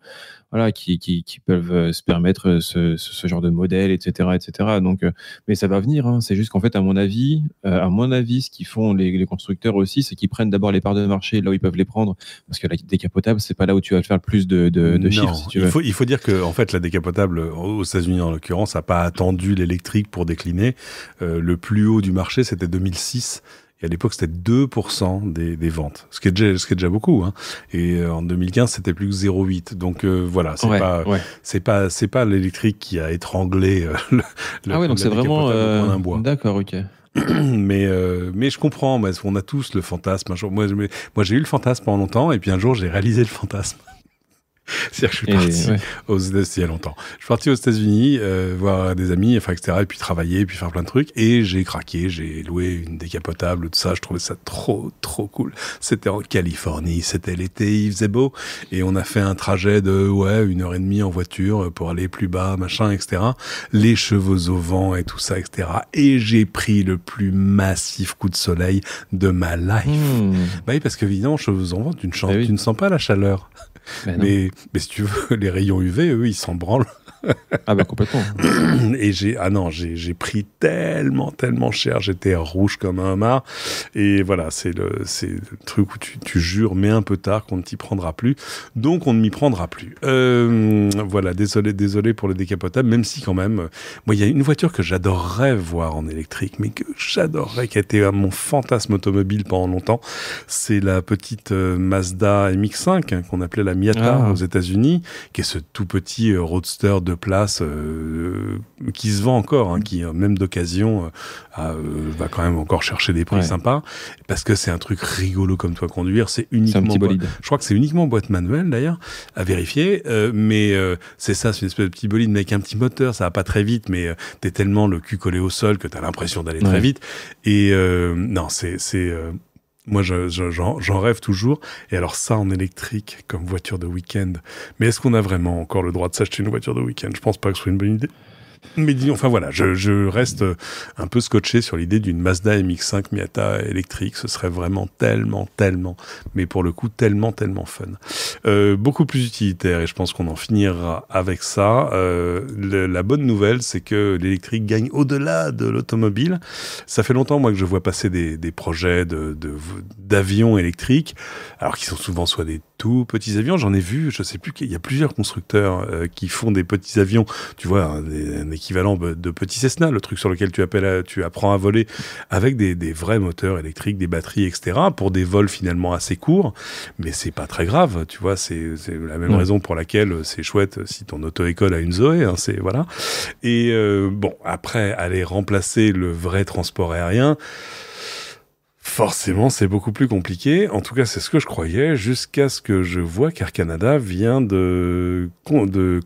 voilà, qui, qui, peuvent euh, se permettre ce, genre de modèle, etc., etc. Donc, mais ça va venir. Hein. C'est juste qu'en fait, à mon avis, à mon avis, ce qu'ils font les, constructeurs aussi, c'est qu'ils prennent d'abord les parts de marché là où ils peuvent les prendre, parce que la décapotable, c'est pas là où tu vas faire le plus de, chiffres. Il faut, il faut dire que en fait, la décapotable aux États-Unis en l'occurrence, n'a pas attendu l'électrique pour décliner. le plus haut du marché, c'était 2006. Et à l'époque, c'était 2% des, ventes, ce qui est déjà, ce qui déjà beaucoup. Hein. Et euh, en 2015, c'était plus que 0,8. Donc euh, voilà, c'est pas, c'est pas, l'électrique qui a étranglé euh, le, Ah donc c'est vraiment D'accord, ok. mais mais je comprends. on a tous le fantasme. moi, moi, j'ai eu le fantasme pendant longtemps, et puis un jour, j'ai réalisé le fantasme. C'est-à-dire que je suis parti aux États-Unis il y a longtemps. Je suis parti aux États-Unis euh, voir des amis, enfin, etc. Et puis travailler, et puis faire plein de trucs. Et j'ai craqué, j'ai loué une décapotable, tout ça. Je trouvais ça trop, trop cool. C'était en Californie, c'était l'été, il faisait beau. Et on a fait un trajet de, ouais, une heure et demie en voiture pour aller plus bas, machin, etc. Les chevaux au vent et tout ça, etc. Et j'ai pris le plus massif coup de soleil de ma life. Hmm. Bah oui, parce que évidemment, chevaux au vent, bah tu ne sens pas la chaleur. Ben mais, mais, si tu veux, les rayons UV, eux, ils s'en branlent ah ben complètement. Et j'ai ah non j'ai pris tellement tellement cher, j'étais rouge comme un homard. Et voilà c'est le c'est truc où tu, tu, jures mais un peu tard qu'on ne t'y prendra plus, donc on ne m'y prendra plus. Euh, voilà désolé désolé pour le décapotable, même si quand même moi il y a une voiture que j'adorerais voir en électrique, mais que j'adorerais qui a été mon fantasme automobile pendant longtemps, c'est la petite euh, Mazda MX-5 hein, qu'on appelait la Miata ah. aux États-Unis, qui est ce tout petit euh, roadster de place euh, qui se vend encore, hein, qui même d'occasion euh, euh, va quand même encore chercher des prix sympas, parce que c'est un truc rigolo comme toi conduire, c'est uniquement, je crois que c'est uniquement boîte manuelle d'ailleurs, à vérifier, mais c'est ça, c'est une espèce de petit bolide mais avec un petit moteur, ça va pas très vite, mais t'es tellement le cul collé au sol que t'as l'impression d'aller très vite, et non, c'est moi, j'en rêve toujours. Et alors ça en électrique, comme voiture de week-end. Mais est-ce qu'on a vraiment encore le droit de s'acheter une voiture de week-end Je pense pas que ce soit une bonne idée. Mais dis, enfin voilà, je, reste euh, un peu scotché sur l'idée d'une Mazda MX5 Miata électrique. Ce serait vraiment tellement, tellement, mais pour le coup tellement, tellement fun. Euh, beaucoup plus utilitaire et je pense qu'on en finira avec ça. Euh, la bonne nouvelle, c'est que l'électrique gagne au-delà de l'automobile. Ça fait longtemps moi que je vois passer des, projets d'avions de, d'avions électriques, alors qu'ils sont souvent soit des tout petits avions. J'en ai vu, je sais plus, il y a plusieurs constructeurs qui font des petits avions. Tu vois, hein, des, un équivalent de petit Cessna, le truc sur lequel tu, appelles, tu apprends à voler avec des, vrais moteurs électriques, des batteries, etc. pour des vols finalement assez courts, mais c'est pas très grave, tu vois. C'est la même raison pour laquelle euh, c'est chouette si ton auto-école a une Zoé, hein, c'est voilà. Et euh, bon, après aller remplacer le vrai transport aérien. Forcément, c'est beaucoup plus compliqué. En tout cas, c'est ce que je croyais jusqu'à ce que je vois qu'Air Canada vient de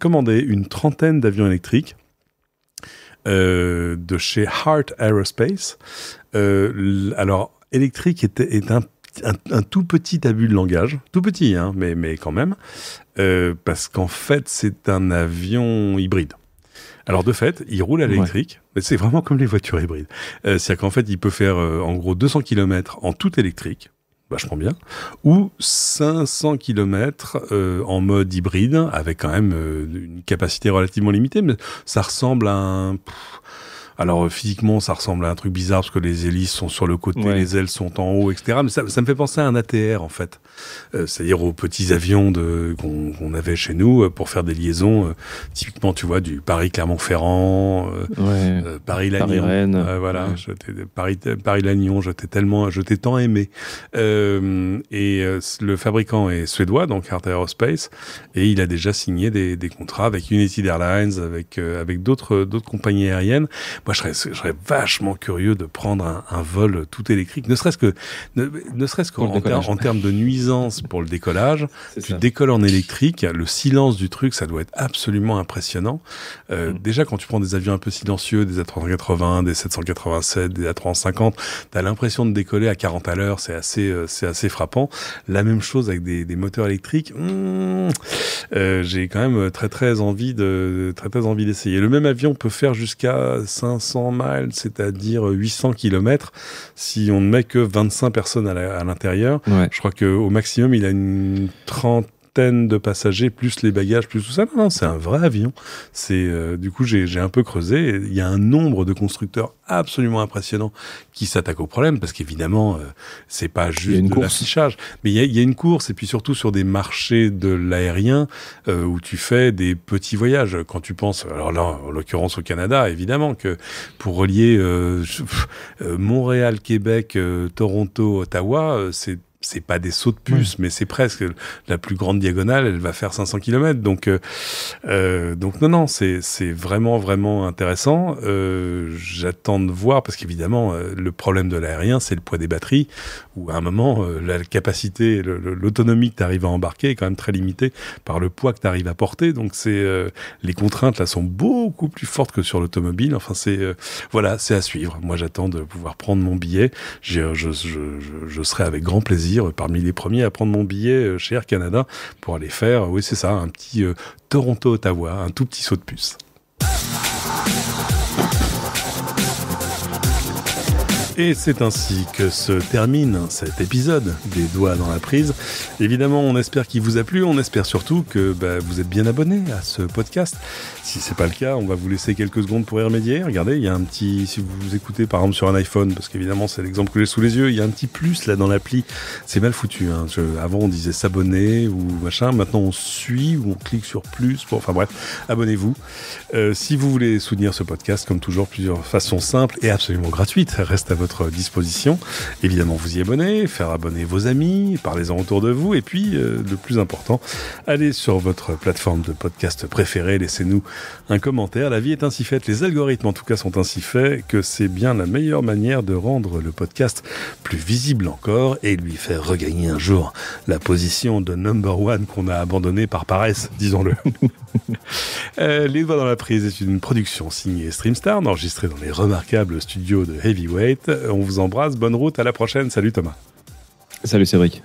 commander une trentaine d'avions électriques euh, de chez Heart Aerospace. Euh, alors, électrique est, un, tout petit abus de langage, tout petit, hein, mais, mais quand même, euh, parce qu'en fait, c'est un avion hybride. Alors de fait, il roule à l'électrique, mais c'est vraiment comme les voitures hybrides. C'est-à-dire qu'en fait, il peut faire en gros 200 km en tout électrique, vachement bien, ou 500 km euh, en mode hybride, avec quand même euh, une capacité relativement limitée, mais ça ressemble à un... alors euh, physiquement, ça ressemble à un truc bizarre parce que les hélices sont sur le côté, les ailes sont en haut, etc. Mais ça, ça me fait penser à un ATR en fait. Euh, c'est-à-dire aux petits avions qu'on avait chez nous euh, pour faire des liaisons, euh, typiquement, tu vois, du Paris-Clermont-Ferrand, Paris-Lannion. Paris voilà, paris Paris je t'ai tellement, j'étais tant aimé. et le fabricant est suédois, donc Art Aerospace, et il a déjà signé des, des contrats avec United Airlines, avec, avec d'autres d'autres compagnies aériennes. Moi, je serais, je serais vachement curieux de prendre un, vol tout électrique, ne serait-ce que, ne, ne serait-ce qu'en termes de nuisance pour le décollage. Tu décolles en électrique, le silence du truc, ça doit être absolument impressionnant. Euh, mm. Déjà, quand tu prends des avions un peu silencieux, des A380, des 787, des A350, tu as l'impression de décoller à 40 à l'heure, c'est assez, euh, c'est assez frappant. La même chose avec des, moteurs électriques, hmm, euh, j'ai quand même très très envie de très très envie d'essayer. Le même avion peut faire jusqu'à 500 miles, c'est-à-dire 800 km, si on ne met que 25 personnes à l'intérieur. Je crois que maximum maximum, il a une trentaine de passagers, plus les bagages, plus tout ça. Non, non, c'est un vrai avion. C'est euh, du coup, j'ai un peu creusé. Il y a un nombre de constructeurs absolument impressionnant qui s'attaquent au problème parce qu'évidemment, euh, c'est pas juste l'affichage, mais il y, a, il y, a une course et puis surtout sur des marchés de l'aérien euh, où tu fais des petits voyages. Quand tu penses, alors là, en l'occurrence au Canada, évidemment que pour relier euh, Montréal, Québec, Toronto, Ottawa, c'est c'est pas des sauts de puce, mais c'est presque la plus grande diagonale. Elle va faire 500 km. Donc, euh, euh, donc non, non, c'est vraiment, vraiment intéressant. Euh, J'attends de voir parce qu'évidemment, euh, le problème de l'aérien, c'est le poids des batteries. Où à un moment, euh, la capacité, l'autonomie que tu arrives à embarquer est quand même très limitée par le poids que tu arrives à porter. Donc, c'est les contraintes là sont beaucoup plus fortes que sur l'automobile. Enfin, c'est voilà, c'est à suivre. Moi, j'attends de pouvoir prendre mon billet. Je, je, je, je serai avec grand plaisir euh, parmi les premiers à prendre mon billet euh, chez Air Canada pour aller faire, euh, oui c'est ça, un petit Toronto-Ottawa, un tout petit saut de puce. Et c'est ainsi que se termine cet épisode des doigts dans la prise. Évidemment, on espère qu'il vous a plu, on espère surtout que bah, vous êtes bien abonné à ce podcast. Si c'est pas le cas, on va vous laisser quelques secondes pour y remédier. Regardez, il y a un petit, si vous écoutez par exemple sur un iPhone, parce qu'évidemment c'est l'exemple que j'ai sous les yeux, il y a un petit plus là dans l'appli. C'est mal foutu. Hein. avant on disait s'abonner ou machin, maintenant on suit ou on clique sur plus. Pour, enfin bref, abonnez-vous. Euh, si vous voulez soutenir ce podcast, comme toujours, plusieurs façons simples et absolument gratuites, reste à votre disposition. Évidemment, vous y abonnez, faire abonner vos amis, parlez-en autour de vous. Et puis, le euh, plus important, allez sur votre plateforme de podcast préférée, laissez-nous un commentaire. La vie est ainsi faite, les algorithmes en tout cas sont ainsi faits que c'est bien la meilleure manière de rendre le podcast plus visible encore et lui faire regagner un jour la position de number one qu'on a abandonné par paresse, disons-le. Euh, les doigts dans la prise est une production signée Streamstar, enregistrée dans les remarquables studios de Heavyweight. On vous embrasse, bonne route, à la prochaine. Salut Thomas. Salut Cédric.